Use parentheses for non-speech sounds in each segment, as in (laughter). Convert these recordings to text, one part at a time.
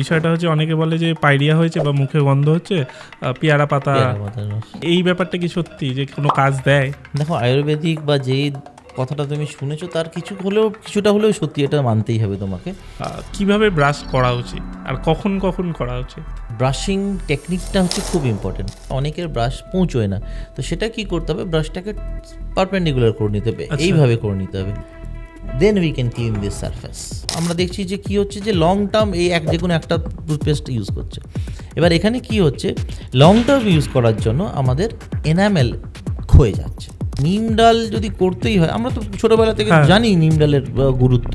বিষয়টা হচ্ছে অনেকে বলে যে পাইরিয়া হয়েছে বা মুখে গন্ধ হচ্ছে পেয়ারা পাতা এই ব্যাপারটা কি সত্যি যে কোনো কাজ দেয় দেখো আয়ুর্বেদিক বা যেই কথাটা তুমি শুনেছো তার কিছু হলেও কিছুটা হলেও সত্যি এটা মানতেই হবে তোমাকে কিভাবে ব্রাশ করা উচিত আর কখন কখন করা উচিত ব্রাশিং টেকনিকটা হচ্ছে খুব ইম্পর্টেন্ট অনেকের ব্রাশ পৌঁছয় না তো সেটা কি করতে হবে ব্রাশটাকে পারপেন্ডিকুলার করে নিতে হবে আচ্ছা। এইভাবে করে নিতে হবে then we can clean this surface আমরা দেখছি যে কি হচ্ছে যে লং টার্ম এই এক যে কোনো একটা টুথপেস্ট ইউজ করছে এবার এখানে কি হচ্ছে লং টার্ম ইউজ করার জন্য আমাদের এনামেল ক্ষয়ে যাচ্ছে নিম ডাল যদি করতেই হয় আমরা তো ছোটোবেলা থেকে হ্যাঁ। জানি নিম ডালের গুরুত্ব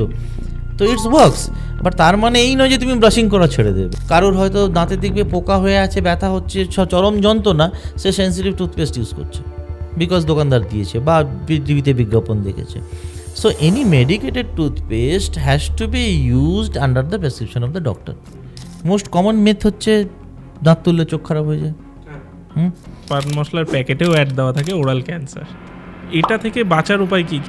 তো ইটস ওয়ার্কস বাট তার মানে এই নয় যে তুমি ব্রাশিং করা ছেড়ে দেবে কারোর হয়তো দাঁতে দেখবে পোকা হয়ে আছে ব্যথা হচ্ছে চরম যন্ত্রণা সে সেন্সিটিভ টুথপেস্ট ইউজ করছে বিকজ দোকানদার দিয়েছে বা টিভিতে বিজ্ঞাপন দেখেছে so any medicated toothpaste has to be used under the prescription of the doctor most common myth হচ্ছে দাঁত তুললে চোখ খারাপ হয়ে যায় হ্যাঁ। হুম পান মশলার প্যাকেটেও অ্যাড দেওয়া থাকে ওরাল ক্যান্সার এটা থেকে বাঁচার উপায় কী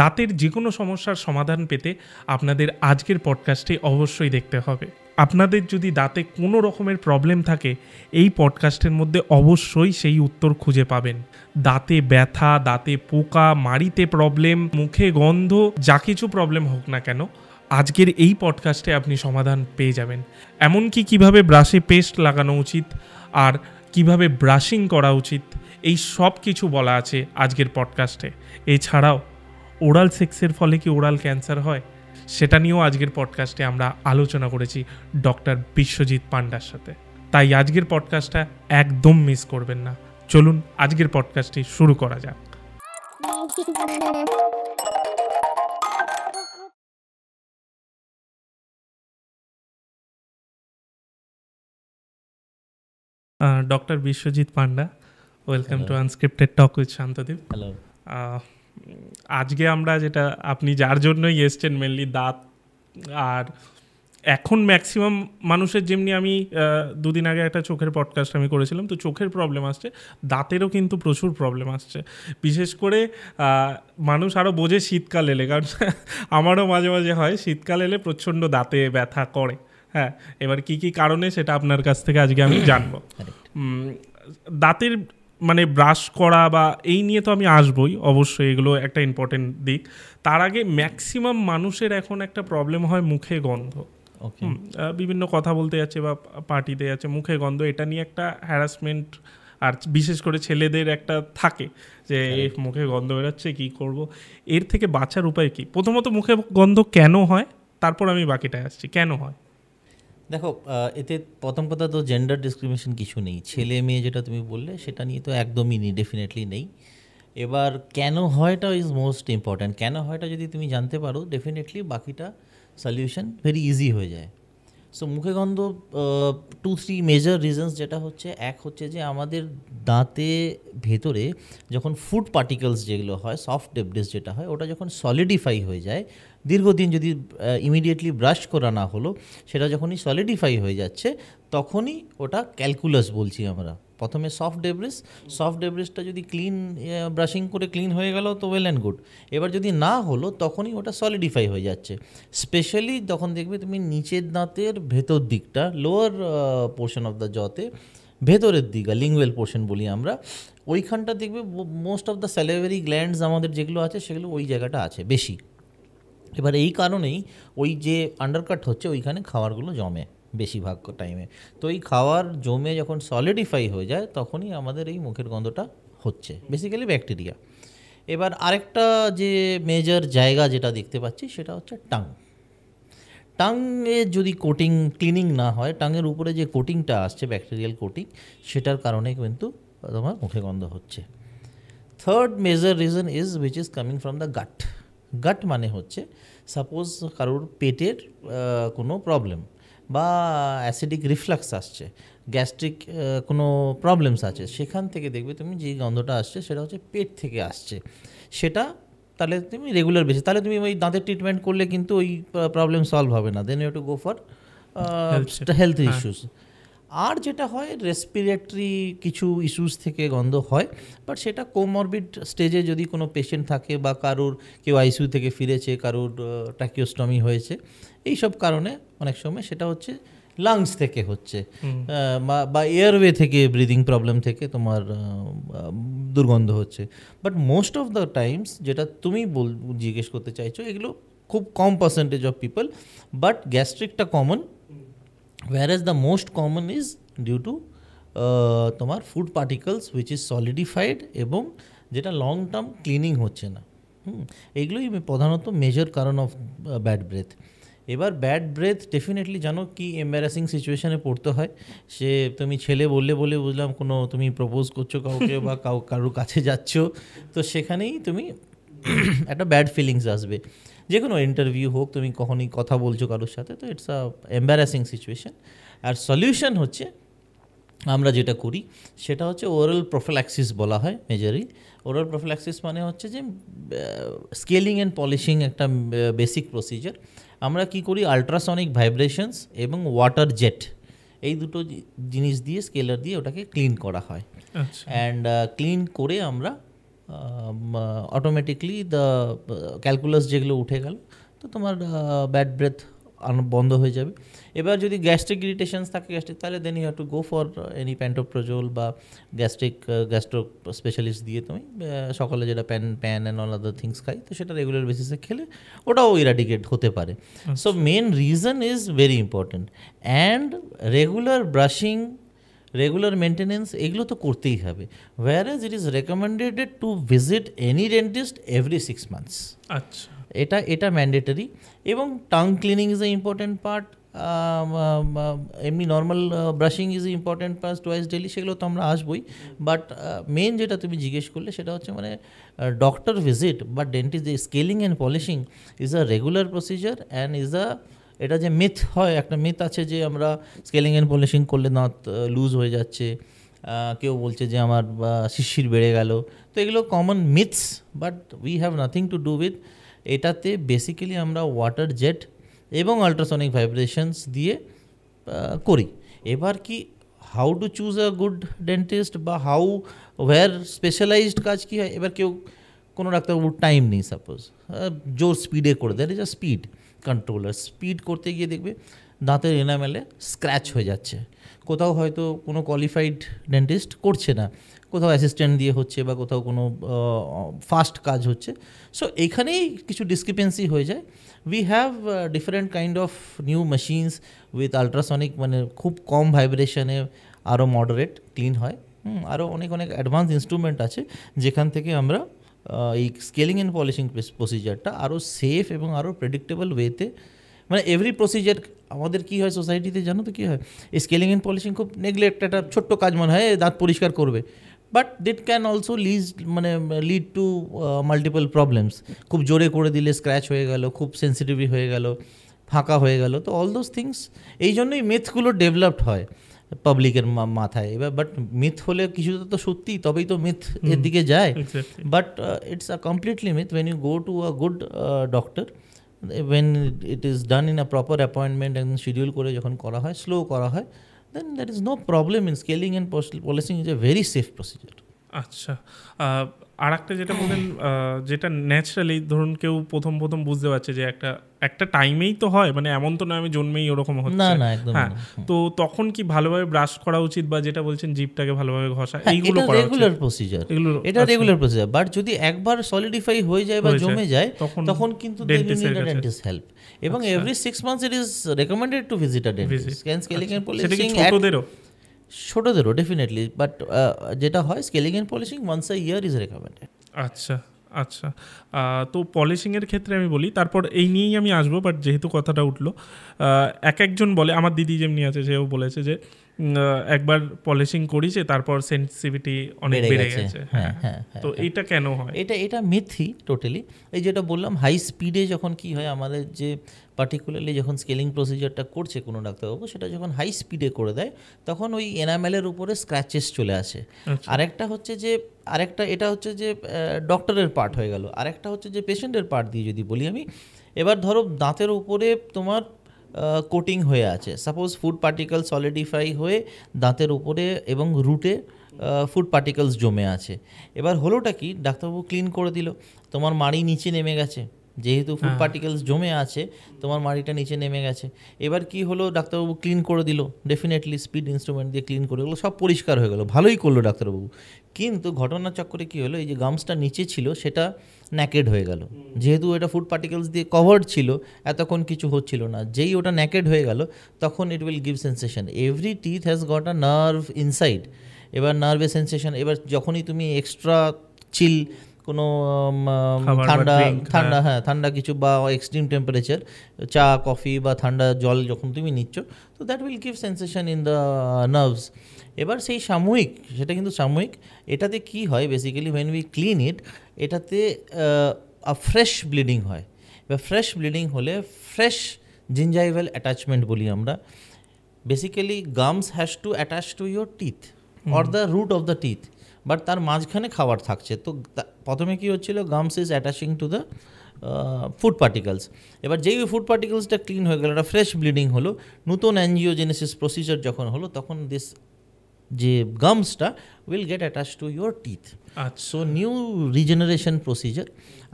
দাঁতের যে কোনো সমস্যার সমাধান পেতে আপনাদের আজকের পডকাস্টে অবশ্যই দেখতে হবে আপনাদের যদি দাঁতে কোনো রকমের প্রবলেম থাকে এই পডকাস্টের মধ্যে অবশ্যই সেই উত্তর খুঁজে পাবেন দাঁতে ব্যথা দাঁতে পোকা মাড়িতে প্রবলেম মুখে গন্ধ যা কিছু প্রবলেম হোক না কেন আজকের এই পডকাস্টে আপনি সমাধান পেয়ে যাবেন এমনকি কিভাবে ব্রাশে পেস্ট লাগানো উচিত আর কিভাবে ব্রাশিং করা উচিত এই সব কিছু বলা আছে আজকের পডকাস্টে এছাড়াও ওরাল সেক্সের ফলে কি ওরাল ক্যান্সার হয় সেটা নিয়েও আজকের পডকাস্টে আমরা আলোচনা করেছি ডক্টর বিশ্বজিৎ পান্ডার সাথে তাই আজকের পডকাস্টটা একদম মিস করবেন না চলুন আজকের পডকাস্টটি শুরু করা যাক doctor Biswajit Panda welcome to unscripted talk with Shantadeep hello আজকে আমরা যেটা আপনি যার জন্যই এসছেন মেনলি দাঁত আর এখন ম্যাক্সিমাম মানুষের যেমনি আমি দুদিন আগে একটা চোখের পডকাস্ট আমি করেছিলাম তো চোখের প্রবলেম আসছে দাঁতেরও কিন্তু প্রচুর প্রবলেম আসছে বিশেষ করে মানুষ আরও বোঝে শীতকাল এলে কারণ (laughs) আমারও মাঝে মাঝে হয় শীতকাল এলে প্রচণ্ড দাঁতে ব্যথা করে হ্যাঁ এবার কি কি কারণে সেটা আপনার কাছ থেকে আজকে আমি জানবো (coughs) দাঁতের মানে ব্রাশ করা বা এই নিয়ে তো আমি আসবই অবশ্যই এগুলো একটা ইম্পর্টেন্ট দিক তার আগে ম্যাক্সিমাম মানুষের এখন একটা প্রবলেম হয় মুখে গন্ধ বিভিন্ন কথা বলতে যাচ্ছে বা পার্টিতে যাচ্ছে মুখে গন্ধ এটা নিয়ে একটা হ্যারাসমেন্ট আর বিশেষ করে ছেলেদের একটা থাকে যে মুখে গন্ধ বেরোচ্ছে কি করব এর থেকে বাঁচার উপায় কি প্রথমত মুখে গন্ধ কেন হয় তারপর আমি বাকিটা আসছি কেন হয় দেখো এতে প্রথম কথা তো জেন্ডার ডিসক্রিমিনেশন কিছু নেই ছেলে মেয়ে যেটা তুমি বললে সেটা নিয়ে তো একদমই নেই ডেফিনেটলি নেই এবার কেন হয়টা ইজ মোস্ট ইম্পর্ট্যান্ট কেন হয়টা যদি তুমি জানতে পারো ডেফিনেটলি বাকিটা সলিউশন ভেরি ইজি হয়ে যায় সো মুখে গন্ধ টু থ্রি মেজর রিজনস যেটা হচ্ছে এক হচ্ছে যে আমাদের দাঁতে ভেতরে যখন ফুড পার্টিকেলস যেগুলো হয় সফট ডেবডেস যেটা হয় ওটা যখন সলিডিফাই হয়ে যায় দীর্ঘদিন যদি ইমিডিয়েটলি ব্রাশ করা না হলো সেটা যখনই সলিডিফাই হয়ে যাচ্ছে তখনই ওটা ক্যালকুলাস বলছি আমরা প্রথমে সফট ডেব্রিস সফট ডেব্রিসটা যদি ক্লিন ব্রাশিং করে ক্লিন হয়ে গেল তো ওয়েল অ্যান্ড গুড এবার যদি না হলো তখনই ওটা সলিডিফাই হয়ে যাচ্ছে স্পেশালি যখন দেখবে তুমি নিচের দাঁতের ভেতর দিকটা লোয়ার পোর্শন অফ দ্য জতে ভেতরের দিকা লিঙ্গুয়েল পোর্শন বলি আমরা ওইখানটা দেখবে most of the salivary glands আমাদের যেগুলো আছে সেগুলো ওই জায়গাটা আছে বেশি এবার এই কারণেই ওই যে আন্ডারকাট হচ্ছে ওইখানে খাবারগুলো জমে বেশিরভাগ টাইমে তো এই খাওয়ার জমে যখন সলিডিফাই হয়ে যায় তখনই আমাদের এই মুখের গন্ধটা হচ্ছে বেসিক্যালি ব্যাকটেরিয়া এবার আরেকটা যে মেজর জায়গা যেটা দেখতে পাচ্ছি সেটা হচ্ছে টাং টাং এর যদি কোটিং ক্লিনিং না হয় টাংয়ের উপরে যে কোটিংটা আসছে ব্যাকটেরিয়াল কোটিং সেটার কারণে কিন্তু তোমার মুখে গন্ধ হচ্ছে third major reason is which is coming from the gut gut মানে হচ্ছে সাপোজ কারোর পেটের কোনো প্রবলেম বা অ্যাসিডিক রিফ্লাক্স আসছে গ্যাস্ট্রিক কোনো প্রবলেমস আছে সেখান থেকে দেখবে তুমি যে গন্ধটা আসছে সেটা হচ্ছে পেট থেকে আসছে সেটা তাহলে তুমি রেগুলার বেশি তাহলে তুমি ওই দাঁতের ট্রিটমেন্ট করলে কিন্তু ওই প্রবলেম সলভ হবে না then you to go for health issues আর যেটা হয় রেসপিরেটরি কিছু ইস্যুস থেকে গন্ধ হয় বাট সেটা কোমরবিড স্টেজে যদি কোনো পেশেন্ট থাকে বা কারোর কেউ আইসিউ থেকে ফিরেছে কারোর ট্যাকিওস্টমি হয়েছে এই সব কারণে অনেক সময় সেটা হচ্ছে লাংস থেকে হচ্ছে বা এয়ারওয়ে থেকে ব্রিদিং প্রবলেম থেকে তোমার দুর্গন্ধ হচ্ছে but most of the times যেটা তুমি বল জিজ্ঞেস করতে চাইছো এগুলো খুব কম পার্সেন্টেজ অফ পিপল বাট গ্যাস্ট্রিকটা common whereas the most common is due to তোমার food particles which is solidified এবং যেটা লং টার্ম ক্লিনিং হচ্ছে না হুম এইগুলোই প্রধানত মেজর কারণ অফ ব্যাড ব্রেথ এবার ব্যাড ব্রেথ ডেফিনেটলি জানো কি এম্বারাসিং সিচুয়েশানে পড়তে হয় সে তুমি ছেলে বললে বলে বুঝলাম কোনো তুমি প্রপোজ করছো কাউকে বা কাউ কারোর কাছে যাচ্ছ তো সেখানেই তুমি (coughs) একটা ব্যাড ফিলিংস আসবে যে কোনো ইন্টারভিউ হোক তুমি কখনই কথা বলছো কারোর সাথে তো ইটস আ এম্বারাসিং সিচুয়েশান আর সলিউশন হচ্ছে আমরা যেটা করি সেটা হচ্ছে ওরাল প্রোফিল্যাক্সিস বলা হয় মেজারি ওরাল প্রোফিল্যাক্সিস মানে হচ্ছে যে স্কেলিং অ্যান্ড পলিশিং একটা বেসিক প্রসিজার আমরা কি করি আলট্রাসনিক ভাইব্রেশনস এবং ওয়াটার জেট এই দুটো জিনিস দিয়ে স্কেলার দিয়ে ওটাকে ক্লিন করা হয় অ্যান্ড আচ্ছা। ক্লিন uh, করে আমরা অটোমেটিকলি দ্য ক্যালকুলাস যেগুলো উঠে গেল তো তোমার ব্যাড uh, ব্রেথ বন্ধ হয়ে যাবে এবার যদি গ্যাস্ট্রিক ইরিটেশনস থাকে গ্যাস্ট্রিক তাহলে then you have to go for any pantoprazole বা গ্যাস্ট্রিক গ্যাস্ট্রো স্পেশালিস্ট দিয়ে তুমি সকালে যেটা pan pan and all other things খাই তো সেটা রেগুলার বেসিসে খেলে ওটাও ইরাডিকেট হতে পারে so main reason is very important and regular brushing regular maintenance এগুলো তো করতেই হবে whereas it is recommended to visit any dentist every six months আচ্ছা এটা এটা ম্যান্ডেটরি এবং tongue cleaning is a important part এমনি normal brushing is important part twice daily সেগুলো তো আমরা আসবই বাট মেন যেটা তুমি জিজ্ঞেস করলে সেটা হচ্ছে মানে ডক্টর ভিজিট বা ডেন্টিস্ট যে scaling and polishing is a regular procedure and is a এটা যে মিথ হয় একটা মিথ আছে যে আমরা স্কেলিং অ্যান্ড পলিশিং করলে দাঁত লুজ হয়ে যাচ্ছে কেউ বলছে যে আমার শিশির বেড়ে গেল তো এগুলো common myths but we have nothing to do with এটাতে বেসিক্যালি আমরা ওয়াটার জেট এবং আল্ট্রাসনিক ভাইব্রেশনস দিয়ে করি এবার কি how to choose a good dentist বা হাউ ওয়ার স্পেশালাইজড কাজ কী হয় এবার কেউ কোনো ডাক্তারবাবুর টাইম নেই সাপোজ জোর স্পিডে করে দেয় আ স্পিড কন্ট্রোলার স্পিড করতে গিয়ে দেখবে দাঁতের এনামেলে স্ক্র্যাচ হয়ে যাচ্ছে কোথাও হয়তো কোনো কোয়ালিফাইড ডেন্টিস্ট করছে না কোথাও অ্যাসিস্ট্যান্ট দিয়ে হচ্ছে বা কোথাও কোনো ফাস্ট কাজ হচ্ছে সো এইখানেই কিছু ডিসক্রিপেন্সি হয়ে যায় we have different kind of new machines with ultrasonic মানে খুব কম ভাইব্রেশন আর ও মডারেট তিন হয় হুম আর অনেক অনেক অ্যাডভান্স ইনস্ট্রুমেন্ট আছে যেখান থেকে আমরা এই স্কেলিং এন্ড পলিশিং প্রসিজারটা আরো সেফ এবং আরো প্রেডিক্টেবল ওয়েতে মানে এভরি প্রসিজার আমাদের কি হয় সোসাইটিতে জানো তো কি হয় স্কেলিং এন্ড পলিশিং খুব নেগ্লেক্টেড একটা ছোট কাজ মনে হয় দাঁত পলিশকার করবে but it can also lead মানে লিড টু মাল্টিপল প্রবলেমস খুব জোরে করে দিলে স্ক্র্যাচ হয়ে গেল খুব সেন্সিটিভই হয়ে গেল ফাঁকা হয়ে গেল তো অল দোজ থিংস এই জন্যই মেথগুলো ডেভেলপড হয় পাবলিকের মাথায় এবার বাট মিথ হলে কিছু তো সত্যি তবেই তো মিথ এর দিকে যায় but it's a completely myth when you go to a good doctor when it is done in a proper appointment একদম শিডিউল করে যখন করা হয় স্লো করা হয় then that is no problem in scaling and polishing is a very safe procedure আচ্ছা আর একটা যেটা বললেন যেটা ন্যাচারালি ধরুন কেউ প্রথম প্রথম বুঝতে পারছে যে একটা একটা টাইমেই তো হয় মানে এমন তো নয় আমি জন্মেই ওরকম হচ্ছে না না একদম হ্যাঁ তো তখন কি ভালোভাবে ব্রাশ করা উচিত বা যেটা বলছেন জিপটাকে ভালোভাবে ঘষা হ্যাঁ, এইগুলো করা রেগুলার প্রসিজার এটা রেগুলার প্রসিজার বাট যদি একবার সলিডিফাই হয়ে যায় বা জমে যায় তখন কিন্তু ডেন্টিস্ট হেল্প এবং every six months it is recommended to visit a dentist scaling and polishing ছোটদেরও ছোটদেরও ডেফিনেটলি বাট uh, যেটা হয় scaling and polishing once a year is recommended আচ্ছা আচ্ছা তো পলিশিংয়ের ক্ষেত্রে আমি বলি তারপর এই নিয়েই আমি আসবো বাট যেহেতু কথাটা উঠলো এক একজন বলে আমার দিদি যেমনি আছে সেও বলেছে যে একবার পলিশিং করিছে তারপর সেন্সিটিভিটি অনেক বেড়ে গেছে হ্যাঁ হ্যাঁ, হ্যাঁ, হ্যাঁ তো হ্যাঁ। এটা কেন হয় এটা এটা মিথি টোটালি এই যেটা বললাম হাই স্পিডে যখন কি হয় আমাদের যে পার্টিকুলারলি যখন স্কেলিং প্রসিজারটা করছে কোনো ডাক্তারবাবু সেটা যখন হাই স্পিডে করে দেয় তখন ওই এনামেলের উপরে স্ক্র্যাচেস চলে আসে আচ্ছা। আরেকটা হচ্ছে যে আরেকটা এটা হচ্ছে যে ডক্টরের পার্ট হয়ে গেল আরেকটা হচ্ছে যে পেশেন্টের পার্ট দিয়ে যদি বলি আমি এবার ধরো দাঁতের উপরে তোমার কোটিং হয়ে আছে সাপোজ ফুড পার্টিকেল সলিডিফাই হয়ে দাঁতের উপরে এবং রুটে ফুড পার্টিকেলস জমে আছে এবার হলোটা কি ডাক্তারবাবু ক্লিন করে দিল তোমার মাড়ি নিচে নেমে গেছে যেহেতু ফুড পার্টিকেলস হ্যাঁ। জমে আছে তোমার মাড়িটা নিচে নেমে গেছে এবার কি হলো ডাক্তারবাবু ক্লিন করে দিল ডেফিনেটলি স্পিড ইনস্ট্রুমেন্ট দিয়ে ক্লিন করে গেলো সব পরিষ্কার হয়ে গেলো ভালোই করলো ডাক্তারবাবু কিন্তু ঘটনা চক্করে কি হলো এই যে গামসটা নিচে ছিল সেটা ন্যাকেড হয়ে গেল যেহেতু এটা ফুড পার্টিকেলস দিয়ে কভার্ড ছিল এতক্ষণ কিছু হচ্ছিল না যেই ওটা ন্যাকেড হয়ে গেল তখন it will give sensation every teeth has got a nerve inside এবার নার্ভে সেন্সেশন এবার যখনই তুমি এক্সট্রা চিল কোনো ঠান্ডা হ্যাঁ। ঠান্ডা হ্যাঁ ঠান্ডা কিছু বা এক্সট্রিম টেম্পারেচার চা কফি বা ঠান্ডা জল যখন তুমি নিচ্ছ তো that will give sensation in the nerves এবার সেই সাময়িক সেটা কিন্তু সাময়িক এটাতে কি হয় basically when we clean it এটাতে ফ্রেশ ব্লিডিং হয় এবার ফ্রেশ ব্লিডিং হলে ফ্রেশ জিঞ্জাইভেল অ্যাটাচমেন্ট বলি আমরা basically gums has to attach to your teeth or the root of the teeth but তার মাঝখানে খাবার থাকছে তো প্রথমে কী হচ্ছিল gums is attaching to the food particles এবার যেই ফুড পার্টিকলসটা ক্লিন হয়ে গেল একটা ফ্রেশ ব্লিডিং হলো নতুন অ্যানজিওজেনেসিস প্রসিজার যখন হলো তখন দিস যে গামসটা will get attach to your teeth so new regeneration procedure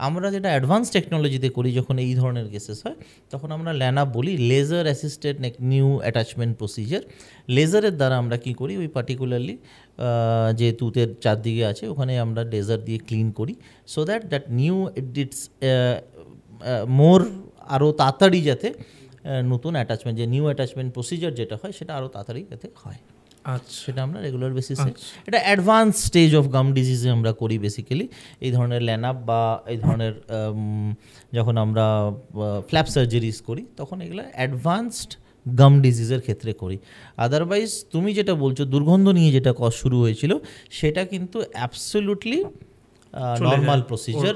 আমরা যেটা অ্যাডভান্স টেকনোলজিতে করি যখন এই ধরনের কেসেস হয় তখন আমরা ল্যানা বলি laser assisted new attachment procedure লেজারের দ্বারা আমরা কি করি ওই পার্টিকুলারলি যে তুতের চারদিকে আছে ওখানে আমরা লেজার দিয়ে ক্লিন করি so that that new it's more আরও তাড়াতাড়ি যাতে নতুন অ্যাটাচমেন্ট যে নিউ অ্যাটাচমেন্ট প্রসিজার যেটা হয় সেটা আরও তাড়াতাড়ি যাতে হয় আচ্ছা সেটা আমরা রেগুলার আচ্ছা। বেসিসে এটা অ্যাডভান্স স্টেজ অফ গাম ডিজিজে আমরা করি বেসিক্যালি এই ধরনের ল্যানাপ বা এই ধরনের যখন আমরা ফ্ল্যাপ সার্জারিজ করি তখন এগুলো অ্যাডভান্সড গাম ডিজিজের ক্ষেত্রে করি আদারওয়াইজ তুমি যেটা বলছো দুর্গন্ধ নিয়ে যেটা কষ্ট শুরু হয়েছিল সেটা কিন্তু অ্যাবসলুটলি নর্মাল প্রসিজার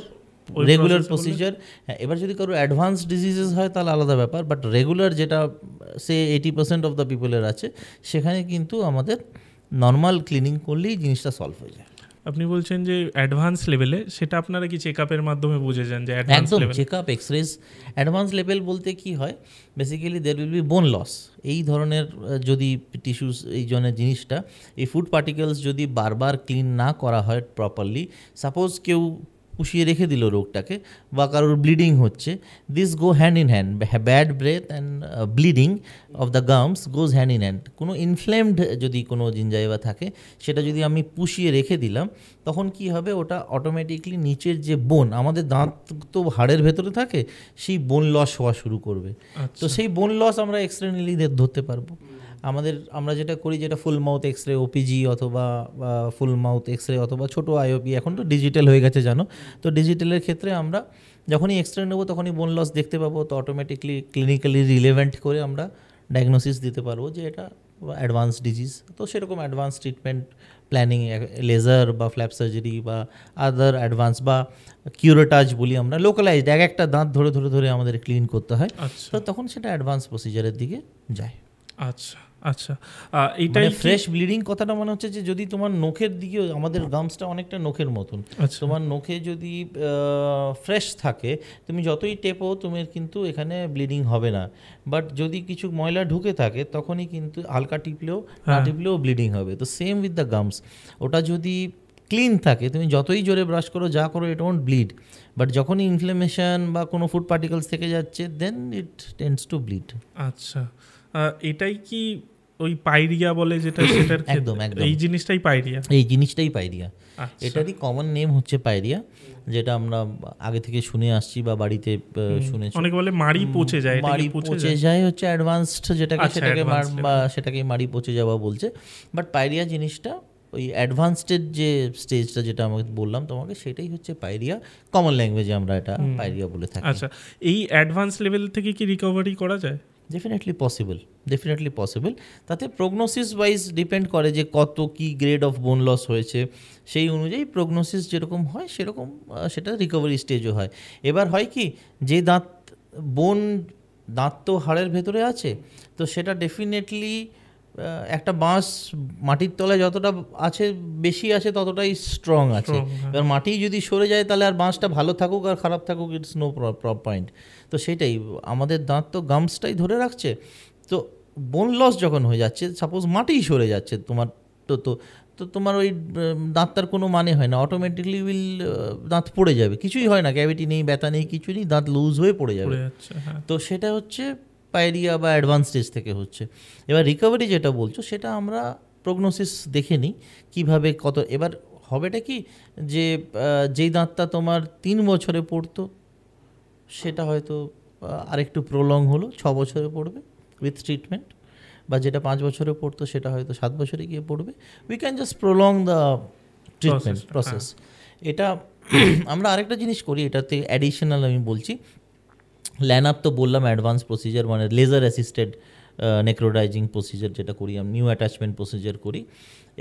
রেগুলার হ্যাঁ, প্রসিজার এবার যদি কারো অ্যাডভান্স ডিজিজেস হয় তাহলে আলাদা ব্যাপার বাট রেগুলার যেটা সে এইটি পার্সেন্ট অফ দ্য পিপলের আছে সেখানে কিন্তু আমাদের নর্মাল ক্লিনিং করলেই জিনিসটা সলভ হয়ে যায় আপনি বলছেন যে অ্যাডভান্স লেভেলে সেটা আপনারা কি চেক আপের মাধ্যমে বুঝে যান যে advance check up x rays advance level বলতে কি হয় basically there will be bone loss এই ধরনের যদি টিস্যুস এই জনের জিনিসটা এই ফুড পার্টিকেলস যদি বারবার ক্লিন না করা হয় প্রপারলি সাপোজ কেউ পুষিয়ে রেখে দিল রোগটাকে বা কারোর ব্লিডিং হচ্ছে this go hand in hand bad breath and bleeding of the gums goes hand in hand কোনো ইনফ্লেমড যদি কোনো জিনজাইবা থাকে সেটা যদি আমি পুষিয়ে রেখে দিলাম তখন কি হবে ওটা অটোমেটিকলি নিচের যে বোন আমাদের দাঁত তো হাড়ের ভেতরে থাকে সেই বোন লস হওয়া শুরু করবে তো আচ্ছা। সেই বোন লস আমরা এক্সট্রেনালি ধরতে পারবো আমাদের আমরা যেটা করি যেটা full mouth x ray OPG অথবা ফুল মাউথ এক্স রে অথবা ছোটো আইওপি এখন তো ডিজিটাল হয়ে গেছে জানো তো ডিজিটালের ক্ষেত্রে আমরা যখনই এক্স রে নেবো তখনই বোন লস দেখতে পাবো তো অটোমেটিকলি ক্লিনিক্যালি রিলেভেন্ট করে আমরা ডায়াগনোসিস দিতে পারবো যে এটা অ্যাডভান্স ডিজিজ তো সেরকম অ্যাডভান্স ট্রিটমেন্ট প্ল্যানিং লেজার বা ফ্ল্যাপ সার্জারি বা আদার অ্যাডভান্স বা কিউরোটাজ বলি আমরা লোকালাইজড এক একটা দাঁত ধরে ধরে ধরে আমাদের ক্লিন করতে হয় আচ্ছা। তো তখন সেটা অ্যাডভান্স প্রসিজারের দিকে যায় আচ্ছা আচ্ছা এটাই ফ্রেশ মানে ব্লিডিং কথাটা মনে হচ্ছে যে যদি তোমার নখের দিকে আমাদের গামসটা অনেকটা নখের মতন আচ্ছা। তোমার নখে যদি ফ্রেশ থাকে তুমি যতই টেপো তোমার কিন্তু এখানে ব্লিডিং হবে না বাট যদি কিছু ময়লা ঢুকে থাকে তখনই কিন্তু হালকা টিপলেও না হ্যাঁ। টিপলেও ব্লিডিং হবে তো সেম উইথ দ্য গামস ওটা যদি ক্লিন থাকে তুমি যতই জোরে ব্রাশ করো যা করো ইট ওন্ট ব্লিড বাট যখনই ইনফ্লেমেশন বা কোনো ফুড পার্টিকেলস থেকে যাচ্ছে then it tends to bleed আচ্ছা এটাই কি ওই পাইরিয়া বলে যেটা (coughs) সেটার একদম একদম এই জিনিসটাই পাইরিয়া এই জিনিসটাই পাইরিয়া আচ্ছা। এটারই কমন নেম হচ্ছে পাইরিয়া যেটা আমরা আগে থেকে শুনে আসছি বা বাড়িতে শুনেছি অনেকে বলে মাড়ি পচে যায় মাড়ি পচে যায় হচ্ছে অ্যাডভান্সড যেটাকে আচ্ছা, সেটাকে বা সেটাকে মাড়ি পচে যাওয়া বলছে বাট পাইরিয়া জিনিসটা ওই অ্যাডভান্সডের যে স্টেজটা যেটা আমাকে বললাম তোমাকে সেটাই হচ্ছে পাইরিয়া কমন ল্যাঙ্গুয়েজে আমরা এটা পাইরিয়া বলে থাকি আচ্ছা এই অ্যাডভান্স লেভেল থেকে কি রিকভারি করা যায় ডেফিনেটলি পসিবল ডেফিনেটলি পসিবল তাতে প্রগনোসিস ওয়াইজ ডিপেন্ড করে যে কত কি গ্রেড অফ বোন লস হয়েছে সেই অনুযায়ী প্রগনোসিস যেরকম হয় সেরকম সেটা রিকভারি স্টেজও হয় এবার হয় কি যে দাঁত বোন দাঁত তো হাড়ের ভেতরে আছে তো সেটা ডেফিনেটলি একটা বাঁশ মাটির তলায় যতটা আছে বেশি আছে ততটাই স্ট্রং আছে হ্যাঁ। এবার মাটি যদি সরে যায় তাহলে আর বাঁশটা ভালো থাকুক আর খারাপ থাকুক ইটস নো প্রপ পয়েন্ট তো সেটাই আমাদের দাঁত তো গামসটাই ধরে রাখছে তো বোন লস যখন হয়ে যাচ্ছে সাপোজ মাটি সরে যাচ্ছে তোমার তো তো তো তোমার ওই দাঁতটার কোনো মানে হয় না অটোমেটিকলি উইল দাঁত পড়ে যাবে কিছুই হয় না ক্যাভিটি নেই ব্যথা নেই কিছু নেই দাঁত লুজ হয়ে পড়ে যাবে হ্যাঁ। তো সেটা হচ্ছে পাইরিয়া বা অ্যাডভান্স স্টেজ থেকে হচ্ছে এবার রিকভারি যেটা বলছো সেটা আমরা প্রগনোসিস দেখে নিই কীভাবে কত এবার হবেটা কি যে যেই দাঁতটা তোমার তিন বছরে পড়তো সেটা হয়তো আরেকটু প্রলং হলো ছ বছরে পড়বে উইথ ট্রিটমেন্ট বা যেটা পাঁচ বছরে পড়তো সেটা হয়তো সাত বছরে গিয়ে পড়বে we can just prolong the treatment process এটা আমরা আরেকটা জিনিস করি এটাতে অ্যাডিশনাল আমি বলছি ল্যান আপ তো বললাম অ্যাডভান্স প্রসিজার মানে লেজার অ্যাসিস্টেড নেক্রোডাইজিং প্রসিজার যেটা করি আমি নিউ অ্যাটাচমেন্ট প্রসিজার করি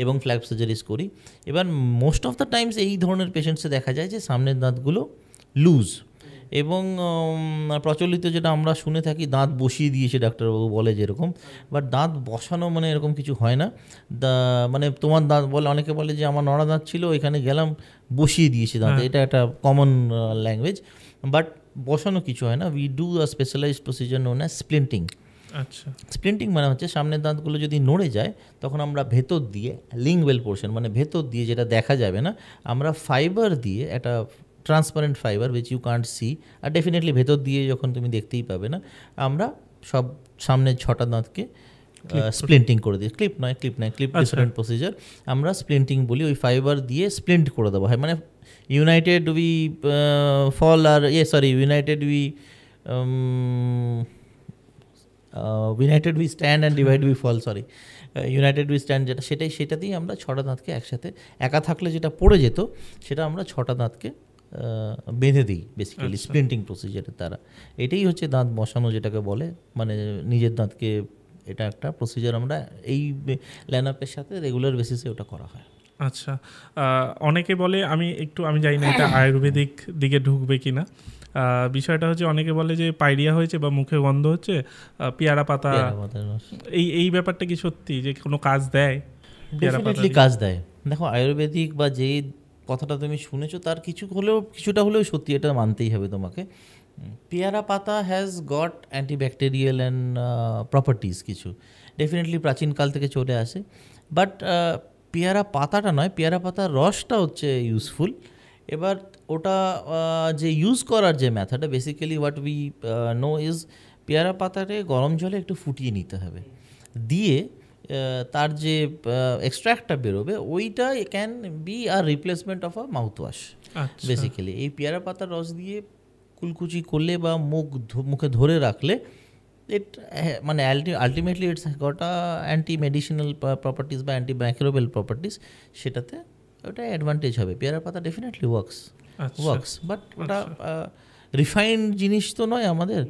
এবং ফ্ল্যাপ সার্জারিস করি এবার মোস্ট অফ দ্য টাইমস এই ধরনের পেশেন্টসে দেখা যায় যে সামনের দাঁতগুলো লুজ এবং প্রচলিত যেটা আমরা শুনে থাকি দাঁত বসিয়ে দিয়েছে ডাক্তারবাবু বলে যেরকম বাট দাঁত বসানো মানে এরকম কিছু হয় না মানে তোমার দাঁত বলে অনেকে বলে যে আমার নড়া দাঁত ছিল এখানে গেলাম বসিয়ে দিয়েছে দাঁত হ্যাঁ। এটা একটা কমন ল্যাঙ্গুয়েজ বাট বসানো কিছু হয় না we do a specialised procedure known as splinting আচ্ছা স্প্লিন্টিং মানে হচ্ছে সামনের দাঁতগুলো যদি নড়ে যায় তখন আমরা ভেতর দিয়ে লিংওয়েল পোর্শন মানে ভেতর দিয়ে যেটা দেখা যাবে না আমরা ফাইবার দিয়ে একটা transparent fibre which you can't see আর ডেফিনেটলি ভেতর দিয়ে যখন তুমি দেখতেই পাবে না আমরা সব সামনের ছটা দাঁতকে স্প্লিন্টিং করে দিই ক্লিপ নয় ক্লিপ নয় ক্লিপ ডিফারেন্ট প্রসিজার আমরা স্প্লিন্টিং বলি ওই ফাইবার দিয়ে স্প্লিন্ট করে দেওয়া হয় মানে ইউনাইটেড উই ফল আর ইয়ে sorry united we united we stand and divide we fall sorry united we stand যেটা সেটাই সেটা দিয়ে আমরা ছটা দাঁতকে একসাথে একা থাকলে যেটা পড়ে যেত সেটা আমরা ছটা দাঁতকে বেঁধে দিই বেসিক্যালি স্প্লিন্টিং প্রসিজারের দ্বারা এটাই হচ্ছে দাঁত বসানো যেটাকে বলে মানে নিজের দাঁতকে এটা একটা প্রসিজার আমরা এই লাইন আপের সাথে রেগুলার বেসিসে ওটা করা হয় আচ্ছা অনেকে বলে আমি একটু আমি জানি না এটা হ্যাঁ। আয়ুর্বেদিক দিকে ঢুকবে কি না বিষয়টা হচ্ছে অনেকে বলে যে পাইরিয়া হয়েছে বা মুখে গন্ধ হচ্ছে পেয়ারা পাতা এই এই ব্যাপারটা কি সত্যি যে কোনো কাজ দেয় ডেফিনেটলি কাজ দেয় দেখো আয়ুর্বেদিক বা যেই কথাটা তুমি শুনেছো তার কিছু হলেও কিছুটা হলেও সত্যি এটা মানতেই হবে তোমাকে পেয়ারা পাতা has got antibacterial and properties কিছু ডেফিনেটলি প্রাচীনকাল থেকে চলে আসে বাট পেয়ারা পাতাটা নয় পেয়ারা পাতার রসটা হচ্ছে ইউজফুল এবার ওটা যে ইউজ করার যে ম্যাথাটা basically what we know is পেয়ারা পাতারে গরম জলে একটু ফুটিয়ে নিতে হবে দিয়ে তার যে এক্সট্রাক্টটা বেরোবে ওইটা can be a replacement of a mouthwash basically এই পেয়ারা পাতার রস দিয়ে কুলকুচি করলে বা মুখ মুখে ধরে রাখলে it eh, মানে ultimately it's got anti medicinal properties বা অ্যান্টি মাইক্রোবেল প্রপার্টিস সেটাতে ওটা অ্যাডভান্টেজ হবে পেয়ারা পাতা ডেফিনেটলি ওয়ার্কস ওয়ার্কস বাট ওটা রিফাইন্ড আচ্ছা। জিনিস তো নয় আমাদের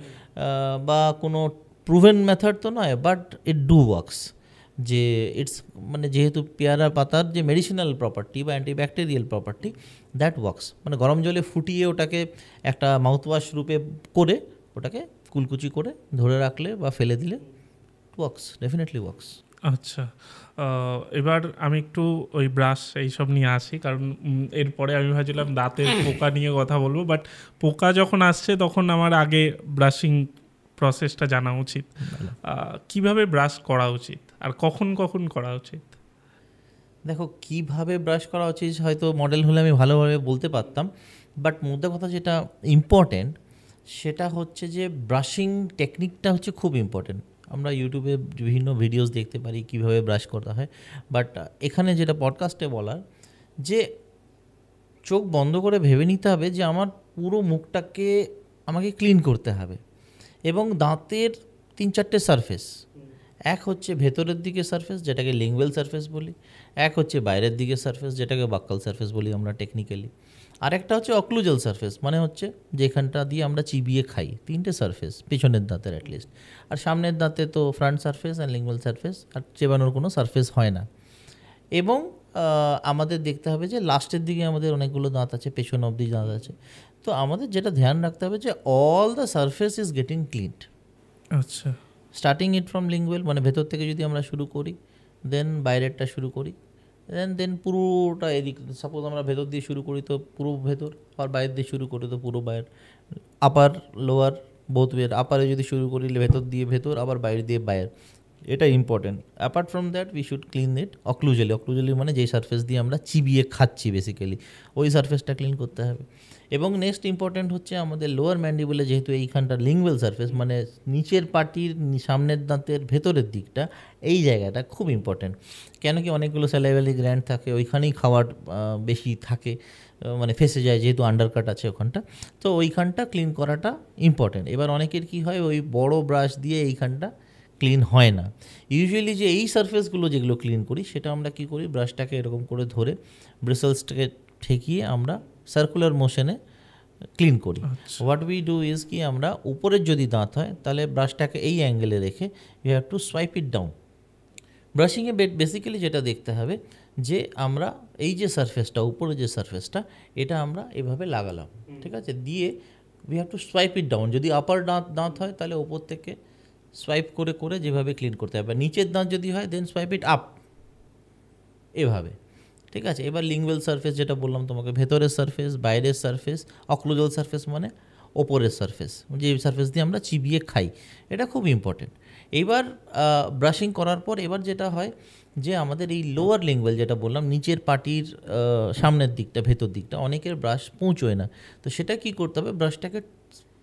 বা কোনো প্রুভেন মেথড তো নয় বাট ইট ডু ওয়ার্কস যে ইটস মানে যেহেতু পেয়ারা পাতার যে মেডিসিনাল প্রপার্টি বা অ্যান্টিব্যাকটেরিয়াল প্রপার্টি দ্যাট ওয়ার্কস মানে গরম জলে ফুটিয়ে ওটাকে একটা মাউথওয়াশ রূপে করে ওটাকে কুলকুচি করে ধরে রাখলে বা ফেলে দিলে ওয়ার্কস ডেফিনেটলি ওয়ার্কস আচ্ছা এবার আমি একটু ওই ব্রাশ এইসব নিয়ে আসি কারণ এরপরে আমি ভাবছিলাম দাঁতের (coughs) পোকা নিয়ে কথা বলবো বাট পোকা যখন আসছে তখন আমার আগে ব্রাশিং প্রসেসটা জানা উচিত কিভাবে ব্রাশ করা উচিত আর কখন কখন করা উচিত দেখো কিভাবে ব্রাশ করা উচিত হয়তো মডেল হলে আমি ভালোভাবে বলতে পারতাম বাট মধ্যে কথা যেটা ইম্পর্টেন্ট সেটা হচ্ছে যে ব্রাশিং টেকনিকটা হচ্ছে খুব ইম্পর্টেন্ট আমরা ইউটিউবে বিভিন্ন ভিডিওস দেখতে পারি কিভাবে ব্রাশ করতে হয় বাট এখানে যেটা পডকাস্টে বলার যে চোখ বন্ধ করে ভেবে নিতে হবে যে আমার পুরো মুখটাকে আমাকে ক্লিন করতে হবে এবং দাঁতের তিন চারটে সারফেস এক হচ্ছে ভেতরের দিকে সারফেস যেটাকে লিঙ্গুয়েল সারফেস বলি এক হচ্ছে বাইরের দিকে সারফেস যেটাকে বাক্কাল সারফেস বলি আমরা টেকনিক্যালি আরেকটা হচ্ছে অক্লুজাল সারফেস মানে হচ্ছে যেখানটা দিয়ে আমরা চিবিয়ে খাই তিনটে সারফেস পেছনের দাঁতের অ্যাটলিস্ট আর সামনের দাঁতে তো front surface and lingual surface আর চেবানোর কোনো সারফেস হয় না এবং আমাদের দেখতে হবে যে লাস্টের দিকে আমাদের অনেকগুলো দাঁত আছে পেছন অবধি দাঁত আছে তো আমাদের যেটা ধ্যান রাখতে হবে যে all the surface is getting cleaned আচ্ছা স্টার্টিং ইট ফ্রম লিঙ্গুয়েল মানে ভেতর থেকে যদি আমরা শুরু করি দেন বাইরেরটা শুরু করি দেন দেন পুরোটা এদিক সাপোজ আমরা ভেতর দিয়ে শুরু করি তো পুরো ভেতর আর বাইরের দিয়ে শুরু করি তো পুরো বাইর আপার লোয়ার বোথ ওয়ের আপারে যদি শুরু করি ভেতর দিয়ে ভেতর আবার বাইরে দিয়ে বাইর এটা important apart from that we should clean it occlusally occlusally মানে যেই সারফেস দিয়ে আমরা চিবিয়ে খাচ্ছি বেসিক্যালি ওই সারফেসটা ক্লিন করতে হবে এবং নেক্সট ইম্পর্ট্যান্ট হচ্ছে আমাদের লোয়ার ম্যান্ডিবুলে যেহেতু এইখানটা লিঙ্গুয়াল সার্ফেস মানে নিচের পাটির সামনের দাঁতের ভেতরের দিকটা এই জায়গাটা খুব ইম্পর্টেন্ট কেন কি অনেকগুলো স্যালাইভ্যালি গ্র্যান্ড থাকে ওইখানেই খাওয়ার বেশি থাকে মানে ফেসে যায় যেহেতু আন্ডারকাট আছে ওখানটা তো ওইখানটা ক্লিন করাটা ইম্পর্ট্যান্ট এবার অনেকের কি হয় ওই বড় ব্রাশ দিয়ে এইখানটা ক্লিন হয় না ইউজুয়ালি যে এই সারফেসগুলো যেগুলো ক্লিন করি সেটা আমরা কি করি ব্রাশটাকে এরকম করে ধরে ব্রেসেলসটাকে ঠেকিয়ে আমরা सार्कुलर मोशने क्लिन करी ह्वाट उ डू इज कि ऊपर जो दाँत है तेल ब्राशा के अंगेले रेखे you have to swipe it down ब्राशिंगे बेट बेसिकाली जो देखते हैं जे हमारे सार्फेसटा ऊपर जो सार्फेसटा ये हमें लागाल ठीक है दिए you have to swipe it down जदि अपार दाँत दाँत है तेल ओपर के स्वैप कर क्लिन करते हैं नीचे दाँत जदि है दें स्वैप इट आप ये ঠিক আছে এবার লিঙ্গুয়াল সারফেস যেটা বললাম তোমাকে ভেতরের সারফেস বাইরের সারফেস অক্লোজাল সারফেস মানে ওপরের সারফেস যে সারফেস দিয়ে আমরা চিবিয়ে খাই এটা খুব ইম্পর্টেন্ট এইবার ব্রাশিং করার পর এবার যেটা হয় যে আমাদের এই লোয়ার লিঙ্গুয়াল যেটা বললাম নিচের পাটির সামনের দিকটা ভেতর দিকটা অনেকের ব্রাশ পৌঁছোয় না তো সেটা কি করতে হবে ব্রাশটাকে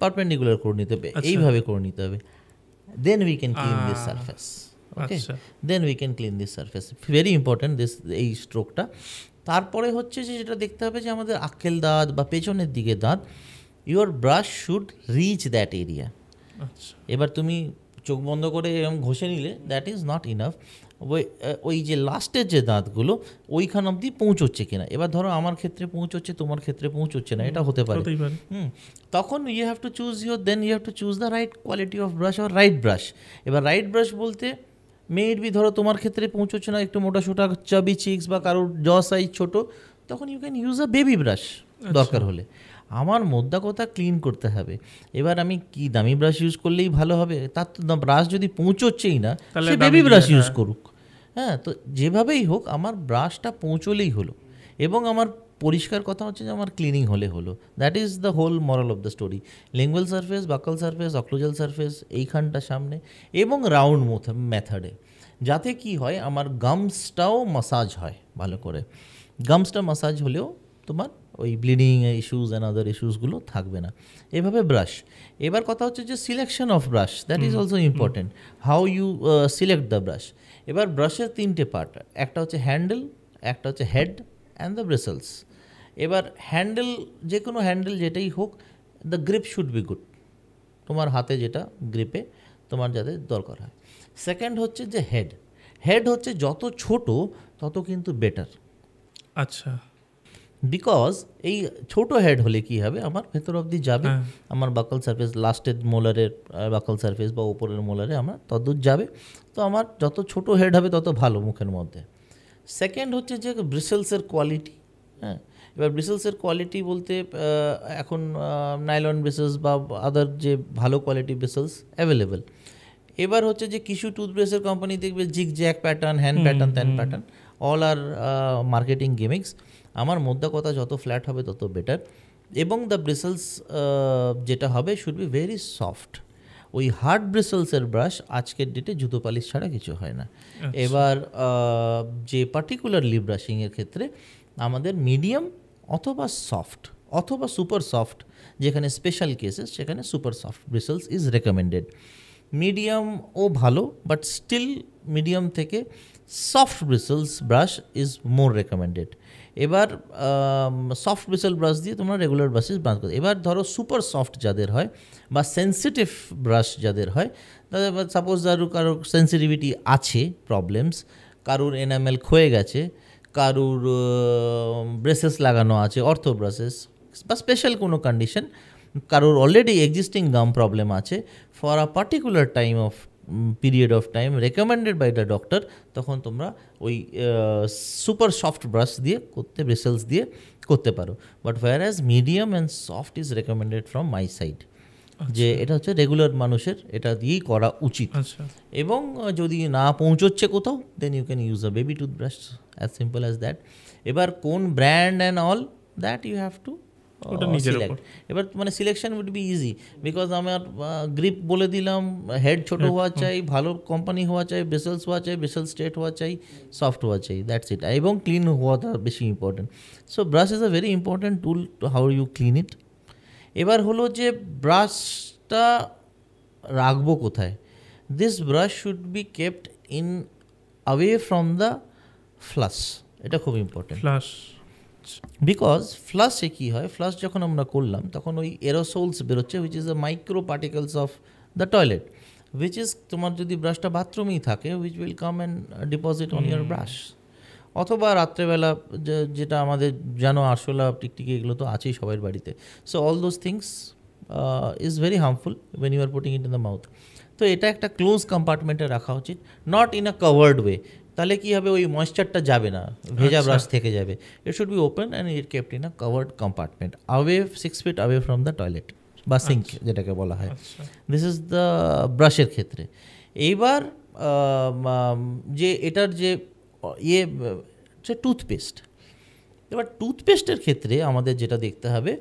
পারপেন্ডিকুলার করে নিতে হবে আচ্ছা। এইভাবে করে নিতে হবে then we can clean this surface okay then আচ্ছা। We can clean this surface very important this এই স্ট্রোকটা তারপরে হচ্ছে যে যেটা দেখতে হবে যে আমাদের আক্কেল দাঁত বা পেছনের দিকে দাঁত your brush should reach that area এবার তুমি চোখ বন্ধ করে এরকম ঘষে নিলে দ্যাট ইজ নট ইনাফ ওই ওই যে লাস্টের যে দাঁতগুলো ওইখান অবধি পৌঁছচ্ছে কিনা এবার ধরো আমার ক্ষেত্রে পৌঁছচ্ছে তোমার ক্ষেত্রে পৌঁছচ্ছে না এটা হতে পারে হুম তখন you have to choose your then you have to choose the right quality of brush আর রাইট ব্রাশ এবার রাইট ব্রাশ বলতে বি ধরো তোমার ক্ষেত্রে পৌঁছচ্ছে না একটু মোটাসোটা চাবি চিক্স বা কারোর জ সাইজ ছোটো তখন you can use a baby brush দরকার হলে আমার মোদ্দা কথা ক্লিন করতে হবে এবার আমি কি দামি ব্রাশ ইউজ করলেই ভালো হবে তার তো ব্রাশ যদি পৌঁছচ্ছেই না সে বেবি ব্রাশ ইউজ করুক হ্যাঁ তো যেভাবেই হোক আমার ব্রাশটা পৌঁছলেই হলো এবং আমার পরিষ্কার কথা হচ্ছে যে আমার ক্লিনিং হলে হলো that is the whole moral of the story lingual surface buccal surface occlusal surface এইখানটা সামনে এবং রাউন্ড মেথডে যাতে কি হয় আমার গামসটাও মাসাজ হয় ভালো করে গামসটা মাসাজ হলেও তোমার ওই ব্লিডিং ইস্যুস অ্যান্ড আদার ইস্যুসগুলো থাকবে না এভাবে ব্রাশ এবার কথা হচ্ছে যে selection of brush that is also important how you select the brush এবার ব্রাশের তিনটে পার্ট একটা হচ্ছে হ্যান্ডেল একটা হচ্ছে হেড অ্যান্ড দ্য ব্রেসেলস এবার হ্যান্ডেল যে কোনো হ্যান্ডেল যেটাই হোক the grip should be good তোমার হাতে যেটা গ্রিপে তোমার যাতে দরকার হয় সেকেন্ড হচ্ছে যে হেড হেড হচ্ছে যত ছোট তত কিন্তু বেটার আচ্ছা বিকজ এই ছোট হেড হলে কি হবে আমার ভেতর অবধি যাবে হ্যাঁ। আমার বাকল সার্ফেস লাস্টের মোলারের বাকল সার্ফেস বা ওপরের মোলারে আমার তদ্দূর যাবে তো আমার যত ছোট হেড হবে তত ভালো মুখের মধ্যে সেকেন্ড হচ্ছে যে ব্রিসেলসের কোয়ালিটি হ্যাঁ এবার ব্রিসেলসের কোয়ালিটি বলতে এখন নাইলন ব্রিসেলস বা আদার যে ভালো কোয়ালিটি ব্রিসেলস অ্যাভেলেবেল এবার হচ্ছে যে কিছু টুথব্রাশের কোম্পানি দেখবে zigzag pattern hand pattern ত্যান pattern all are marketing gimmicks আমার মোদ্দা কথা যত ফ্ল্যাট হবে তত বেটার এবং দ্য ব্রিসেলস যেটা হবে শুড বি ভেরি সফট ওই হার্ড ব্রিসেলসের ব্রাশ আজকের ডেটে জুতো পালিশ ছাড়া কিছু হয় না আচ্ছা। এবার যে পার্টিকুলারলি ব্রাশিংয়ের ক্ষেত্রে আমাদের মিডিয়াম অথবা সফট অথবা সুপার সফট যেখানে স্পেশাল কেসেস সেখানে super soft bristles is recommended মিডিয়ামও ভালো বাট স্টিল মিডিয়াম থেকে soft bristles brush is more recommended এবার সফট ব্রিসেল ব্রাশ দিয়ে তোমরা রেগুলার ব্রাশেস বাঁধ করো এবার ধরো সুপার সফট যাদের হয় বা সেন্সিটিভ ব্রাশ যাদের হয় তাদের সাপোজ যার কারো সেন্সিটিভিটি আছে প্রবলেমস কারুর এনামেল ক্ষয়ে গেছে কারুর ব্রেসেস লাগানো আছে অর্থো ব্রাসেস বা স্পেশাল কোনো কন্ডিশন কারুর অলরেডি এক্সিস্টিং গাম প্রবলেম আছে for a particular time of period of time recommended by the doctor তখন তোমরা ওই সুপার সফট ব্রাশ দিয়ে করতে ব্রেসেলস দিয়ে করতে পারো but whereas medium and soft is recommended from my side যে আচ্ছা। এটা হচ্ছে রেগুলার মানুষের এটা দিয়েই করা উচিত আচ্ছা। এবং যদি না পৌঁছচ্ছে কোথাও then you can use a baby toothbrush as simple as that এবার কোন brand and all that you have to এবার মানে selection would be easy because আমার গ্রিপ বলে দিলাম হেড ছোট হওয়া চাই ভালো কোম্পানি হওয়া চাই বেসেলস হওয়া চাই বেসেল স্ট্রেট হওয়া চাই সফট হওয়া চাই দ্যাটস ইট এবং ক্লিন হওয়াটা বেশি important so brush is a very important tool how you clean it এবার হলো যে ব্রাশটা রাখবো কোথায় this brush should be kept in away from the flush এটা খুব ইম্পর্টেন্ট ফ্লাস বিকজ ফ্লাসে কী হয় ফ্লাস যখন আমরা করলাম তখন ওই এরোসোলস বেরোচ্ছে which is the micro particles of the toilet which is তোমার যদি ব্রাশটা বাথরুমেই থাকে which will come and deposit on year brush অথবা রাত্রেবেলা যেটা আমাদের জানো আরশোলা টিকটিকি এগুলো তো আছেই সবার বাড়িতে so all those things is very harmful when you are putting in the mouth তো এটা একটা ক্লোজ কম্পার্টমেন্টে রাখা উচিত not in a covered way তাহলে কী হবে ওই ময়েশ্চারটা যাবে না ভেজা ব্রাশ আচ্ছা। থেকে যাবে it should be open and it kept in a covered compartment away six feet away from the toilet বা সিঙ্ক আচ্ছা। যেটাকে বলা হয় দিস ইজ দ্য ব্রাশের ক্ষেত্রে এইবার যে এটার যে ইয়ে হচ্ছে টুথপেস্ট এবার টুথপেস্টের ক্ষেত্রে আমাদের যেটা দেখতে হবে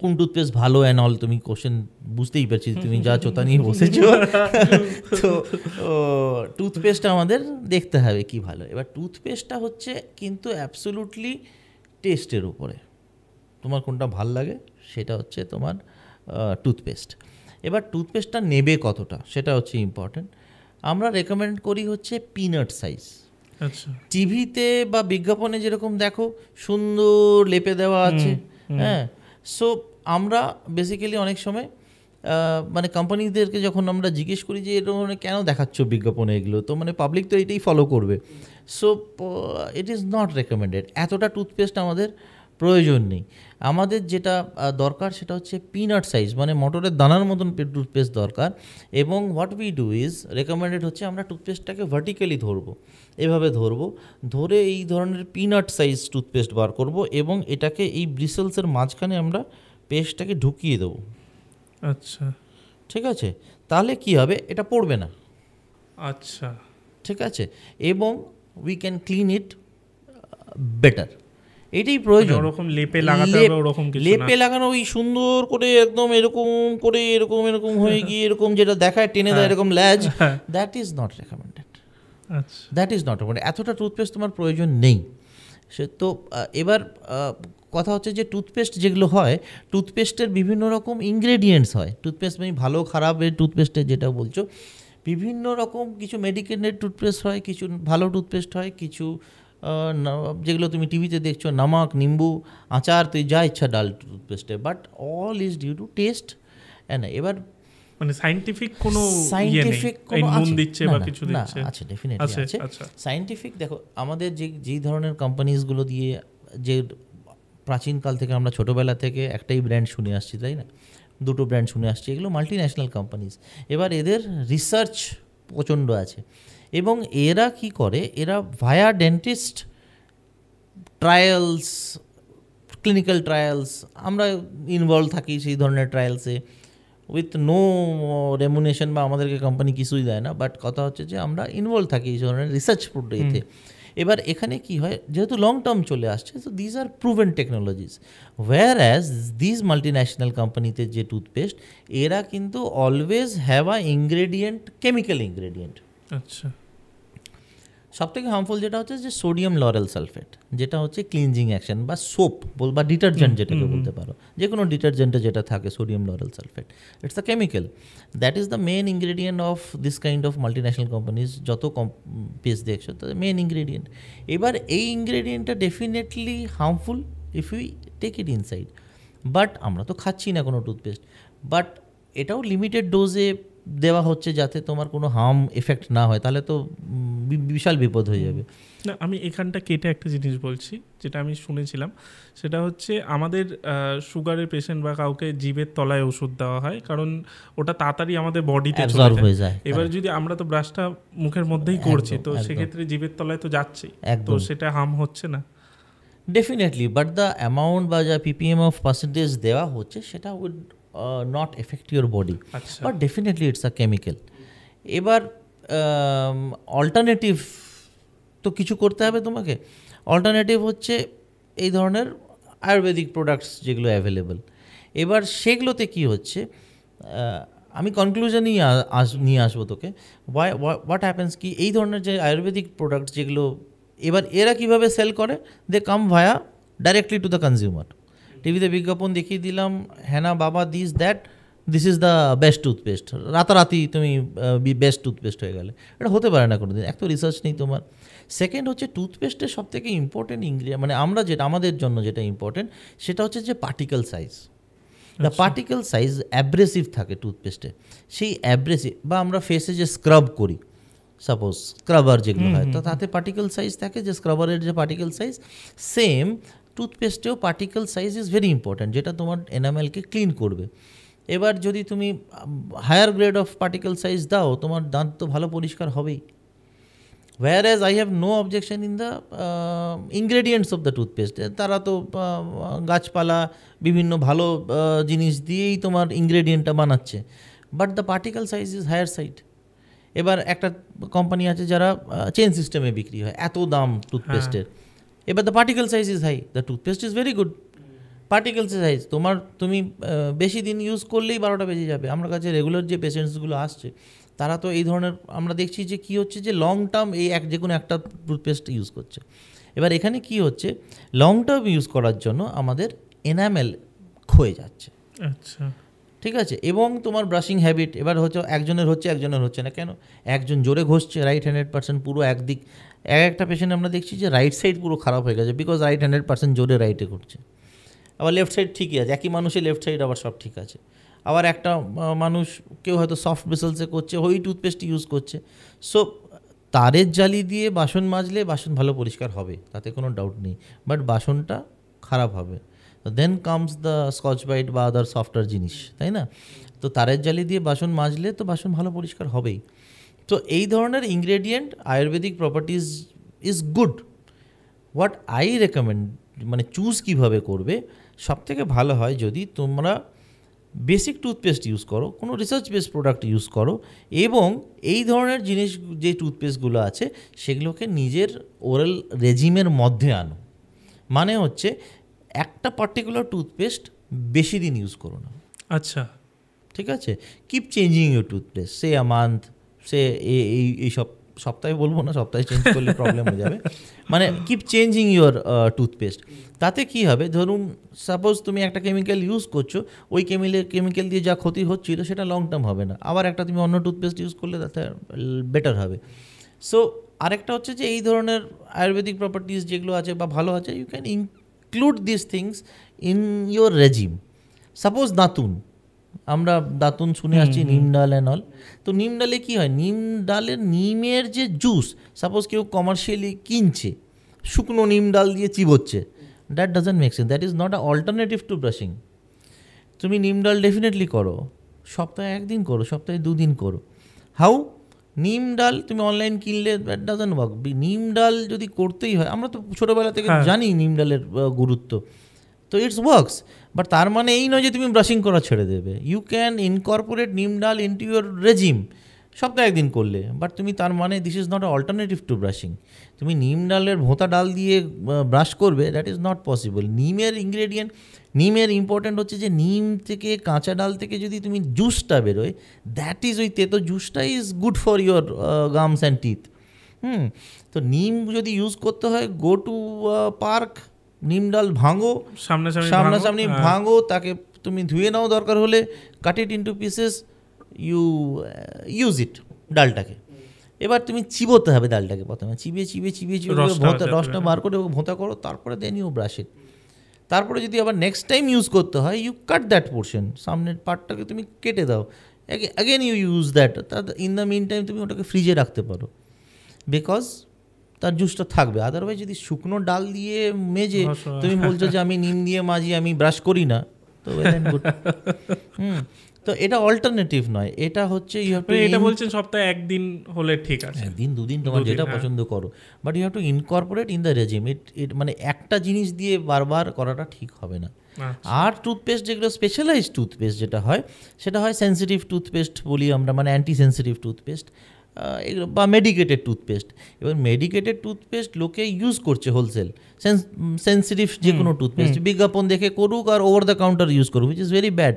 কোন টুথপেস্ট ভালো অ্যান্ড অল তুমি কোশ্চেন বুঝতেই পারছি তুমি যা চোতা নিয়ে বসেছো (laughs) তো টুথপেস্ট আমাদের দেখতে হবে কি ভালো এবার টুথপেস্টটা হচ্ছে কিন্তু অ্যাবসোলুটলি টেস্টের উপরে তোমার কোনটা ভাল লাগে সেটা হচ্ছে তোমার টুথপেস্ট এবার টুথপেস্টটা নেবে কতটা সেটা হচ্ছে ইম্পর্ট্যান্ট আমরা রেকমেন্ড করি হচ্ছে পিনাট সাইজ আচ্ছা টিভিতে বা বিজ্ঞাপনে যেরকম দেখো সুন্দর লেপে দেওয়া আছে হ্যাঁ সো আমরা বেসিক্যালি অনেক সময় মানে কোম্পানিদেরকে যখন আমরা জিজ্ঞেস করি যে এরকম মানে কেন দেখাচ্ছ বিজ্ঞাপনে এগুলো তো মানে পাবলিক তো এটাই ফলো করবে so it is not recommended এতটা টুথপেস্ট আমাদের প্রয়োজন নেই আমাদের যেটা দরকার সেটা হচ্ছে পিনাট সাইজ মানে মটরের দানার মতন টুথপেস্ট দরকার এবং what we do is recommended হচ্ছে আমরা টুথপেস্টটাকে ভার্টিক্যালি ধরবো এভাবে ধরবো ধরে এই ধরনের পিনাট সাইজ টুথপেস্ট বার করব এবং এটাকে এই ব্রিসেলসের মাঝখানে আমরা পেস্টটাকে ঢুকিয়ে দেবো আচ্ছা ঠিক আছে তাহলে কি হবে এটা পড়বে না আচ্ছা ঠিক আছে এবং we can clean it better এটাই প্রয়োজন মানে ওরকম লেপে লাগাতে হবে ওরকম কিছু লেপে লাগানো ওই সুন্দর করে একদম এরকম করে এরকম এরকম হয়ে গিয়ে এরকম যেটা দেখায় টেনে দেয় হ্যাঁ। এরকম ল্যাজ that is not recommended that is not মানে এতটা টুথপেস্ট তোমার প্রয়োজন নেই সে তো এবার কথা হচ্ছে যে টুথপেস্ট যেগুলো হয় টুথপেস্টের বিভিন্ন রকম ইনগ্রেডিয়েন্টস হয় টুথপেস্ট মানে ভালো খারাপের টুথপেস্টের যেটা বলছো বিভিন্ন রকম কিছু মেডিকেলের টুথপেস্ট হয় কিছু ভালো টুথপেস্ট হয় কিছু যেগুলো তুমি টিভিতে দেখছো নামাক নিম্বু আচার তুই যা ইচ্ছা ডাল টুথপেস্টে but all is due to taste হ্যাঁ এবার মানে সাইন্টিফিক কোনো সাইন্টিফিক ইয়ে কোনো দিচ্ছে বা কিছু দিচ্ছে আচ্ছা ডেফিনেটলি আছে সাইন্টিফিক দেখো আমাদের যে যেই ধরনের কোম্পানিজগুলো দিয়ে যে প্রাচীনকাল থেকে আমরা ছোটোবেলা থেকে একটাই ব্র্যান্ড শুনে আসছি তাই না দুটো ব্র্যান্ড শুনে আসছি এগুলো মাল্টি ন্যাশনাল কোম্পানিজ এবার এদের রিসার্চ প্রচণ্ড আছে এবং এরা কি করে এরা via dentist trials clinical trials আমরা ইনভলভ থাকি সেই ধরনের ট্রায়ালসে উইথ নো রেমুনেশন বা আমাদেরকে কোম্পানি কিছুই দেয় না বাট কথা হচ্ছে যে আমরা ইনভলভ থাকি এই ধরনের রিসার্চ প্রোডেতে এবার এখানে কি হয় যেহেতু লং টার্ম চলে আসছে তো these are proven technologies whereas these multinational কোম্পানিতে যে টুথপেস্ট এরা কিন্তু always have a ingredient chemical ingredient আচ্ছা সবথেকে হার্মফুল যেটা হচ্ছে যে সোডিয়াম লরেল সালফেট যেটা হচ্ছে ক্লিনজিং অ্যাকশন বা সোপ বল বা ডিটারজেন্ট যেটাকে বলতে পারো যে কোনো ডিটারজেন্টে যেটা থাকে sodium lauryl sulphate it's the chemical that is the main ingredient of this kind of multinational companies যত কম পেস দেখছো তাদের মেন ইনগ্রেডিয়েন্ট এবার এই ইনগ্রেডিয়েন্টটা definitely harmful if you take it inside but আমরা তো খাচ্ছি না কোনো টুথপেস্ট বাট এটাও লিমিটেড ডোজে দেওয়া হচ্ছে যাতে তোমার কোনো হার্ম এফেক্ট না হয় তাহলে তো বিশাল বিপদ হয়ে যাবে না আমি এখানটা কেটে একটা জিনিস বলছি যেটা আমি শুনেছিলাম সেটা হচ্ছে আমাদের সুগারের পেশেন্ট বা কাউকে জীবের তলায় ওষুধ দেওয়া হয় কারণ ওটা তাড়াতাড়ি আমাদের বডিতে হয়ে যায় এবার যদি আমরা তো ব্রাশটা মুখের মধ্যেই করছি তো সেক্ষেত্রে জীবের তলায় তো যাচ্ছেই তো সেটা হার্ম হচ্ছে না ডেফিনেটলি বাট দ্য অ্যামাউন্ট বা যা পিপিএম অফ পার্সেন্টেজ দেওয়া হচ্ছে সেটা not effect your body but definitely it's a chemical এবার অল্টারনেটিভ um, তো কিছু করতে হবে তোমাকে অল্টারনেটিভ হচ্ছে এই ধরনের আয়ুর্বেদিক প্রোডাক্টস যেগুলো অ্যাভেলেবেল এবার সেগুলোতে কি হচ্ছে আমি কনক্লুশনই আস নিয়ে আসবো তোকে ওয়াই হোয়াট হ্যাপেন্স কি এই ধরনের যে আয়ুর্বেদিক প্রোডাক্টস যেগুলো এবার এরা কিভাবে সেল করে they come via directly to the consumer টিভিতে বিজ্ঞাপন দেখিয়ে দিলাম হ্যানা বাবা this that this is the best toothpaste রাতারাতি তুমি বেস্ট টুথপেস্ট হয়ে গেলে এটা হতে পারে না কোনো দিন এক তো রিসার্চ নেই তোমার সেকেন্ড হচ্ছে টুথপেস্টের সব থেকে ইম্পর্টেন্ট ইনগ্রিডিয়েন্ট মানে আমরা যেটা আমাদের জন্য যেটা ইম্পর্টেন্ট সেটা হচ্ছে যে particle size the particle size abrasive থাকে টুথপেস্টে সেই অ্যাব্রেসিভ বা আমরা ফেসে যে স্ক্রাব করি সাপোজ স্ক্রাবার যেগুলো হয় তো তাতে পার্টিকেল সাইজ থাকে যে স্ক্রাবারের যে পার্টিকেল সাইজ সেম টুথপেস্টেও particle size is very important যেটা তোমার এনামেলকে ক্লিন করবে এবার যদি তুমি higher grade of particle size দাও তোমার দাঁত তো ভালো পরিষ্কার হবেই whereas I have no objection in the ingredients of the toothpaste তারা তো গাছপালা বিভিন্ন ভালো জিনিস দিয়েই তোমার ইনগ্রেডিয়েন্টটা বানাচ্ছে but the particle size is higher side এবার একটা কোম্পানি আছে যারা চেন সিস্টেমে বিক্রি হয় এত দাম টুথপেস্টের এবার the particle size is high the toothpaste is very good particle size তোমার তুমি বেশি দিন ইউজ করলেই বারোটা বেজে যাবে আমার কাছে রেগুলার যে পেশেন্টসগুলো আসছে তারা তো এই ধরনের আমরা দেখছি যে কি হচ্ছে যে লং টার্ম এই এক যে কোনো একটা টুথপেস্ট ইউজ করছে এবার এখানে কি হচ্ছে লং টার্ম ইউজ করার জন্য আমাদের এনামেল ক্ষয়ে যাচ্ছে আচ্ছা ঠিক আছে এবং তোমার ব্রাশিং হ্যাবিট এবার হচ্ছে একজনের হচ্ছে একজনের হচ্ছে না কেন একজন জোরে ঘষছে রাইট হান্ড্রেড পার্সেন্ট পুরো একদিক এক একটা পেশেন্ট আমরা দেখছি যে রাইট সাইড পুরো খারাপ হয়ে গেছে বিকজ রাইট হান্ড্রেড পার্সেন্ট জোরে রাইটে করছে আবার লেফট সাইড ঠিকই আছে একই মানুষের লেফট সাইড আবার সব ঠিক আছে আবার একটা মানুষ কেউ হয়তো সফট বেসলসে করছে ওই টুথপেস্ট ইউজ করছে সো তারের জালি দিয়ে বাসন মাজলে বাসন ভালো পরিষ্কার হবে তাতে কোনো ডাউট নেই বাট বাসনটা খারাপ হবে then comes the Scotch Brite বা আদার সফটওয়্যার জিনিস তাই না তো তারের জালি দিয়ে বাসন মাজলে তো বাসন ভালো পরিষ্কার হবেই তো এই ধরনের ingredient ayurvedic properties is good what I recommend মানে চুজ কিভাবে করবে সব থেকে ভালো হয় যদি তোমরা বেসিক টুথপেস্ট ইউজ করো কোনো রিসার্চ বেস প্রোডাক্ট ইউজ করো এবং এই ধরনের জিনিস যে টুথপেস্টগুলো আছে সেগুলোকে নিজের ওরাল রেজিমের মধ্যে আনো মানে হচ্ছে একটা পার্টিকুলার টুথপেস্ট বেশি দিন ইউজ করো না আচ্ছা ঠিক আছে keep changing your toothpaste say a month say এই এই সব সপ্তাহে বলবো না সপ্তাহে চেঞ্জ করলে প্রবলেম হয়ে যাবে মানে কিপ চেঞ্জিং ইউর টুথপেস্ট তাতে কি হবে ধরুন সাপোজ তুমি একটা কেমিক্যাল ইউজ করছো ওই কেমিলে কেমিক্যাল দিয়ে যা ক্ষতি হচ্ছিল সেটা লং টার্ম হবে না আবার একটা তুমি অন্য টুথপেস্ট ইউজ করলে তাতে বেটার হবে সো আরেকটা হচ্ছে যে এই ধরনের আয়ুর্বেদিক প্রপার্টিস যেগুলো আছে বা ভালো আছে you can include this things in your regime suppose দাঁতুন আমরা দাঁতুন শুনে আসছি নিম ডাল অ্যান্ড অল তো নিম ডালে কী হয় নিম ডালের নিমের যে জুস সাপোজ কেউ কমার্শিয়ালি কিনছে শুকনো নিম ডাল দিয়ে চিবোচ্ছে that doesn't make sense that is not a alternative to brushing তুমি নিম ডাল ডেফিনেটলি করো সপ্তাহে একদিন করো সপ্তাহে দুদিন করো হাউ নিম ডাল তুমি অনলাইন কিনলে দ্যাট ডাজেন্ট ওয়ার্ক নিম ডাল যদি করতেই হয় আমরা তো ছোটোবেলা থেকে হ্যাঁ। জানি নিম ডালের গুরুত্ব তো ইটস ওয়ার্কস বাট তার মানে এই নয় যে তুমি ব্রাশিং করা ছেড়ে দেবে ইউ ক্যান ইনকর্পোরেট নিম ডাল ইন টু ইউর রেজিম সপ্তাহে একদিন করলে বাট তুমি তার মানে this is not alternative to brushing তুমি নিম ডালের ভোঁতা ডাল দিয়ে ব্রাশ করবে দ্যাট ইজ নট পসিবল নিমের ইনগ্রেডিয়েন্ট নিমের ইম্পর্ট্যান্ট হচ্ছে যে নিম থেকে কাঁচা ডাল থেকে যদি তুমি জুসটা বেরোয় দ্যাট ইজ ওই তেতো জুসটা is good for your gums and teeth hmm তো নিম যদি ইউজ করতে হয় গো টু পার্ক নিম ডাল ভাঙো সামনাসামনি সামনাসামনি হ্যাঁ। ভাঙো তাকে তুমি ধুয়ে নাও দরকার হলে cut it into pieces you use it ডালটাকে এবার তুমি চিবোতে হবে ডালটাকে প্রথমে চিবিয়ে চিবিয়ে চিবিয়ে চিবিয়ে ভোঁতা রসটা হ্যাঁ। বার করে ভোঁতা করো তারপরে দেন ইউ ব্রাশ ইট তারপরে যদি আবার নেক্সট টাইম ইউজ করতে হয় ইউ কাট দ্যাট পোর্শন সামনের পার্টটাকে তুমি কেটে দাও again you use that in the meantime তুমি ওটাকে ফ্রিজে রাখতে পারো বিকজ তার জুসটা থাকবে আদারওয়াইজ যদি শুকনো ডাল দিয়ে মেজে তুমি বলছো যে আমি নিম দিয়ে মাজি আমি ব্রাশ করি না তো (laughs) তো এটা অল্টারনেটিভ নয় এটা হচ্ছে ইউ হ্যাভ টু এটা বলছেন সপ্তাহে একদিন হলে ঠিক আছে একদিন দুদিন তোমার যেটা হ্যাঁ। পছন্দ করো but you have to incorporate in the regime it it মানে একটা জিনিস দিয়ে বারবার করাটা ঠিক হবে না আচ্ছা। আর টুথপেস্ট যেগুলো স্পেশালাইজড টুথপেস্ট যেটা হয় সেটা হয় সেন্সিটিভ টুথপেস্ট বলি আমরা মানে অ্যান্টি সেন্সিটিভ টুথপেস্ট এগুলো বা মেডিকেটেড টুথপেস্ট এবার মেডিকেটেড টুথপেস্ট লোকে ইউজ করছে হোলসেল সেন্সিটিভ যে কোনো টুথপেস্ট বিজ্ঞাপন দেখে করুক আর ওভার দ্য কাউন্টার ইউজ করুক উইচ ইজ ভেরি ব্যাড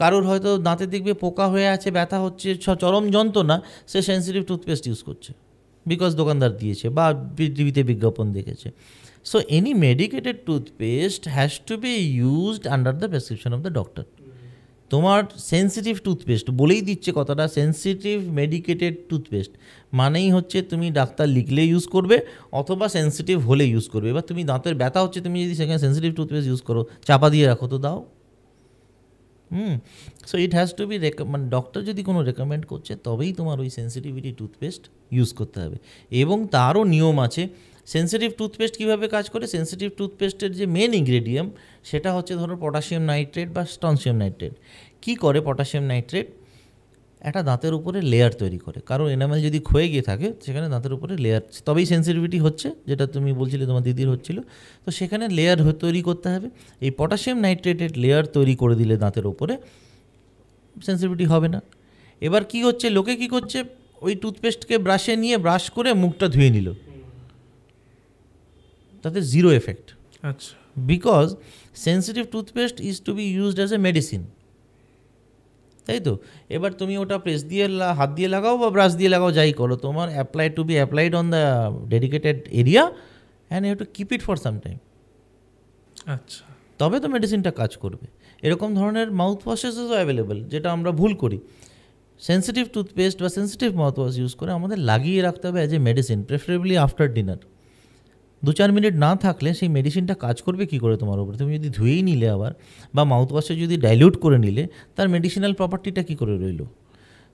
কারোর হয়তো দাঁতে দেখবে পোকা হয়ে আছে ব্যথা হচ্ছে চরম যন্ত্রণা সে সেন্সিটিভ টুথপেস্ট ইউজ করছে বিকজ দোকানদার দিয়েছে বা টিভিতে বিজ্ঞাপন দেখেছে so any medicated toothpaste has to be used under the prescription of the doctor তোমার সেন্সিটিভ টুথপেস্ট বলেই দিচ্ছে কথাটা সেন্সিটিভ মেডিকেটেড টুথপেস্ট মানেই হচ্ছে তুমি ডাক্তার লিখলে ইউজ করবে অথবা সেন্সিটিভ হলে ইউজ করবে এবার তুমি দাঁতের ব্যথা হচ্ছে তুমি যদি সেখানে সেন্সিটিভ টুথপেস্ট ইউজ করো চাপা দিয়ে রাখো তো দাও hmm so it has to be মানে ডক্টর যদি কোনো রেকমেন্ড করছে তবেই তোমার ওই সেন্সিটিভিটি টুথপেস্ট ইউজ করতে হবে এবং তারও নিয়ম আছে সেন্সিটিভ টুথপেস্ট কীভাবে কাজ করে সেন্সিটিভ টুথপেস্টের যে মেন ইনগ্রেডিয়েন্ট সেটা হচ্ছে ধরো পটাশিয়াম নাইট্রেট বা স্টনসিয়াম নাইট্রেট কি করে পটাশিয়াম নাইট্রেট একটা দাঁতের উপরে লেয়ার তৈরি করে কারণ এনামেল যদি ক্ষয়ে গিয়ে থাকে সেখানে দাঁতের উপরে লেয়ার তবেই সেন্সিটিভিটি হচ্ছে যেটা তুমি বলছিলে তোমার দিদির হচ্ছিল তো সেখানে লেয়ার তৈরি করতে হবে এই পটাশিয়াম নাইট্রেটের লেয়ার তৈরি করে দিলে দাঁতের উপরে সেন্সিটিভিটি হবে না এবার কি হচ্ছে লোকে কি করছে ওই টুথপেস্টকে ব্রাশে নিয়ে ব্রাশ করে মুখটা ধুয়ে নিল তাতে জিরো এফেক্ট আচ্ছা because sensitive toothpaste is to be used as a medicine তাই তো এবার তুমি ওটা প্রেস দিয়ে হাত দিয়ে লাগাও বা ব্রাশ দিয়ে লাগাও যাই করো তোমার apply to be applied on the dedicated area and you to keep it for some time আচ্ছা তবে তো মেডিসিনটা কাজ করবে এরকম ধরনের মাউথ ওয়াশেসও অ্যাভেলেবেল যেটা আমরা ভুল করি সেন্সিটিভ টুথপেস্ট বা সেন্সিটিভ মাউথ ওয়াশ ইউজ করে আমাদের লাগিয়ে রাখতে হবে as a medicine preferably after dinner দু চার মিনিট না থাকলে সেই মেডিসিনটা কাজ করবে কি করে তোমার উপরে তুমি যদি ধুয়েই নিলে আবার বা মাউথওয়াশে যদি ডাইলিউট করে নিলে তার মেডিসিনাল প্রপার্টিটা কি করে রইল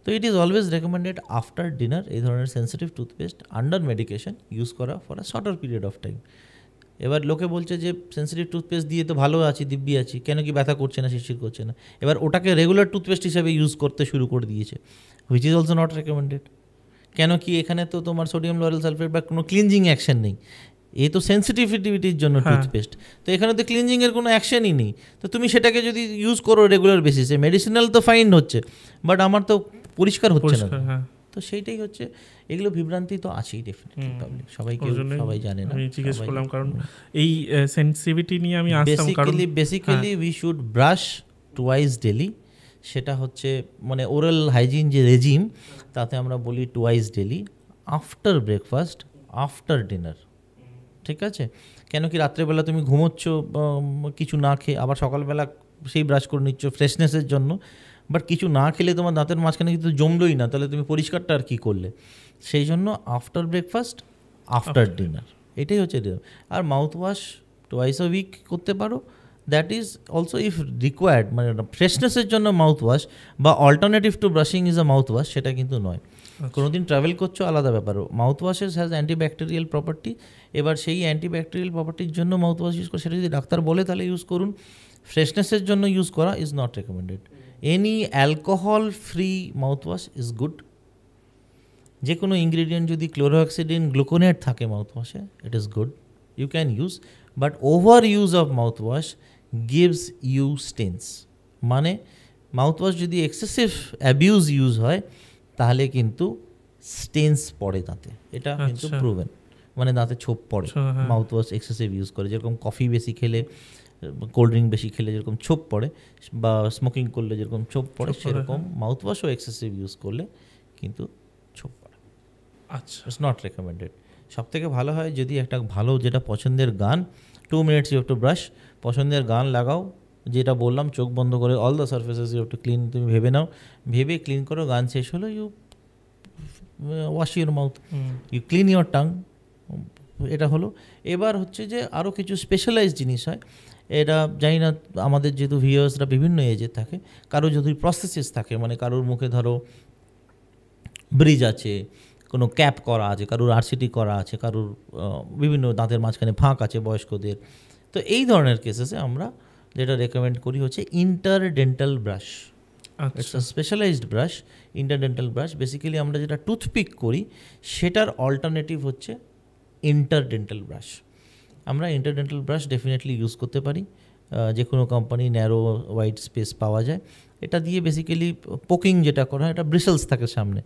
তো it is always recommended after dinner এই ধরনের sensitive toothpaste under medication use করা for a shorter period of time এবার লোকে বলছে যে সেন্সিটিভ টুথপেস্ট দিয়ে তো ভালো আছি দিব্যি আছি কেন কি ব্যথা করছে না শিশির করছে না এবার ওটাকে রেগুলার টুথপেস্ট হিসাবে ইউজ করতে শুরু করে দিয়েছে which is also not recommended কেন কি এখানে তো তোমার সোডিয়াম লরেল সালফেট বা কোনো ক্লিনজিং অ্যাকশন নেই এ তো সেন্সিটিভিটিভিটির জন্য টুথপেস্ট হ্যাঁ। তো এখানে তো ক্লিনজিংয়ের কোনো অ্যাকশনই নেই তো তুমি সেটাকে যদি ইউজ করো রেগুলার বেসিসে মেডিসিনাল তো ফাইন হচ্ছে বাট আমার তো পরিষ্কার হচ্ছে না হ্যাঁ। তো সেইটাই হচ্ছে এগুলো বিভ্রান্তি তো আছেই ডেফিনেটলি সবাইকে সবাই জানে না কারণ এই নিয়ে আমি basically basically we should brush twice daily সেটা হচ্ছে মানে ওরাল হাইজিন যে রেজিম তাতে আমরা বলি twice daily after breakfast after dinner ঠিক আছে কেন কি রাত্রেবেলা তুমি ঘুমোচ্ছ কিছু না খেয়ে আবার সকালবেলা সেই ব্রাশ করে নিচ্ছ ফ্রেশনেসের জন্য বাট কিছু না খেলে তোমার দাঁতের মাঝখানে কিন্তু জমলোই না তাহলে তুমি পরিষ্কারটা আর কী করলে সেই জন্য আফটার ব্রেকফাস্ট আফটার ডিনার এটাই হচ্ছে আর mouthwash twice a week করতে পারো that is also if required মানে ফ্রেশনেসের জন্য মাউথ ওয়াশ বা alternative to brushing is a mouthwash সেটা কিন্তু নয় কোনো দিন ট্রাভেল করছো আলাদা ব্যাপার mouthwashes has antibacterial property এবার সেই অ্যান্টিব্যাকটেরিয়াল প্রপার্টির জন্য মাউথ ওয়াশ ইউজ করে সেটা যদি ডাক্তার বলে তাহলে ইউজ করুন ফ্রেশনেসের জন্য ইউজ করা is not recommended any alcohol free mouthwash is good যে কোনো ইনগ্রিডিয়েন্ট যদি ক্লোরোঅক্সিডিন গ্লুকোনেট থাকে মাউথ ওয়াশে it is good you can use but over use of mouthwash gives you stains মানে মাউথ ওয়াশ যদি excessive abuse use হয় তাহলে কিন্তু স্টেইনস পড়ে जाते এটা কিন্তু প্রুভেন আচ্ছা। মানে দাঁতে ছোপ পড়ে মাউথওয়াশ এক্সসেসিভ ইউজ করলে যেমন কফি বেশি খেলে কোল্ড ড্রিংক বেশি খেলে যেমন ছোপ পড়ে বা স্মোকিং করলে যেমন ছোপ পড়ে এরকম মাউথওয়াশও এক্সসেসিভ ইউজ করলে কিন্তু ছোপ পড়ে আচ্ছা ইজ नॉट रिकमेंडेड সবথেকে ভালো হয় যদি একটা ভালো যেটা পছন্দের গান 2 minutes you have to brush পছন্দের গান লাগাও যেটা বললাম চোখ বন্ধ করে all the surfaces you to clean তুমি ভেবে নাও ভেবে ক্লিন করো গান শেষ হলো you wash your mouth you clean your tongue এটা হলো এবার হচ্ছে যে আরও কিছু স্পেশালাইজ জিনিস হয় এটা জানি না আমাদের যেহেতু ভিউয়ার্সরা বিভিন্ন এজের থাকে কারো যদি প্রসেসেস থাকে মানে কারোর মুখে ধরো ব্রিজ আছে কোনো ক্যাপ করা আছে কারোর আরসিটি করা আছে কারোর বিভিন্ন দাঁতের মাঝখানে ফাঁক আছে বয়স্কদের তো এই ধরনের কেসেসে আমরা যেটা রেকমেন্ড করি হচ্ছে interdental brush it's a specialised brush interdental brush basically আমরা যেটা টুথপিক করি সেটার অল্টারনেটিভ হচ্ছে ইন্টারডেন্টাল ব্রাশ আমরা ইন্টারডেন্টাল ব্রাশ ডেফিনেটলি ইউজ করতে পারি যে কোনো কোম্পানি ন্যারো ওয়াইড স্পেস পাওয়া যায় এটা দিয়ে বেসিক্যালি পোকিং যেটা করা হয় এটা ব্রিসেলস থাকে সামনে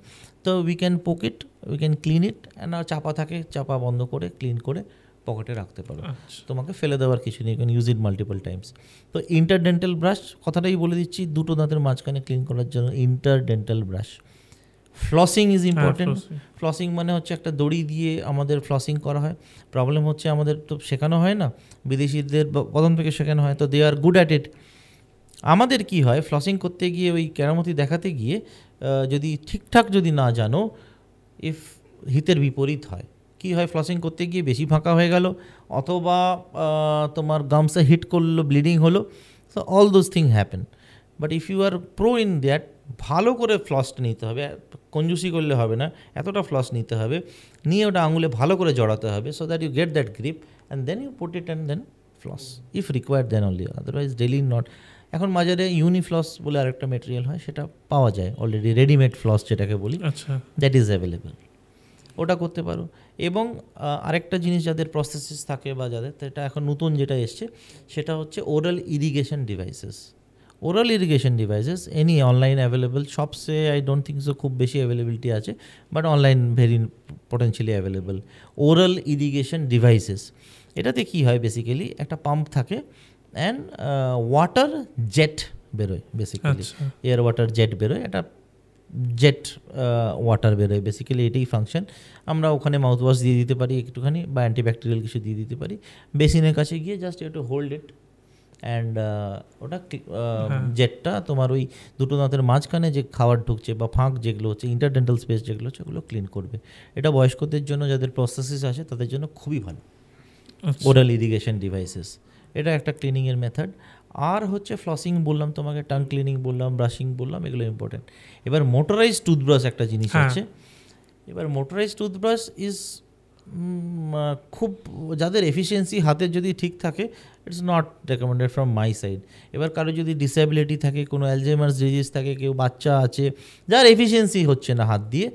তো we can poke it we can clean it and চাপা থাকে চাপা বন্ধ করে ক্লিন করে পকেটে রাখতে পারো আচ্ছা। তোমাকে ফেলে দেওয়ার কিছু নেই ইউজ ইট মাল্টিপল টাইমস তো ইন্টারডেন্টাল ব্রাশ কথাটাই বলে দিচ্ছি দুটো দাঁতের মাঝখানে ক্লিন করার জন্য interdental brush flossing is important flossing মানে হচ্ছে একটা দড়ি দিয়ে আমাদের ফ্লসিং করা হয় প্রবলেম হচ্ছে আমাদের তো শেখানো হয় না বিদেশিদের প্রথম থেকে শেখানো হয় তো দে আর গুড অ্যাট ইট আমাদের কি হয় ফ্লসিং করতে গিয়ে ওই কেরামতি দেখাতে গিয়ে যদি ঠিকঠাক যদি না জানো ইফ হিতের বিপরীত হয় কি হয় ফ্লসিং করতে গিয়ে বেশি ফাঁকা হয়ে গেল অথবা তোমার গামসে হিট করলো ব্লিডিং হলো so all those thing happen but if you are pro in that ভালো করে ফ্লসটা নিতে হবে কঞ্জুসি করলে হবে না এতটা ফ্লস নিতে হবে নিয়ে ওটা আঙুলে ভালো করে জড়াতে হবে so that you get that grip and then you put it and then floss if required then only otherwise daily not এখন মাঝারে ইউনিফ্লস বলে আরেকটা মেটেরিয়াল হয় সেটা পাওয়া যায় অলরেডি রেডিমেড ফ্লস যেটাকে বলি আচ্ছা দ্যাট ইজ অ্যাভেলেবেল ওটা করতে পারো এবং আরেকটা জিনিস যাদের প্রসেসেস থাকে বা যাদের এটা এখন নতুন যেটা এসছে সেটা হচ্ছে oral irrigation devices oral irrigation devices any online available সবসে আই ডোন্ট থিঙ্ক সো খুব বেশি অ্যাভেলেবিলিটি আছে but online very potentially available oral irrigation devices এটাতে কী হয় বেসিক্যালি একটা পাম্প থাকে অ্যান্ড ওয়াটার জেট বেরোয় বেসিক্যালি এয়ার ওয়াটার জেট বেরোয় এটা জেট ওয়াটার বেরোয় বেসিক্যালি এটাই ফাংশন আমরা ওখানে মাউথওয়াশ দিয়ে দিতে পারি একটুখানি বা অ্যান্টিব্যাকটেরিয়াল কিছু দিয়ে দিতে পারি বেসিনের কাছে গিয়ে জাস্ট একটু হোল্ড ইট অ্যান্ড ওটা হ্যাঁ। জেটটা তোমার ওই দুটো দাঁতের মাঝখানে যে খাবার ঢুকছে বা ফাঁক যেগুলো হচ্ছে ইন্টারডেন্টাল স্পেস যেগুলো হচ্ছে ওগুলো ক্লিন করবে এটা বয়স্কদের জন্য যাদের প্রসেসিস আছে তাদের জন্য খুবই ভালো ওরাল ইরিগেশন ডিভাইসেস এটা একটা ক্লিনিংয়ের মেথড আর হচ্ছে ফ্লসিং বললাম তোমাকে টাং ক্লিনিং বললাম ব্রাশিং বললাম এগুলো ইম্পর্টেন্ট এবার মোটরাইজ টুথব্রাশ একটা জিনিস হ্যাঁ। আছে এবার মোটরাইজ টুথব্রাশ ইজ খুব যাদের এফিসিয়েন্সি হাতের যদি ঠিক থাকে it's not recommended from my side এবার কারো যদি ডিসেবিলিটি থাকে কোনো অ্যালজেমার্স ডিজিজ থাকে কেউ বাচ্চা আছে যার এফিসিয়েন্সি হচ্ছে না হাত দিয়ে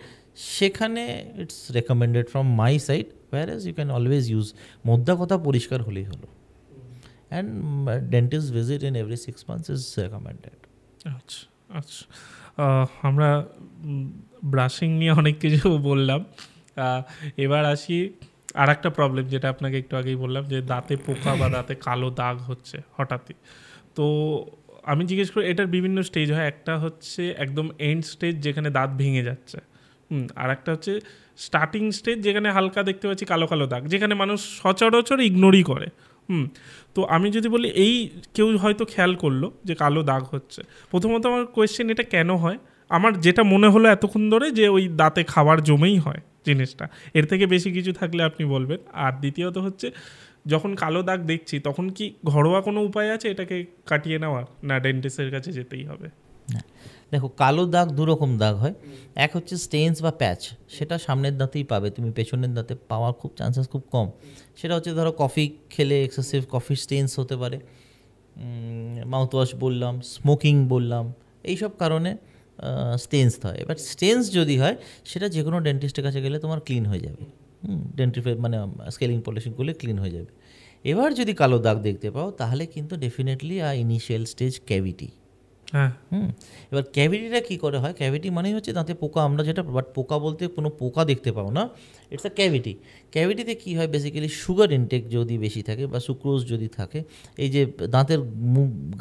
সেখানে it's recommended from my side where you can always use মোদ্দা কথা পরিষ্কার হলেই হলো and dentist visit in every six months is recommended আচ্ছা আচ্ছা আমরা ব্রাশিং নিয়ে অনেক কিছু বললাম এবার আসি আর একটা প্রবলেম যেটা আপনাকে একটু আগেই বললাম যে দাঁতে পোকা বা দাঁতে কালো দাগ হচ্ছে হঠাৎই তো আমি জিজ্ঞেস করি এটার বিভিন্ন স্টেজ হয় একটা হচ্ছে একদম এন্ড স্টেজ যেখানে দাঁত ভেঙে যাচ্ছে হুম আর একটা হচ্ছে স্টার্টিং স্টেজ যেখানে হালকা দেখতে পাচ্ছি কালো কালো দাগ যেখানে মানুষ সচরাচর ইগনোরই করে হুম তো আমি যদি বলি এই কেউ হয়তো খেয়াল করলো যে কালো দাগ হচ্ছে প্রথমত আমার কোয়েশ্চেন এটা কেন হয় আমার যেটা মনে হলো এতক্ষণ ধরে যে ওই দাঁতে খাবার জমেই হয় জিনিসটা এর থেকে বেশি কিছু থাকলে আপনি বলবেন আর দ্বিতীয়ত হচ্ছে যখন কালো দাগ দেখছি তখন কি ঘরোয়া কোনো উপায় আছে এটাকে কাটিয়ে নেওয়ার না ডেন্টিস্টের কাছে যেতেই হবে দেখো কালো দাগ দুরকম দাগ হয় এক হচ্ছে স্টেন্স বা প্যাচ সেটা সামনের দাঁতেই পাবে তুমি পেছনের দাঁতে পাওয়ার খুব চান্সেস খুব কম সেটা হচ্ছে ধরো কফি খেলে এক্সেসিভ কফি স্টেন্স হতে পারে মাউথওয়াশ বললাম স্মোকিং বললাম এইসব কারণে স্টেন্স হয় এবার স্টেন্স যদি হয় সেটা যে কোনো ডেন্টিস্টের কাছে গেলে তোমার ক্লিন হয়ে যাবে ডেন্টিফে মানে স্কেলিং পলিশিং করলে ক্লিন হয়ে যাবে এবার যদি কালো দাগ দেখতে পাও তাহলে কিন্তু definitely a initial stage cavity হ্যাঁ এবার ক্যাভিটিটা কী করে হয় ক্যাভিটি মানেই হচ্ছে দাঁতে পোকা আমরা যেটা বাট পোকা বলতে কোনো পোকা দেখতে পাবো না ইটস আ ক্যাভিটি ক্যাভিটিতে কী হয় বেসিক্যালি সুগার ইনটেক যদি বেশি থাকে বা সুক্রোজ যদি থাকে এই যে দাঁতের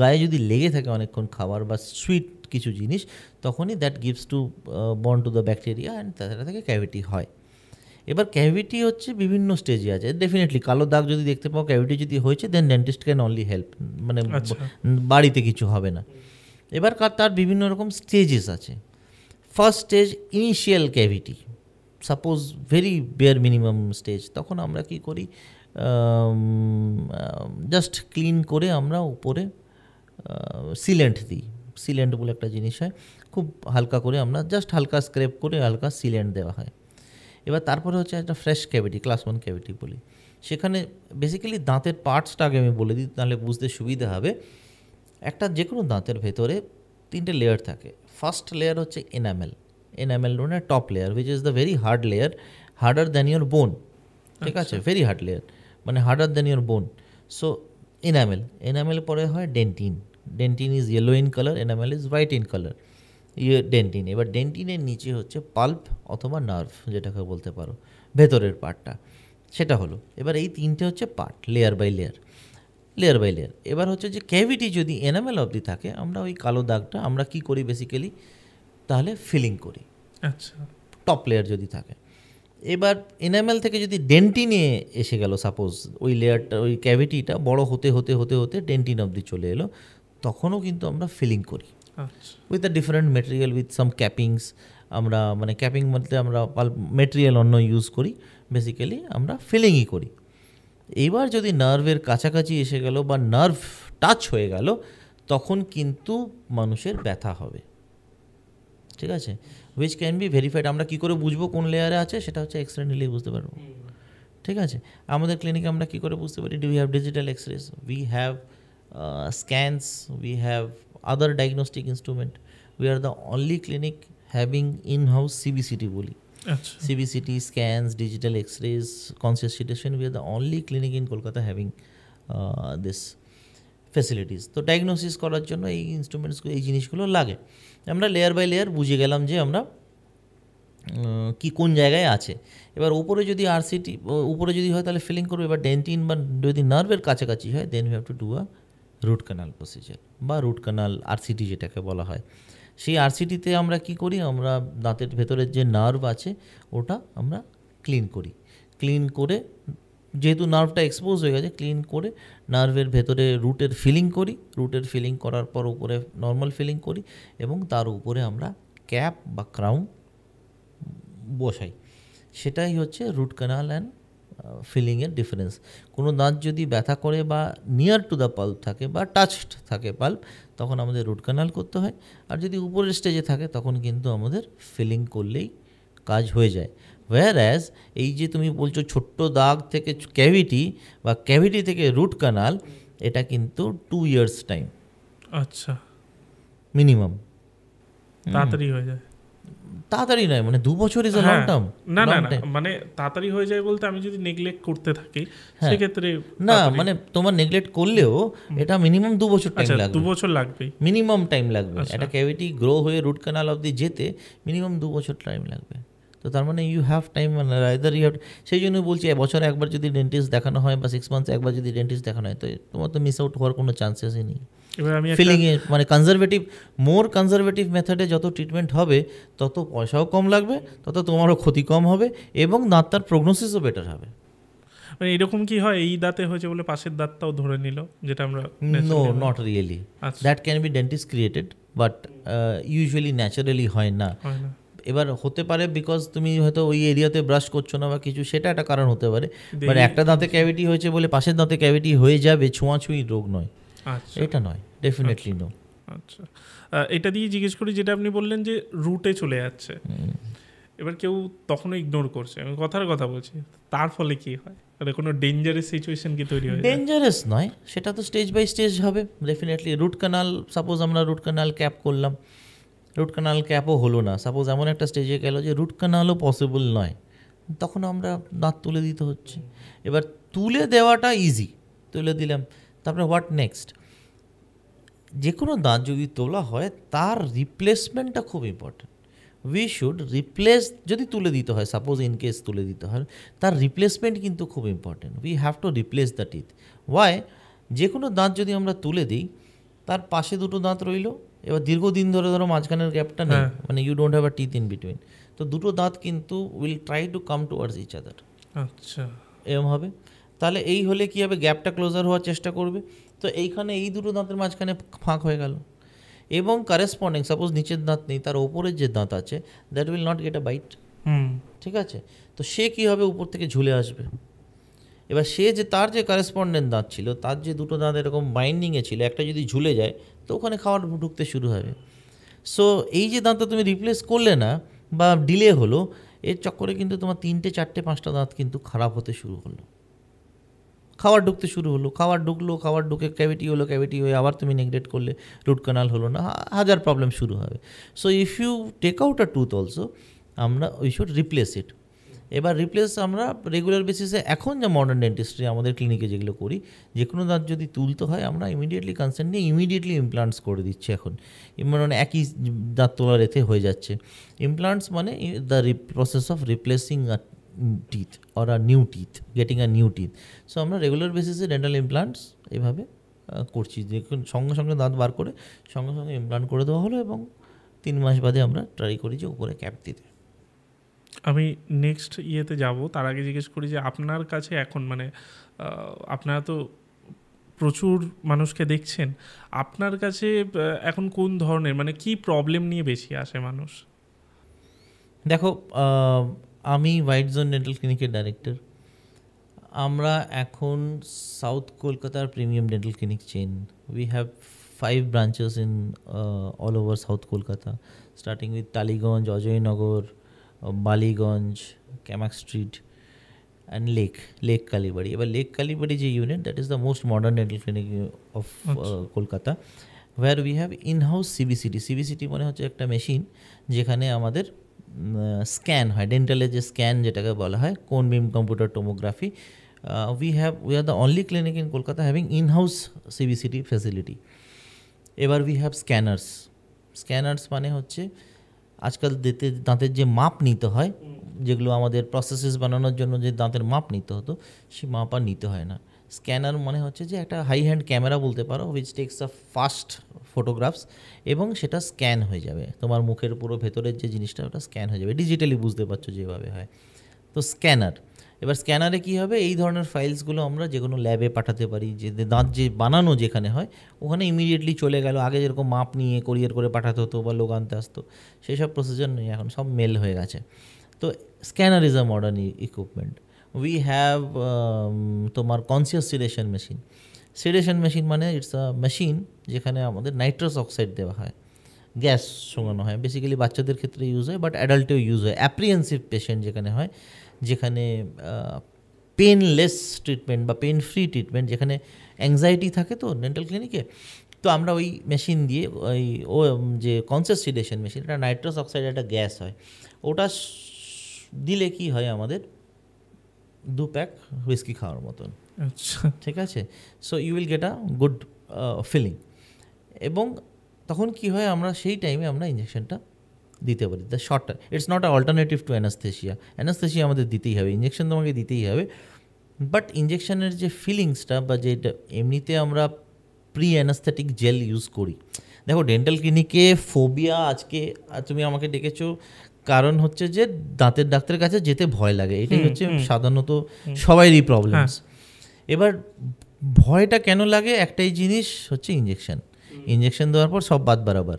গায়ে যদি লেগে থাকে অনেকক্ষণ খাবার বা সুইট কিছু জিনিস তখনই that gives to born to the bacteria and তাছাড়া থেকে ক্যাভিটি হয় এবার ক্যাভিটি হচ্ছে বিভিন্ন স্টেজে আছে ডেফিনেটলি কালো দাগ যদি দেখতে পাও ক্যাভিটি যদি হয়েছে then dentist can only help মানে আচ্ছা। বাড়িতে কিছু হবে না এবার তার বিভিন্ন রকম স্টেজেস আছে first stage initial cavity suppose very bare minimum stage তখন আমরা কি করি জাস্ট ক্লিন করে আমরা উপরে সিলেন্ট দিই সিলেন্ট বলে একটা জিনিস হয় খুব হালকা করে আমরা জাস্ট হালকা স্ক্রেপ করে হালকা সিলেন্ট দেওয়া হয় এবার তারপরে হচ্ছে একটা fresh cavity class one cavity বলি সেখানে বেসিক্যালি দাঁতের পার্টসটা আগে আমি বলে দিই তাহলে বুঝতে সুবিধা হবে একটা যে কোনো দাঁতের ভেতরে তিনটে লেয়ার থাকে ফার্স্ট লেয়ার হচ্ছে এনামেল এনামেল মানে top layer which is the very hard layer harder than your bone ঠিক আচ্ছা। আছে ভেরি হার্ড লেয়ার মানে harder than your bone so enamel enamel পরে হয় dentin dentin is yellow in colour enamel is white in colour ইয়ে dentin এবার ডেন্টিনের নিচে হচ্ছে পাল্প অথবা নার্ভ যেটাকে বলতে পারো ভেতরের পার্টটা সেটা হলো এবার এই তিনটে হচ্ছে part layer by layer layer by layer এবার হচ্ছে যে ক্যাভিটি যদি এনামেল অবধি থাকে আমরা ওই কালো দাগটা আমরা কি করি বেসিক্যালি তাহলে ফিলিং করি আচ্ছা টপ লেয়ার যদি থাকে এবার এনামেল থেকে যদি নিয়ে এসে গেল সাপোজ ওই লেয়ারটা ওই ক্যাভিটিটা বড় হতে হতে হতে হতে ডেন্টিন অবধি চলে এলো তখনও কিন্তু আমরা ফিলিং করি with a different material with some cappings আমরা মানে ক্যাপিং মধ্যে আমরা মেটেরিয়াল অন্য ইউজ করি বেসিক্যালি আমরা ফিলিংই করি এইবার যদি নার্ভের কাছাকাছি এসে গেল বা নার্ভ টাচ হয়ে গেল তখন কিন্তু মানুষের ব্যথা হবে ঠিক আছে হুইচ ক্যান বি ভেরিফাইড আমরা কী করে বুঝবো কোন লেয়ারে আছে সেটা হচ্ছে এক্স রে নিলেই বুঝতে পারবো ঠিক আছে আমাদের ক্লিনিকে আমরা কী করে বুঝতে পারি do have digital X rays we have scans we have other diagnostic instrument we are the only clinic having in house CBCT বলি CBCT scans digital X-rays, conscious sedation. We are the only clinic in Kolkata having this facilities তো diagnosis করার জন্য এই ইনস্ট্রুমেন্টসগুলো এই জিনিসগুলো লাগে আমরা layer by layer বুঝে গেলাম যে আমরা কি কোন জায়গায় আছে এবার উপরে যদি আরসিটি উপরে যদি হয় তাহলে ফিলিং করবে এবার ডেন্টিন বা যদি নার্ভের কাছাকাছি হয় then we have to do a root canal procedure বা রুট কানাল আরসিটি যেটাকে বলা হয় সেই আরসিটিতে আমরা কি করি আমরা দাঁতের ভেতরের যে নার্ভ আছে ওটা আমরা ক্লিন করি ক্লিন করে যেহেতু নার্ভটা এক্সপোজ হয়ে গেছে ক্লিন করে নার্ভের ভেতরে রুটের ফিলিং করি রুটের ফিলিং করার পর উপরে নর্মাল ফিলিং করি এবং তার উপরে আমরা ক্যাপ বা ক্রাউন বসাই সেটাই হচ্ছে রুট ক্যানাল অ্যান্ড ফিলিংয়ের ডিফারেন্স কোনো দাঁত যদি ব্যথা করে বা নিয়ার টু দ্য পাল্প থাকে বা টাচড থাকে পাল্প তখন আমাদের রুট কানাল করতে হয় আর যদি উপরের স্টেজে থাকে তখন কিন্তু আমাদের ফিলিং করলেই কাজ হয়ে যায় ওয়ার অ্যাজ এই যে তুমি বলছো ছোট্ট দাগ থেকে ক্যাভিটি বা ক্যাভিটি থেকে রুট কানাল এটা কিন্তু টু ইয়ার্স টাইম আচ্ছা মিনিমাম তাড়াতাড়ি হয়ে যায় তাড়াতাড়ি নয় মানে দু বছর ইজ লং টার্ম না না মানে তাড়াতাড়ি হয়ে যায় বলতে আমি যদি নেগলেক্ট করতে থাকি হ্যাঁ। সেক্ষেত্রে না মানে তোমার নেগলেক্ট করলেও এটা মিনিমাম দু বছর টাইম আচ্ছা, লাগবে দু বছর লাগবে মিনিমাম টাইম লাগবে এটা ক্যাভিটি গ্রো হয়ে রুট ক্যানাল অবধি যেতে মিনিমাম দু বছর টাইম লাগবে তো তার মানে ইউ হ্যাভ টাইম মানে রাইদার ইউ হ্যাভ সেই জন্য বলছি বছরে একবার যদি ডেন্টিস্ট দেখানো হয় বা সিক্স মান্থস একবার যদি ডেন্টিস্ট দেখানো হয় তো তোমার তো মিস আউট হওয়ার কোনো চান্সেসই নেই ফিলিং এ মানে কনজারভেটিভ মোর কনজারভেটিভ মেথডে যত ট্রিটমেন্ট হবে তত পয়সাও কম লাগবে তত তোমারও ক্ষতি কম হবে এবং তার প্রগনোসিসও বেটার হবে মানে এরকম কি হয় এই দাঁতে হয়েছে বলে পাশের দাঁতটাও ধরে নিল যেটা আমরা no not really that can be dentist created but usually naturally হয় না এবার হতে পারে বিকজ তুমি হয়তো ওই এরিয়াতে ব্রাশ করছো না বা কিছু সেটা একটা কারণ হতে পারে মানে একটা দাঁতে ক্যাভিটি হয়েছে বলে পাশের দাঁতে ক্যাভিটি হয়ে যাবে ছোঁয়াছুঁই রোগ নয় আচ্ছা। এটা নয় ডেফিনেটলি নো আচ্ছা, আচ্ছা। এটা দিয়ে জিজ্ঞেস করি যেটা আপনি বললেন যে রুটে চলে যাচ্ছে এবার কেউ তখনও ইগনোর করছে আমি কথার কথা বলছি তার ফলে কি হয় মানে কোনো ডেঞ্জারাস সিচুয়েশন কি তৈরি হয় ডেঞ্জারাস নয় সেটা তো স্টেজ বাই স্টেজ হবে ডেফিনেটলি রুট কানাল সাপোজ আমরা রুট কানাল ক্যাপ করলাম রুট কানাল ক্যাপও হলো না সাপোজ এমন একটা স্টেজে গেল যে রুট কানালও পসিবল নয় তখন আমরা দাঁত তুলে দিতে হচ্ছে এবার তুলে দেওয়াটা ইজি তুলে দিলাম তারপরে হোয়াট নেক্সট যে কোনো দাঁত যদি তোলা হয় তার রিপ্লেসমেন্টটা খুব ইম্পর্ট্যান্ট উই শুড রিপ্লেস যদি তুলে দিতে হয় সাপোজ ইন কেস তুলে দিতে হয় তার রিপ্লেসমেন্ট কিন্তু খুব important we have to replace the teeth why যে কোনো দাঁত যদি আমরা তুলে দিই তার পাশে দুটো দাঁত রইল এবার দীর্ঘদিন ধরে ধরো মাঝখানের গ্যাপটা নেই হ্যাঁ। মানে you don't have a teeth in between তো দুটো দাঁত কিন্তু will try to come towards each other আচ্ছা এরম হবে তাহলে এই হলে কী হবে গ্যাপটা ক্লোজার হওয়ার চেষ্টা করবে তো এইখানে এই দুটো দাঁতের মাঝখানে ফাঁক হয়ে গেল এবং কারেসপন্ডিং সাপোজ নিচের দাঁত নেই তার ওপরের যে দাঁত আছে that will not get a bite ঠিক আছে তো সে কী হবে উপর থেকে ঝুলে আসবে এবার সে যে তার যে কারেসপন্ডেন্ট দাঁত ছিল তার যে দুটো দাঁত এরকম বাইন্ডিংয়ে ছিল একটা যদি ঝুলে যায় তো ওখানে খাওয়ার ঢুকতে শুরু হবে সো এই যে দাঁতটা তুমি রিপ্লেস করলে না বা ডিলে হলো এর চক্করে কিন্তু তোমার তিনটে চারটে পাঁচটা দাঁত কিন্তু খারাপ হতে শুরু হলো খাবার ঢুকতে শুরু হলো খাবার ঢুকলো খাবার ঢুকে ক্যাভিটি হলো ক্যাভিটি হয়ে আবার তুমি নেগলেক্ট করলে রুট কানাল হলো না হাজার প্রবলেম শুরু হবে so if you take out a tooth also আমরা উই শুড রিপ্লেস ইট এবার রিপ্লেস আমরা রেগুলার বেসিসে এখন যে মডার্ন ডেন্টিস্ট্রি আমাদের ক্লিনিকে যেগুলো করি যে কোনো দাঁত যদি তুলতে হয় আমরা ইমিডিয়েটলি কনসার্ন নিয়ে ইমিডিয়েটলি ইমপ্লান্টস করে দিচ্ছি এখন মানে একই দাঁত তোলার এতে হয়ে যাচ্ছে ইমপ্লান্টস মানে the process of replacing a teeth or a new teeth getting a new teeth so আমরা রেগুলার বেসিসে ডেন্টাল ইমপ্লান্টস এভাবে করছি যে সঙ্গে সঙ্গে দাঁত বার করে সঙ্গে সঙ্গে ইমপ্লান্ট করে দেওয়া হলো এবং তিন মাস বাদে আমরা ট্রাই করি যে উপরে ক্যাপ দিতে আমি নেক্সট ইয়েতে যাব তার আগে জিজ্ঞেস করি যে আপনার কাছে এখন মানে আপনারা তো প্রচুর মানুষকে দেখছেন আপনার কাছে এখন কোন ধরনের মানে কি প্রবলেম নিয়ে বেশি আসে মানুষ দেখো আমি হোয়াইট জোন ডেন্টাল ক্লিনিকের ডাইরেক্টর আমরা এখন সাউথ কলকাতার premium dental clinic chain we have five branches in all over south Kolkata starting with Tollygunge Ajaynagar Ballygunge Camac street and Lake Lake Kalibadi. Well, Lake Kalibadi unit that is the most modern dental clinic of uh, Kolkata, where we have in-house CBCT. CBCT মানে হচ্ছে একটা machine যেখানে আমাদের scan হয় ডেন্টালের যে scan যেটাকে বলা হয় cone beam computer tomography we have we are the only clinic in Kolkata having in house CBCT facility এবার উই হ্যাভ স্ক্যানার্স স্ক্যানার্স মানে হচ্ছে আজকাল দাঁতে দাঁতের যে মাপ নিতে হয় যেগুলো আমাদের প্রসেসেস বানানোর জন্য যে দাঁতের মাপ নিতে হতো সেই মাপ আর নিতে হয় না স্ক্যানার মানে হচ্ছে যে একটা হাই হ্যান্ড ক্যামেরা বলতে পারো which takes a fast photographs এবং সেটা স্ক্যান হয়ে যাবে তোমার মুখের পুরো ভেতরের যে জিনিসটা ওটা স্ক্যান হয়ে যাবে ডিজিটালি বুঝতে পারছো যেভাবে হয় তো স্ক্যানার এবার স্ক্যানারে কি হবে এই ধরনের ফাইলস গুলো আমরা যে কোনো ল্যাবে পাঠাতে পারি যে দাঁত যে বানানো যেখানে হয় ওখানে ইমিডিয়েটলি চলে গেল আগে যেরকম মাপ নিয়ে কুরিয়ার করে পাঠাতো তো বা লোক আনতে আসতো সেই সব প্রসিজার নেই এখন সব মেল হয়ে গেছে তো scanner is a modern equipment we have তোমার কনসিয়েশন মেশিন সিডেশন মেশিন মানে इट्स আ মেশিন যেখানে আমাদের নাইট্রাস অক্সাইড দেওয়া হয় গ্যাস সুঙানো হয় বেসিক্যালি বাচ্চাদের ক্ষেত্রে ইউজ হয় বাট অ্যাডাল্টিভ ইউজ হয় অ্যাপ্রিহেনসিভ پیشنট যেখানে হয় যেখানে পেনলেস ট্রিটমেন্ট বা পেন ফ্রি ট্রিটমেন্ট যেখানে অ্যাংজাইটি থাকে তো ডেন্টাল ক্লিনিকে তো আমরা ওই মেশিন দিয়ে ওই ও যে কনসিয়াস সিডেশন মেশিন এটা নাইট্রাস অক্সাইড একটা গ্যাস হয় ওটা দিলে কি হয় আমাদের দু প্যাক হুইস্কি খাওয়ার মতন আচ্ছা ঠিক আছে so you will get a good feeling এবং তখন কি হয় আমরা সেই টাইমে আমরা ইঞ্জেকশনটা দিতে পারি the short it's not alternative to anaesthesia anaesthesia আমাদের দিতেই হবে ইঞ্জেকশন তোমাকে দিতেই হবে বাট ইঞ্জেকশনের যে ফিলিংসটা বা যে এমনিতে আমরা প্রি অ্যানাস্থেটিক জেল ইউজ করি দেখো ডেন্টাল ক্লিনিকে ফোবিয়া আজকে তুমি আমাকে ডেকেছো কারণ হচ্ছে যে দাঁতের ডাক্তারের কাছে যেতে ভয় লাগে এটাই হচ্ছে সাধারণত সবাইরই প্রবলেমস হ্যাঁ। এবার ভয়টা কেন লাগে একটাই জিনিস হচ্ছে ইঞ্জেকশন ইঞ্জেকশন দেওয়ার পর সব বাদ বারাবার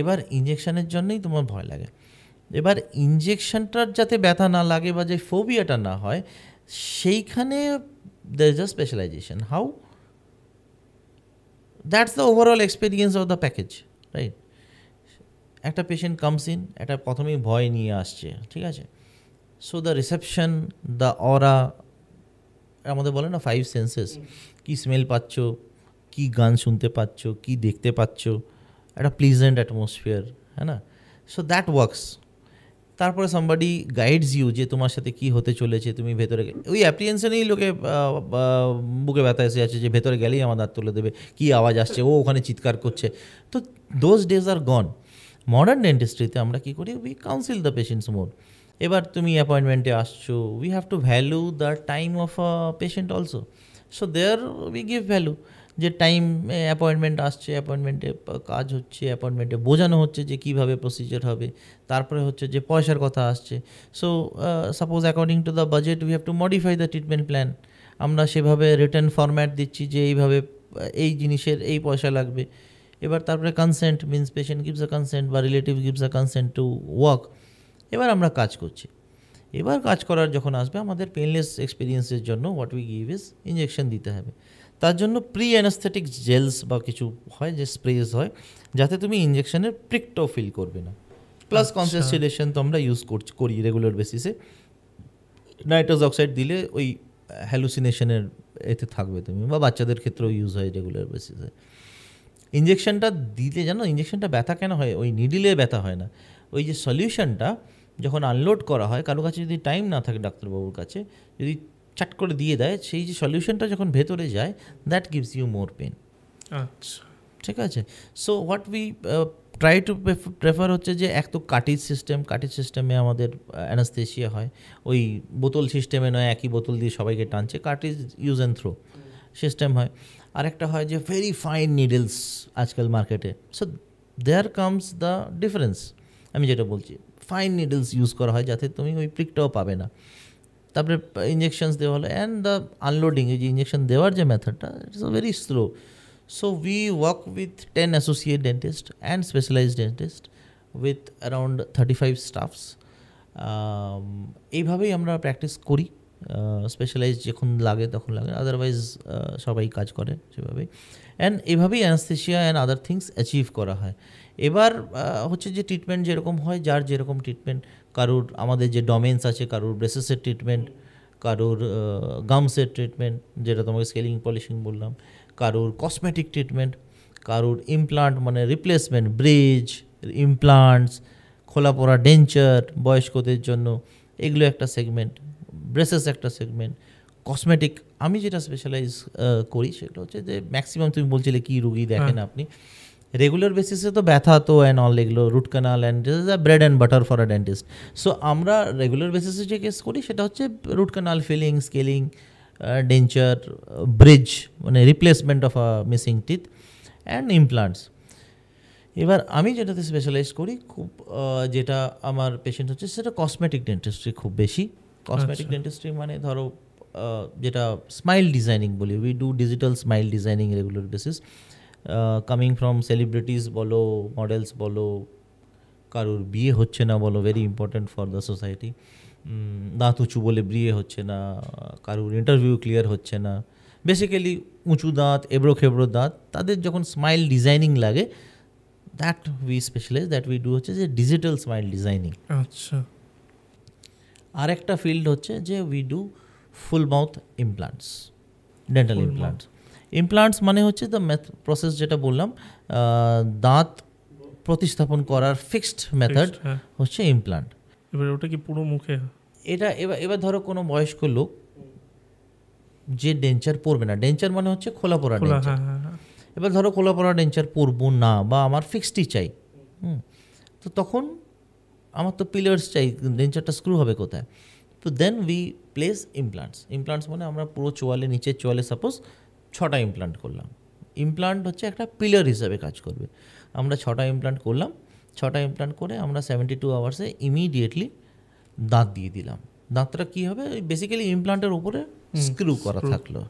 এবার ইঞ্জেকশানের জন্যই তোমার ভয় লাগে এবার ইঞ্জেকশনটার যাতে ব্যথা না লাগে বা যে ফোবিয়াটা না হয় সেইখানে there is a specialisation how that's the overall experience of the package right একটা পেশেন্ট কামস ইন একটা প্রথমেই ভয় নিয়ে আসছে ঠিক আছে so the reception the aura আমাদের বলে না ফাইভ সেন্সেস কী স্মেল পাচ্ছ কী গান শুনতে পাচ্ছ কী দেখতে পাচ্ছ একটা প্লিজেন্ট অ্যাটমসফিয়ার হ্যাঁ না সো দ্যাট ওয়ার্কস তারপরে সামবাডি গাইডস ইউ যে তোমার সাথে কী হতে চলেছে তুমি ভেতরে ওই অ্যাপ্রিয়েন্সনেই লোকে বুকে ব্যথা এসে যাচ্ছে যে ভেতরে গেলেই আমার দাঁত তুলে দেবে কী আওয়াজ আসছে ও ওখানে চিৎকার করছে তো those days are gone modern ডেন্টিস্ট্রিতে আমরা কী করি we counsel the patients more এবার তুমি অ্যাপয়েন্টমেন্টে আসছো we have to value the time of a patient also so there we give value যে টাইম অ্যাপয়েন্টমেন্ট আসছে অ্যাপয়েন্টমেন্টে কাজ হচ্ছে অ্যাপয়েন্টমেন্টে বোঝানো হচ্ছে যে কিভাবে প্রসিজার হবে তারপরে হচ্ছে যে পয়সার কথা আসছে so suppose according to the budget we have to modify the treatment plan আমরা সেভাবে রিটার্ন ফরম্যাট দিচ্ছি যে এইভাবে এই জিনিসের এই পয়সা লাগবে এবার তারপরে consent means patient gives a consent বা relative gives a consent to work এবার আমরা কাজ করছি এবার কাজ করার যখন আসবে আমাদের পেনলেস এক্সপিরিয়েন্সের জন্য what we give is injection দিতে হবে তার জন্য প্রি অ্যানাস্থেটিক জেলস বা কিছু হয় যে স্প্রেস হয় যাতে তুমি ইঞ্জেকশনের প্রিকটাও ফিল করবে না প্লাস কনসেস্টিলেশন তো আমরা ইউজ করছি করি রেগুলার বেসিসে নাইট্রোজ অক্সাইড দিলে ওই হ্যালুসিনেশনের এতে থাকবে তুমি বা বাচ্চাদের ক্ষেত্রেও ইউজ হয় রেগুলার বেসিসে ইঞ্জেকশনটা দিলে জানো ইঞ্জেকশনটা ব্যথা কেন হয় ওই নিডিলে ব্যথা হয় না ওই যে সলিউশনটা যখন আনলোড করা হয় কারো কাছে যদি টাইম না থাকে ডাক্তারবাবুর কাছে যদি চাট করে দিয়ে দেয় সেই যে সলিউশনটা যখন ভেতরে যায় that gives you more pain আচ্ছা ঠিক আছে so what we try to prefer হচ্ছে যে এক তো কাটিজ সিস্টেম কাটিজ সিস্টেমে আমাদের অ্যানাস্থেশিয়া uh, হয় ওই বোতল সিস্টেমে নয় একই বোতল দিয়ে সবাইকে টানছে cartridge use and throw system হয় আরেকটা হয় যে ভেরি ফাইন নিডলস আজকাল মার্কেটে so there comes the difference আমি যেটা বলছি ফাইন নিডলস ইউজ করা হয় যাতে তুমি ওই প্রিকটাও পাবে না তারপরে ইঞ্জেকশনস দেওয়া হলো অ্যান্ড দ্য আনলোডিং এই যে ইঞ্জেকশন দেওয়ার যে মেথডটা it's a very slow so we work with ten associate dentist and specialised dentist with around thirty five staffs এইভাবেই আমরা প্র্যাকটিস করি স্পেশালাইজ যখন লাগে তখন লাগে আদারওয়াইজ সবাই কাজ করে সেভাবেই অ্যান্ড এভাবেই anaesthesia and other things achieve করা হয় এবার হচ্ছে যে ট্রিটমেন্ট যেরকম হয় যার যেরকম ট্রিটমেন্ট কারুর আমাদের যে ডোমেন্স আছে কারুর ব্রেসেসের ট্রিটমেন্ট কারুর গামসের ট্রিটমেন্ট যেটা তোমাকে স্কেলিং পলিশিং বললাম কারুর কসমেটিক ট্রিটমেন্ট কারুর ইমপ্লান্ট মানে রিপ্লেসমেন্ট ব্রিজ ইমপ্লান্টস খোলা পড়া ডেঞ্চার বয়স্কদের জন্য এগুলো একটা সেগমেন্ট ব্রেসেস একটা সেগমেন্ট কসমেটিক আমি যেটা স্পেশালাইজ করি সেটা হচ্ছে যে ম্যাক্সিমাম তুমি বলছিলে কী রুগী দেখেন হ্যাঁ। আপনি রেগুলার বেসিসে তো ব্যথা তো অ্যান্ড অল এগুলো root canal and bread and butter for a dentist so আমরা রেগুলার বেসিসে যে কেস করি সেটা হচ্ছে root canal filling scaling denture bridge মানে replacement of a missing teeth and implants এবার আমি যেটাতে স্পেশালাইজ করি খুব যেটা আমার পেশেন্ট হচ্ছে সেটা কসমেটিক ডেন্টিস্ট্রি খুব বেশি কসমেটিক ডেন্টিস্ট্রি মানে ধরো যেটা স্মাইল ডিজাইনিং বলি we do digital smile designing regular basis coming from celebrities বলো মডেলস বলো কারোর বিয়ে হচ্ছে না বলো very important for the society দাঁত উঁচু বলে বিয়ে হচ্ছে না কারোর ইন্টারভিউ ক্লিয়ার হচ্ছে না বেসিক্যালি উঁচু দাঁত এবড়ো খেবড়ো দাঁত তাদের যখন স্মাইল ডিজাইনিং লাগে that we specialise that we do হচ্ছে যে ডিজিটাল স্মাইল ডিজাইনিং আচ্ছা আরেকটা ফিল্ড হচ্ছে যে we do full mouth implants dental implants implants মানে হচ্ছে দ্য প্রসেস যেটা বললাম দাঁত প্রতিস্থাপন করার ফিক্সড হ্যাঁ। মেথড হচ্ছে ইমপ্লান্ট এবার ওটা কি পুরো মুখে এটা এবার এবার ধরো কোনো বয়স্ক লোক যে ডেঞ্চার পরবে না ডেঞ্চার মানে হচ্ছে খোলা পড়া ডেঞ্চার হ্যাঁ, হ্যাঁ, এবার ধরো খোলা পড়া ডেঞ্চার পরবো না বা আমার ফিক্সডই চাই তো তখন আমার তো পিলার্স চাই ডেঞ্চারটা স্ক্রু হবে কোথায় তো then we place implants implants মানে আমরা পুরো চোয়ালে নিচের চোয়ালে সাপোজ ছটা ইমপ্লান্ট করলাম ইমপ্লান্ট হচ্ছে একটা পিলার হিসাবে কাজ করবে আমরা ছটা ইমপ্লান্ট করলাম ছটা ইমপ্লান্ট করে আমরা সেভেন্টি টু আওয়ার্সে ইমিডিয়েটলি দাঁত দিয়ে দিলাম দাঁতটা কী হবে বেসিক্যালি ইমপ্লান্টের উপরে স্ক্রু করা থাকলো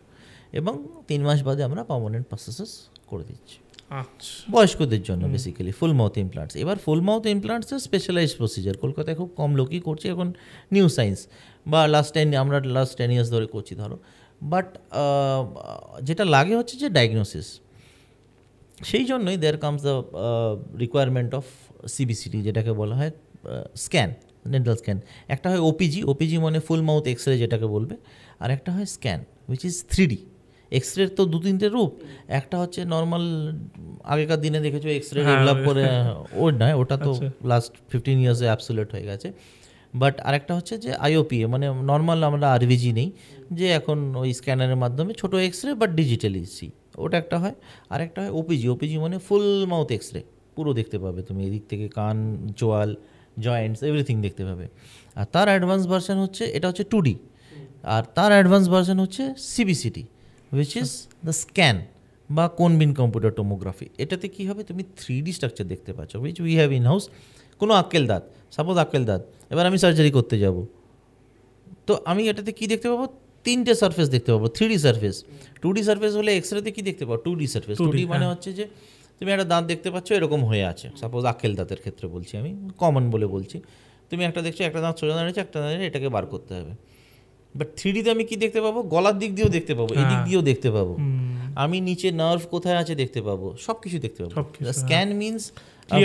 এবং তিন মাস বাদে আমরা পার্মানেন্ট প্রসেসেস করে দিচ্ছি আচ্ছা। বয়স্কদের জন্য বেসিক্যালি ফুল মাউথ ইমপ্লান্টস এবার full mouth implants specialised procedure কলকাতায় খুব কম লোকই করছে এখন নিউ সায়েন্স বা লাস্ট টেন আমরা লাস্ট টেন ইয়ার্স ধরে করছি ধরো বাট যেটা লাগে হচ্ছে যে ডায়াগনোসিস সেই জন্যই there comes the requirement of CBCT যেটাকে বলা হয় স্ক্যান ডেন্টাল স্ক্যান একটা হয় ওপিজি ওপিজি মানে ফুল মাউথ এক্স রে যেটাকে বলবে আর একটা হয় scan which is three D X রের তো দু তিনটে রূপ একটা হচ্ছে নর্মাল আগেকার দিনে দেখেছো এক্স রে ডেভেলপ করে ওর নয় ওটা তো লাস্ট ফিফটিন ইয়ার্সে অ্যাবসুলেট হয়ে গেছে বাট আরেকটা হচ্ছে যে আইওপিএ মানে নর্মাল আমরা আরভিজি নেই যে এখন ওই স্ক্যানারের মাধ্যমে ছোট X ray but digitally C ওটা একটা হয় আরেকটা হয় ওপিজি ওপিজি মানে ফুল মাউথ এক্স রে পুরো দেখতে পাবে তুমি এদিক থেকে কান জোয়াল জয়েন্টস এভরিথিং দেখতে পাবে আর তার অ্যাডভান্স ভার্সন হচ্ছে এটা হচ্ছে টু ডি আর তার অ্যাডভান্স ভার্সন হচ্ছে CBCT which is the scan বা কোন বিন কম্পিউটার টোমোগ্রাফি এটাতে কী হবে তুমি থ্রি ডি স্ট্রাকচার দেখতে পাচ্ছ which we have in house কোনো আক্কেল দাঁত সাপোজ আক্কেল দাঁত এবার আমি সার্জারি করতে যাব তো আমি এটাতে কি দেখতে পাবো তিনটে সারফেস দেখতে পাবো three D surface two D surface হলে এক্স রেতে কী দেখতে পাবো two D surface two D মানে হ্যাঁ। হচ্ছে যে তুমি একটা দাঁত দেখতে পাচ্ছ এরকম হয়ে আছে সাপোজ আখেল দাঁতের ক্ষেত্রে বলছি আমি কমন বলে বলছি তুমি একটা দেখছো একটা দাঁত সোজা দাঁড়িয়েছে একটা দাঁড়িয়ে এটাকে বার করতে হবে বাট থ্রি ডিতে আমি কি দেখতে পাবো গলার দিক দিয়েও দেখতে পাবো এই দিক হ্যাঁ। দিয়েও দেখতে পাবো আমি নিচে নার্ভ কোথায় আছে দেখতে পাবো সব কিছু দেখতে পাবো scan means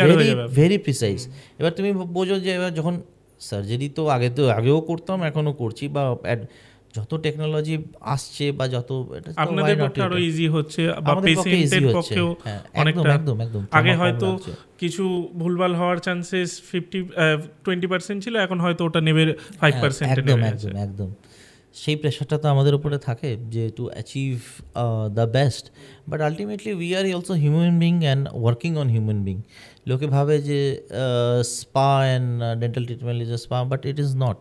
very very precise এবার তুমি বোঝো যে এবার যখন সার্জারি তো আগে তো আগেও করতাম এখনও করছি বা যত টেকনোলজি আসছে বা যত আপনাদের পক্ষে আরো ইজি হচ্ছে বা পেশেন্টের পক্ষেও হ্যাঁ, অনেকটা একদম একদম আগে হয়তো কিছু ভুলভাল হওয়ার চান্সেস 50 20% ছিল এখন হয়তো ওটা নেবে 5% হ্যাঁ, একদম একদম একদম সেই প্রেশারটা তো আমাদের উপরে থাকে যে to achieve the best but ultimately we are also human being and working on human being লোকে ভাবে যে spa and dental treatment is a spa but it is not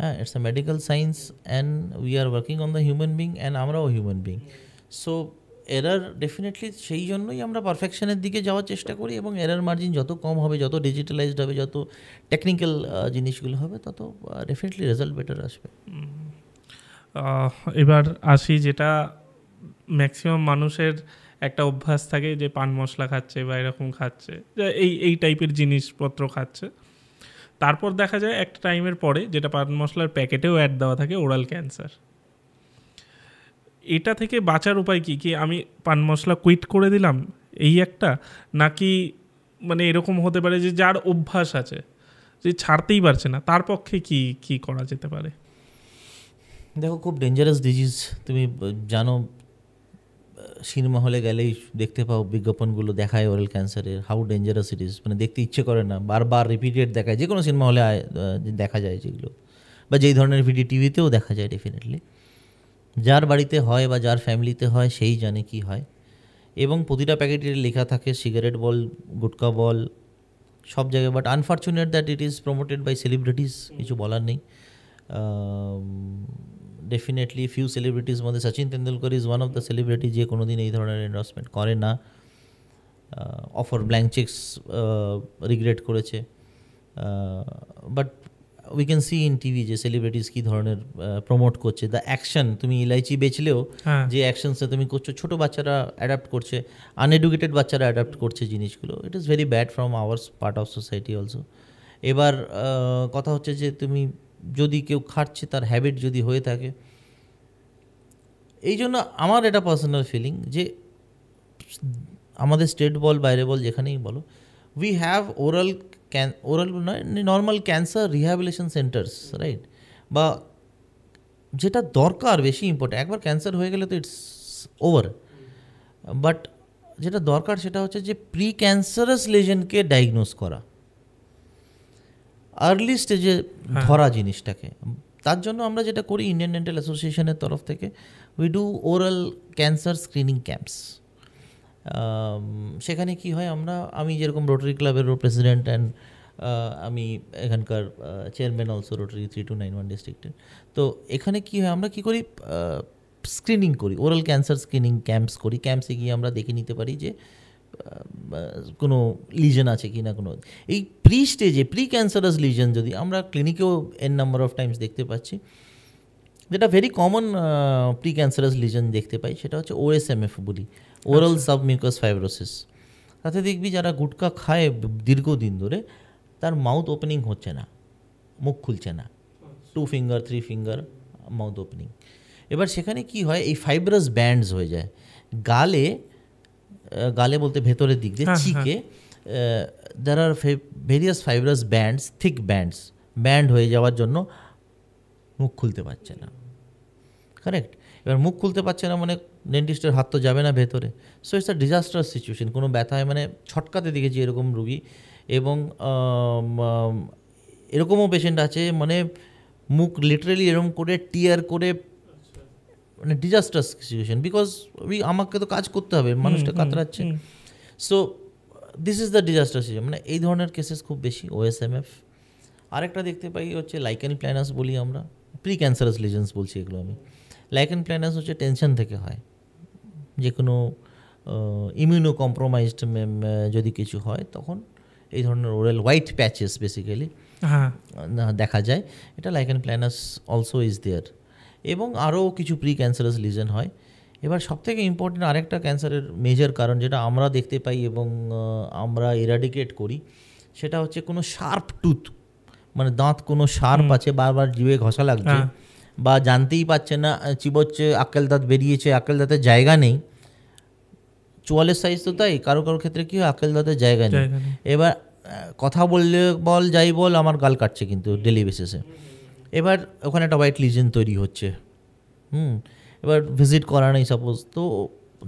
হ্যাঁ it's a medical science and we are working on the human being and আমরাও human being so error definitely সেই জন্যই আমরা পারফেকশনের দিকে যাওয়ার চেষ্টা করি এবং এরার মার্জিন যত কম হবে যত ডিজিটালাইজড হবে যত টেকনিক্যাল uh, জিনিসগুলো হবে তত ডেফিনেটলি রেজাল্ট বেটার আসবে এবার আসি যেটা ম্যাক্সিমাম মানুষের একটা অভ্যাস থাকে যে পান মশলা খাচ্ছে বা এরকম খাচ্ছে এই এই টাইপের জিনিসপত্র খাচ্ছে তারপর দেখা যায় একটা টাইমের পরে যেটা পান মশলার প্যাকেটেও অ্যাড দেওয়া থাকে ওরাল ক্যান্সার এটা থেকে বাঁচার উপায় কি কি আমি পান মশলা কুইট করে দিলাম এই একটা নাকি মানে এরকম হতে পারে যে যার অভ্যাস আছে যে ছাড়তেই পারছে না তার পক্ষে কি কি করা যেতে পারে দেখো খুব ডেঞ্জারাস ডিজিজ তুমি জানো সিনেমা হলে গেলেই দেখতে পাও বিজ্ঞাপনগুলো দেখায় ওরাল ক্যান্সারের হাউ ডেঞ্জারাস ইট ইজ মানে দেখতে ইচ্ছে করে না বারবার রিপিটেড দেখায় যে কোনো সিনেমা হলে দেখা যায় যেগুলো বা যেই ধরনের ভিডিও টিভিতেও দেখা যায় ডেফিনেটলি যার বাড়িতে হয় বা যার ফ্যামিলিতে হয় সেই জানে কি হয় এবং প্রতিটা প্যাকেটে লেখা থাকে সিগারেট বল গুটকা বল সব জায়গায় but unfortunate that it is promoted by celebrities কিছু বলার নেই ডেফিনেটলি ফিউ সেলিব্রিটিস মধ্যে Sachin Tendulkar is one of the celebrity যে কোনো দিন এই ধরনের এন্ডোর্সমেন্ট করে না অফার ব্ল্যাঙ্ক চেকস রিগ্রেট করেছে but we can see in TV যে সেলিব্রিটিস কী ধরনের প্রমোট করছে দ্য অ্যাকশন তুমি ইলাইচি বেচলেও হ্যাঁ। যে অ্যাকশনসে তুমি করছো ছোটো বাচ্চারা অ্যাডাপ্ট করছে আনএডুকেটেড বাচ্চারা অ্যাডাপ্ট করছে জিনিসগুলো it is very bad from our part of society also এবার কথা হচ্ছে যে তুমি যদি কেউ খাচ্ছে তার হ্যাবিট যদি হয়ে থাকে এইজন্য আমার এটা পার্সোনাল ফিলিং যে আমাদের স্টেট বল রাইবেল যেখানেই বলো we have oral can oral normal cancer rehabilitation centres right বা যেটা দরকার বেশি ইম্পর্ট একবার ক্যান্সার হয়ে গেলে তো इट्स ওভার বাট যেটা দরকার সেটা হচ্ছে যে প্রি ক্যান্সারাস লেজন কে ডায়াগনোস করা আর্লি হ্যাঁ। স্টেজে ধরা জিনিসটাকে তার জন্য আমরা যেটা করি ইন্ডিয়ান ডেন্টাল অ্যাসোসিয়েশনের তরফ থেকে we do oral cancer screening camps সেখানে কি হয় আমরা আমি যেরকম রোটারি ক্লাবেরও প্রেসিডেন্ট অ্যান্ড আমি এখানকার chairman also Rotary three two nine one ডিস্ট্রিক্টের তো এখানে কি হয় আমরা কি করি স্ক্রিনিং করি ওরাল ক্যান্সার স্ক্রিনিং ক্যাম্পস করি ক্যাম্পসে গিয়ে আমরা দেখে নিতে পারি যে বা কোনো লিজন আছে কিনা কোনো এই প্রি স্টেজে প্রি ক্যান্সারাস লিজন যদি আমরা ক্লিনিকো এন নাম্বার অফ টাইমস দেখতে পাচ্ছি যেটা very common precancerous lesion দেখতে পাই সেটা হচ্ছে ওএসএমএফ বলি ওরাল সাব মিউকোস ফাইব্রোসিস তাতে দেখবি যারা গুটকা খায় দীর্ঘদিন ধরে তার মাউথ ওপেনিং হচ্ছে না মুখ খুলছে না two finger three finger mouth opening এবার সেখানে কি হয় এই ফাইবারাস ব্যান্ডস হয়ে যায় গালে গালে বলতে ভেতরের দিক দিয়ে হ্যাঁ, চিকে there are various fibrous bands thick bands band হয়ে যাওয়ার জন্য মুখ খুলতে পারছে না কারেক্ট এবার মুখ খুলতে পারছে না মানে ডেন্টিস্টের হাত তো যাবে না ভেতরে so it's a disaster situation কোনো ব্যথায় মানে ছটকাতে দেখেছি এরকম রুগী এবং এরকমও পেশেন্ট আছে মানে মুখ লিটারেলি এরকম করে টিয়ার করে মানে ডিজাস্টার সিচুয়েশন বিকজ উই আমাকে তো কাজ করতে হবে মানুষটা কাতরাচ্ছে so this is the disaster situation মানে এই ধরনের কেসেস খুব বেশি ওএসএমএফ আরেকটা দেখতে পাই হচ্ছে লাইকেন প্ল্যানাস বলি আমরা প্রি ক্যান্সারাস লিজেন্স বলছি এগুলো আমি লাইকেন প্ল্যানাস হচ্ছে টেনশন থেকে হয় যে কোনো ইমিউনো কম্প্রোমাইজড যদি কিছু হয় তখন এই ধরনের ওরাল হোয়াইট প্যাচেস বেসিক্যালি দেখা যায় এটা lichen planus also is there এবং আরও কিছু প্রি ক্যান্সারাস লিজেন হয় এবার সব থেকে ইম্পর্টেন্ট আরেকটা ক্যান্সারের মেজর কারণ যেটা আমরা দেখতে পাই এবং আমরা এরাডিকেট করি সেটা হচ্ছে কোনো শার্প টুথ মানে দাঁত কোনো শার্প আছে বারবার জিভে ঘষা লাগছে হ্যাঁ। বা জানতেই পারছে না চিবচ্ছে আক্কেল দাঁত বেরিয়েছে আক্কেল দাঁতের জায়গা নেই চুয়ালের সাইজ তো তাই কারো কারো ক্ষেত্রে কি হয় আক্কেল দাঁতের জায়গা নেই এবার কথা বললে বল যাই বল আমার গাল কাটছে কিন্তু ডেলি বেসিসে এবার ওখানে একটা হোয়াইট লিজেন তৈরি হচ্ছে হুম এবার ভিজিট করা নেই সাপোজ তো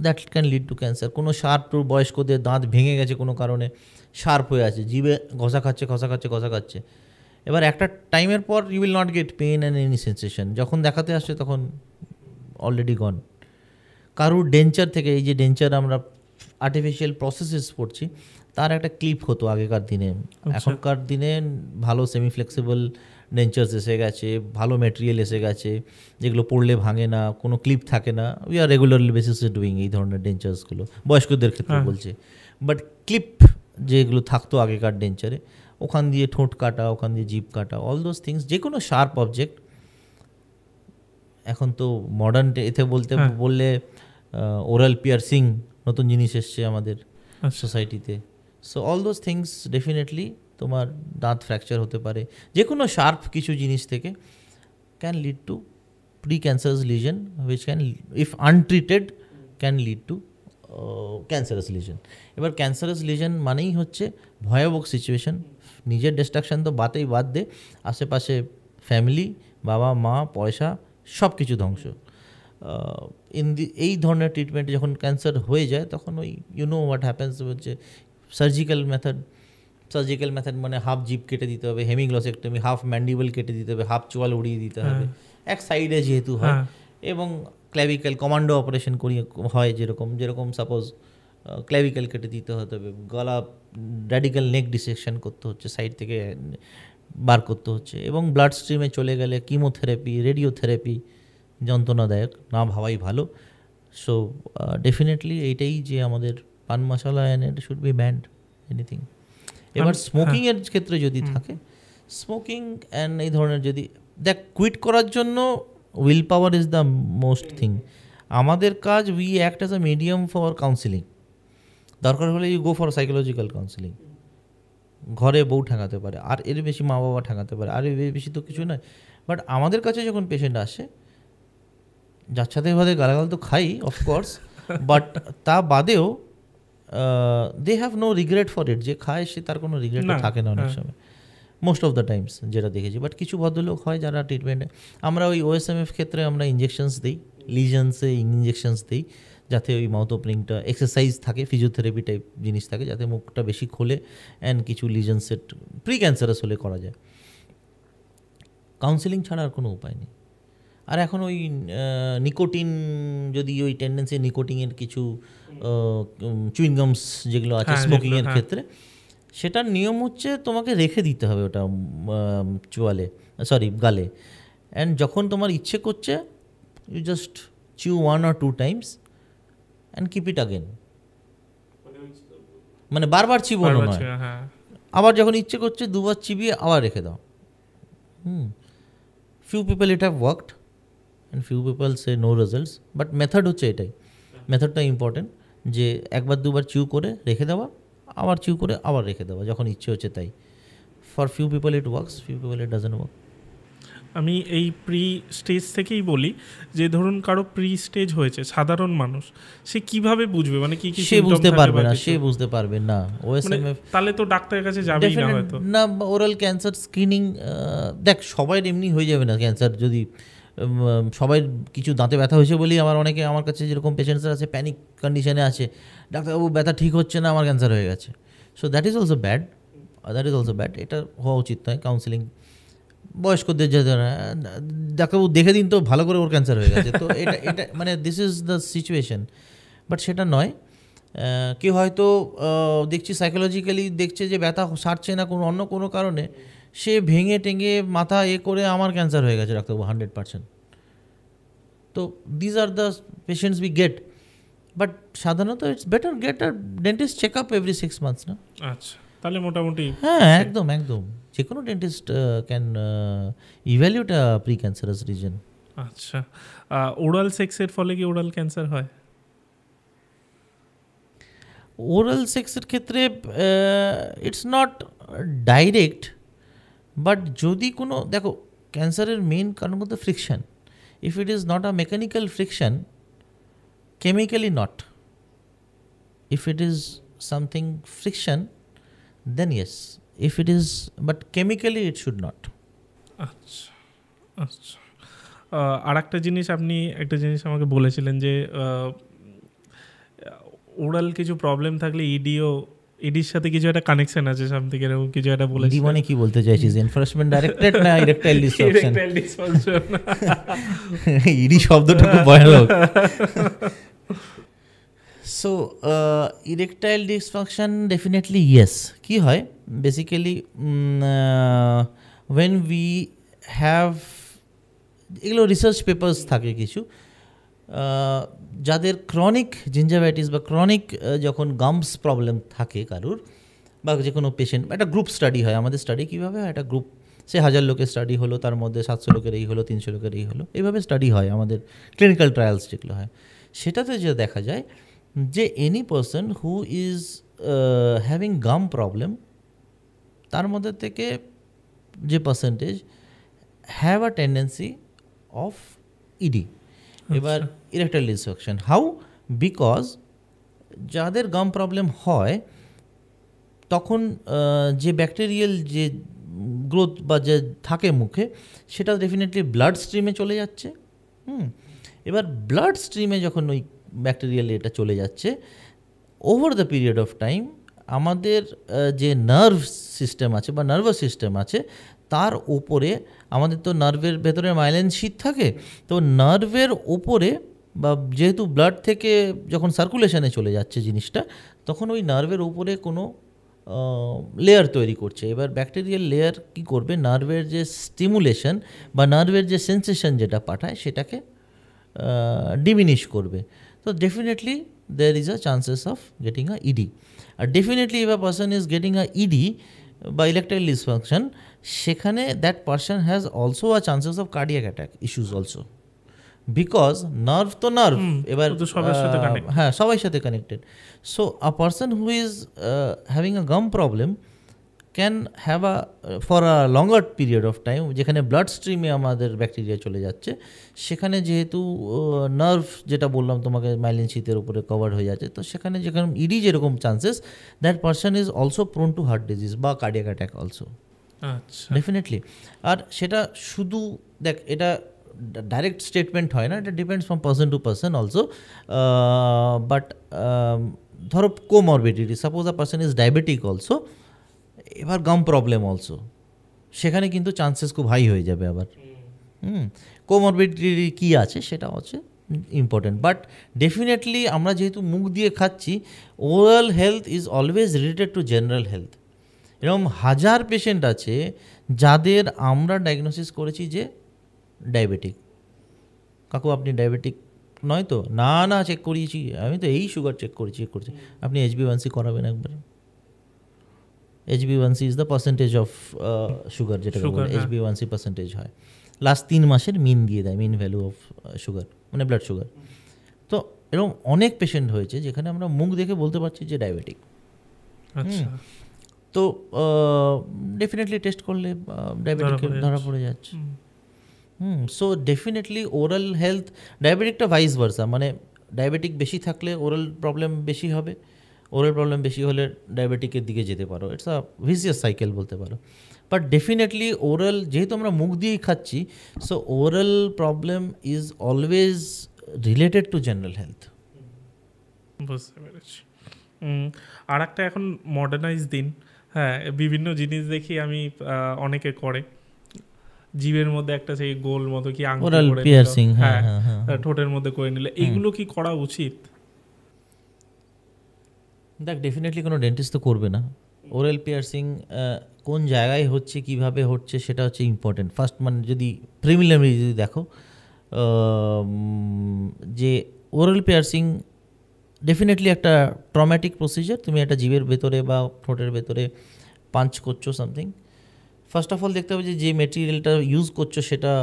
that can lead to cancer কোনো শার্প বয়স্কদের দাঁত ভেঙে গেছে কোনো কারণে শার্প হয়ে আছে জিভে ঘষা খাচ্ছে ঘষা খাচ্ছে ঘষা খাচ্ছে এবার একটা টাইমের পর you will not get pain and any sensation যখন দেখাতে আসছে তখন অলরেডি গন কারুর ডেঞ্চার থেকে এই যে ডেঞ্চার আমরা আর্টিফিশিয়াল প্রসেসেস পড়ছি তার একটা ক্লিপ হতো আগেকার দিনে আচ্ছা। এখনকার দিনে ভালো সেমি ফ্লেক্সিবল ডেঞ্চার্স এসে গেছে ভালো ম্যাটেরিয়াল এসে গেছে যেগুলো পড়লে ভাঙে না কোনো ক্লিপ থাকে না উই আর রেগুলারলি বেসিসে ডুইং এই ধরনের ডেঞ্চার্সগুলো বয়স্কদের ক্ষেত্রে বলছে বাট ক্লিপ যেগুলো থাকতো আগেকার ডেঞ্চারে ওখান দিয়ে ঠোঁট কাটা ওখান দিয়ে জিপ কাটা অল দোজ থিংস যে কোনো শার্প অবজেক্ট এখন তো মডার্ন এতে বলতে হ্যাঁ। বললে ওরাল পিয়ারসিং নতুন জিনিস এসছে আমাদের সোসাইটিতে so all those things definitely তোমার দাঁত ফ্র্যাকচার হতে পারে যে কোনো শার্প কিছু জিনিস থেকে can lead to precancerous lesion which can if untreated can lead to cancerous lesion এবার ক্যান্সারাস লিজন মানেই হচ্ছে ভয়াবহ সিচুয়েশন নিজের ডিস্ট্রাকশান তো বাতেই বাদ দে আশেপাশে ফ্যামিলি বাবা মা পয়সা সব কিছু ধ্বংস ইন দি এই ধরনের ট্রিটমেন্ট যখন ক্যান্সার হয়ে যায় তখন ওই ইউ নো হোয়াট হ্যাপেন্স হচ্ছে সার্জিক্যাল মেথড সার্জিক্যাল মেথড মানে হাফ জিপ কেটে দিতে হবে একটু হাফ ম্যান্ডিবল কেটে দিতে হবে হাফ চোয়াল উড়িয়ে দিতে হ্যাঁ। হবে এক সাইডে যেহেতু হয় হ্যাঁ। এবং ক্ল্যাভিক্যাল কমান্ডো অপারেশন করিয়ে হয় যেরকম যেরকম সাপোজ ক্ল্যাভিক্যাল কেটে দিতে হতে হবে গলা র্যাডিক্যাল নেক ডিসেকশন করতে হচ্ছে সাইড থেকে বার করতে হচ্ছে এবং ব্লাড স্ট্রিমে চলে গেলে কিমোথেরাপি রেডিওথেরাপি যন্ত্রণাদায়ক না ভাবাই ভালো সো ডেফিনেটলি এইটাই যে আমাদের paan masala and should be banned anything এবার স্মোকিং মানে, হ্যাঁ। এর ক্ষেত্রে যদি থাকে স্মোকিং অ্যান্ড এই ধরনের যদি দেখ কুইট করার জন্য willpower is the most thing আমাদের কাজ we act as a medium for counselling দরকার হলে you go for psychological counselling ঘরে বউ ঠেকাতে পারে আর এর বেশি মা বাবা ঠেকাতে পারে আর এর বেশি তো কিছু নয় বাট আমাদের কাছে যখন পেশেন্ট আসে যার সাথে গালাগাল তো খাই অফকোর্স বাট (laughs) তা বাদেও they have no regret for it যে খায় সে তার কোনো রিগ্রেট থাকে না অনেক হ্যাঁ। সময় মোস্ট অফ দ্য টাইমস যেটা দেখেছি বাট কিছু ভদ্রলোক হয় যারা ট্রিটমেন্টে আমরা ওই ওএসএমএফ ক্ষেত্রে আমরা ইঞ্জেকশনস দিই লিজেন্সে ইঞ্জেকশনস দিই যাতে ওই মাউথ ওপেনিংটা এক্সারসাইজ থাকে ফিজিওথেরাপি টাইপ জিনিস থাকে যাতে মুখটা বেশি খোলে অ্যান্ড কিছু লিজেন্সের প্রি ক্যান্সারাস হলে করা যায় কাউন্সিলিং ছাড়া আর কোনো উপায় নেই আর এখন ওই নিকোটিন যদি ওই টেন্ডেন্সি নিকোটিনের কিছু চুইনগামস যেগুলো আছে স্মোকিংয়ের হ্যাঁ, হ্যাঁ। ক্ষেত্রে সেটার নিয়ম হচ্ছে তোমাকে রেখে দিতে হবে ওটা চুয়ালে সরি গালে অ্যান্ড যখন তোমার ইচ্ছে করছে you just chew one or two times and keep it again মানে বারবার চিবো নয় হ্যাঁ। আবার যখন ইচ্ছে করছে দুবার চিবিয়ে আবার রেখে দাও hmm few people it have worked and few people say no results but method হচ্ছে এটাই মেথডটা ইম্পর্টেন্ট যে একবার দুবার চিউ করে রেখে দেওয়া আবার চিউ করে আবার রেখে দেওয়া যখন ইচ্ছে হচ্ছে তাই for few people it works few people it doesn't work আমি এই প্রি স্টেজ থেকেই বলি যে ধরুন কারো প্রি স্টেজ হয়েছে সাধারণ মানুষ সে কিভাবে বুঝবে মানে কি কি সে বুঝতে পারবে না সে বুঝতে পারবে না ওএসএমএফ মানে তাহলে তো ডাক্তারের কাছে যাবে না হয়তো না ওরাল ক্যান্সার স্ক্রিনিং দেখ সবাই এমনি হয়ে যাবে না ক্যান্সার যদি সবাই কিছু দাঁতে ব্যথা হয়েছে বলেই আমার অনেকে আমার কাছে যেরকম পেশেন্টসরা আছে প্যানিক কন্ডিশনে আছে ডাক্তারবাবু ব্যথা ঠিক হচ্ছে না আমার ক্যান্সার হয়ে গেছে so that is also bad that is also bad এটা হওয়া উচিত নয় কাউন্সিলিং বয়স্কদের যে ডাক্তারবাবু দেখে দিন তো ভালো করে ওর ক্যান্সার হয়ে গেছে তো এটা এটা মানে this is the situation but সেটা নয় কেউ হয়তো দেখছি সাইকোলজিক্যালি দেখছে যে ব্যথা সারছে না কোনো অন্য কোনো কারণে সে ভেঙে টেঙে মাথা এ করে আমার ক্যান্সার হয়ে গেছে ডাক্তারবাবু হান্ড্রেড পার্সেন্ট তো these are the patients be get but সাধারণত it's better get your dentist check up every six months না আচ্ছা তাহলে মোটামুটি হ্যাঁ একদম একদম যে কোনো dentist can evaluate precancerous reason আচ্ছা ওরাল সেক্সের ফলে কি ওরাল ক্যান্সার হয় ওরাল সেক্সের ক্ষেত্রে ইটস নট ডাইরেক্ট বাট যদি কোনো দেখো ক্যান্সারের মেন কারণ কিন্তু friction if it is not a mechanical friction chemically not if it is something friction then yes if it is but chemically it should not আচ্ছা আচ্ছা আর একটা জিনিস আপনি একটা জিনিস আমাকে বলেছিলেন যে ওরাল কিছু প্রবলেম থাকলে ইডিও এডির সাথে কিছু একটা কানেকশন আছে সামথিং এরকম কিছু একটা বলেছে জীবনে মানে কি বলতে চাইছিস এনফোর্সমেন্ট ডাইরেক্টরেট না ইরেকটাইল ডিসফাংশন (laughs) ইডি শব্দটা খুব ভয়ানক so erectile dysfunction definitely yes কি হয় বেসিক্যালি ওয়েন উই হ্যাভ এগুলো রিসার্চ পেপার্স থাকে কিছু uh, যাদের ক্রনিক জিঞ্জিভাইটিস বা ক্রনিক যখন গামস প্রবলেম থাকে কারোর বা যে কোনো پیشنট এটা গ্রুপ স্টাডি হয় আমাদের স্টাডি কিভাবে এটা গ্রুপ সে হাজার লোকের স্টাডি হলো তার মধ্যে 700 লোকেরই হলো 300 লোকেরই হলো এইভাবে স্টাডি হয় আমাদের ক্লিনিক্যাল ট্রায়ালস দেখলে হয় সেটাতে যে দেখা যায় যে any person who is having gum problem তার মধ্যে থেকে যে percentage have a tendency of ED এবার ইরেক্টাইল ডিসফাংশন হাউ বিকজ যাদের গাম প্রবলেম হয় তখন যে ব্যাকটেরিয়াল যে গ্রোথ বা যে থাকে মুখে সেটা ডেফিনেটলি ব্লাড স্ট্রিমে চলে যাচ্ছে হুম এবার ব্লাড স্ট্রিমে যখন ওই ব্যাকটেরিয়াল এটা চলে যাচ্ছে over the period of time আমাদের যে নার্ভ সিস্টেম আছে বা নার্ভাস সিস্টেম আছে তার ওপরে আমাদের তো নার্ভের ভেতরে মাইলেন শীত থাকে তো নার্ভের ওপরে বা যেহেতু ব্লাড থেকে যখন সার্কুলেশনে চলে যাচ্ছে জিনিসটা তখন ওই নার্ভের ওপরে কোনো লেয়ার তৈরি করছে এবার ব্যাকটেরিয়াল লেয়ার কি করবে নার্ভের যে স্টিমুলেশন বা নার্ভের যে সেন্সেশন যেটা পাঠায় সেটাকে ডিমিনিশ করবে তো definitely there is a chances of getting a ED আর definitely if a person is getting a ED বা ইলেকট্রিক ডিসফাংশন সেখানে that person has also a chances of cardiac attack issues also because nerve তো nerve এবার হ্যাঁ সবাই সাথে connected so a person who is having a gum problem can have a for a longer period of time যেখানে blood স্ট্রিমে আমাদের bacteria চলে যাচ্ছে সেখানে যেহেতু নার্ভ যেটা বললাম তোমাকে মাইলিন শীতের উপরে কভার হয়ে যাচ্ছে তো সেখানে যেখানে ইডি e যেরকম chances that person is also prone to heart disease বা কার্ডিয়াক অ্যাট্যাক অলসো ডেফিনেটলি আচ্ছা। আর সেটা শুধু দেখ এটা ডাইরেক্ট স্টেটমেন্ট হয় না এটা depends from person to person also but ধরো comorbidity suppose a person is diabetic also এবার গাম প্রবলেম অলসো সেখানে কিন্তু চান্সেস খুব হাই হয়ে যাবে আবার হুম কোমরবিডিটি কী আছে সেটা হচ্ছে ইম্পর্টেন্ট বাট ডেফিনেটলি আমরা যেহেতু মুখ দিয়ে খাচ্ছি oral health is always related to general health এরকম হাজার পেশেন্ট আছে যাদের আমরা ডায়াগনোসিস করেছি যে ডায়াবেটিক কাকু আপনি ডায়াবেটিক নয় তো না না চেক করিয়েছি আমি তো এই সুগার চেক করেছি চেক করেছি আপনি এইচবি ওয়ানসি করাবেন একবার HB one C is the percentage of sugar যেটা এইচবি ওয়ানসি পার্সেন্টেজ হয় লাস্ট তিন মাসের মিন দিয়ে দেয় মিন ভ্যালু অফ সুগার মানে ব্লাড সুগার তো এরকম অনেক পেশেন্ট হয়েছে যেখানে আমরা মুখ দেখে বলতে পারছি যে ডায়াবেটিক আচ্ছা তো ডেফিনেটলি টেস্ট করলে ডায়াবেটিক ধরা পড়ে যাচ্ছে hmm so definitely oral health ডায়াবেটিকটা ভাইস ভার্সা মানে ডায়াবেটিক বেশি থাকলে ওরাল প্রবলেম বেশি হবে ওরাল প্রবলেম বেশি হলে ডায়াবেটিকের দিকে যেতে পারো ইটস আ ভিজিয়াস সাইকেল বলতে পারো বাট ডেফিনেটলি ওরাল যেহেতু আমরা মুখ দিয়েই খাচ্ছি so oral problem is always related to general health বুঝতে পেরেছি আর একটা এখন মডার্নাইজ দিন হ্যাঁ বিভিন্ন জিনিস দেখি আমি অনেকে করে জীবের মধ্যে একটা সেই গোল মতো কি আঙ্গুল হ্যাঁ, হ্যাঁ, হ্যাঁ, হ্যাঁ ঠোঁটের মধ্যে করে নিলে এগুলো কি করা উচিত দেখ ডেফিনেটলি কোনো ডেন্টিস্ট তো করবে না ওরেল পিয়ার্সিং কোন জায়গায় হচ্ছে কিভাবে হচ্ছে সেটা হচ্ছে ইম্পর্টেন্ট ফার্স্ট মানে যদি প্রিমিলিয়ামি যদি দেখো যে ওরেল পেয়ারসিং ডেফিনেটলি একটা ট্রমেটিক প্রসিজার তুমি একটা জীবের ভেতরে বা ঠোঁটের ভেতরে পাঞ্চ করছো সামথিং ফার্স্ট অফ অল দেখতে হবে যে যে মেটেরিয়ালটা ইউজ করছো সেটা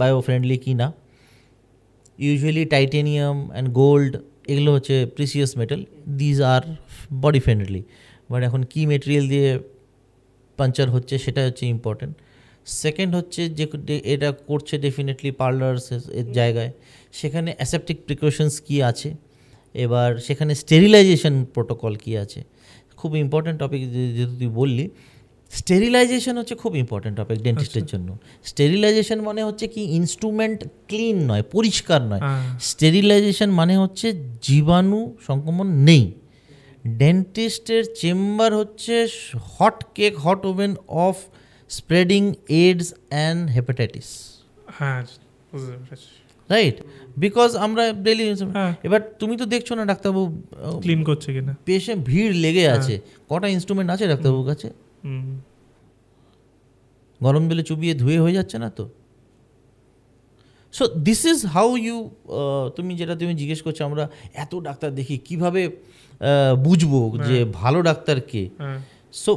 বায়ো ফ্রেন্ডলি কি না ইউজুয়ালি টাইটেনিয়াম অ্যান্ড গোল্ড এগুলো হচ্ছে precious metal these are body friendly but এখন কী মেটেরিয়াল দিয়ে পাঞ্চার হচ্ছে সেটা হচ্ছে ইম্পর্টেন্ট সেকেন্ড হচ্ছে যে এটা করছে ডেফিনেটলি পার্লার্স এর জায়গায় সেখানে অ্যাসেপ্টিক প্রিকশনস কী আছে এবার সেখানে স্টেরিলাইজেশন প্রোটোকল কী আছে খুব ইম্পর্ট্যান্ট টপিক যেহেতু তুই বললি স্টেরিলাইজেশন হচ্ছে খুব ইম্পর্টেন্ট টপিক ডেন্টিস্টের জন্য স্টেরিলাইজেশন মানে হচ্ছে কি ইনস্ট্রুমেন্ট ক্লিন নয় পরিষ্কার নয় স্টেরিলাইজেশন হ্যাঁ। মানে হচ্ছে জীবাণু সংক্রমণ নেই ডেন্টিস্টের চেম্বার হচ্ছে hot cake hot oven of spreading AIDS and hepatitis হ্যাঁ রাইট বিকজ আমরা ডেলি হ্যাঁ। এবার তুমি তো দেখছো না ডাক্তারবাবু ক্লিন করছে কিনা পেশে ভিড় লেগে হ্যাঁ। আছে কটা ইনস্ট্রুমেন্ট আছে ডাক্তারবাবুর কাছে গরম বেলে চুবিয়ে ধুয়ে হয়ে যাচ্ছে না তো so this is how you তুমি যেটা তুমি জিজ্ঞেস করছো আমরা এত ডাক্তার দেখি কিভাবে বুঝবো হ্যাঁ। যে ভালো ডাক্তার কে so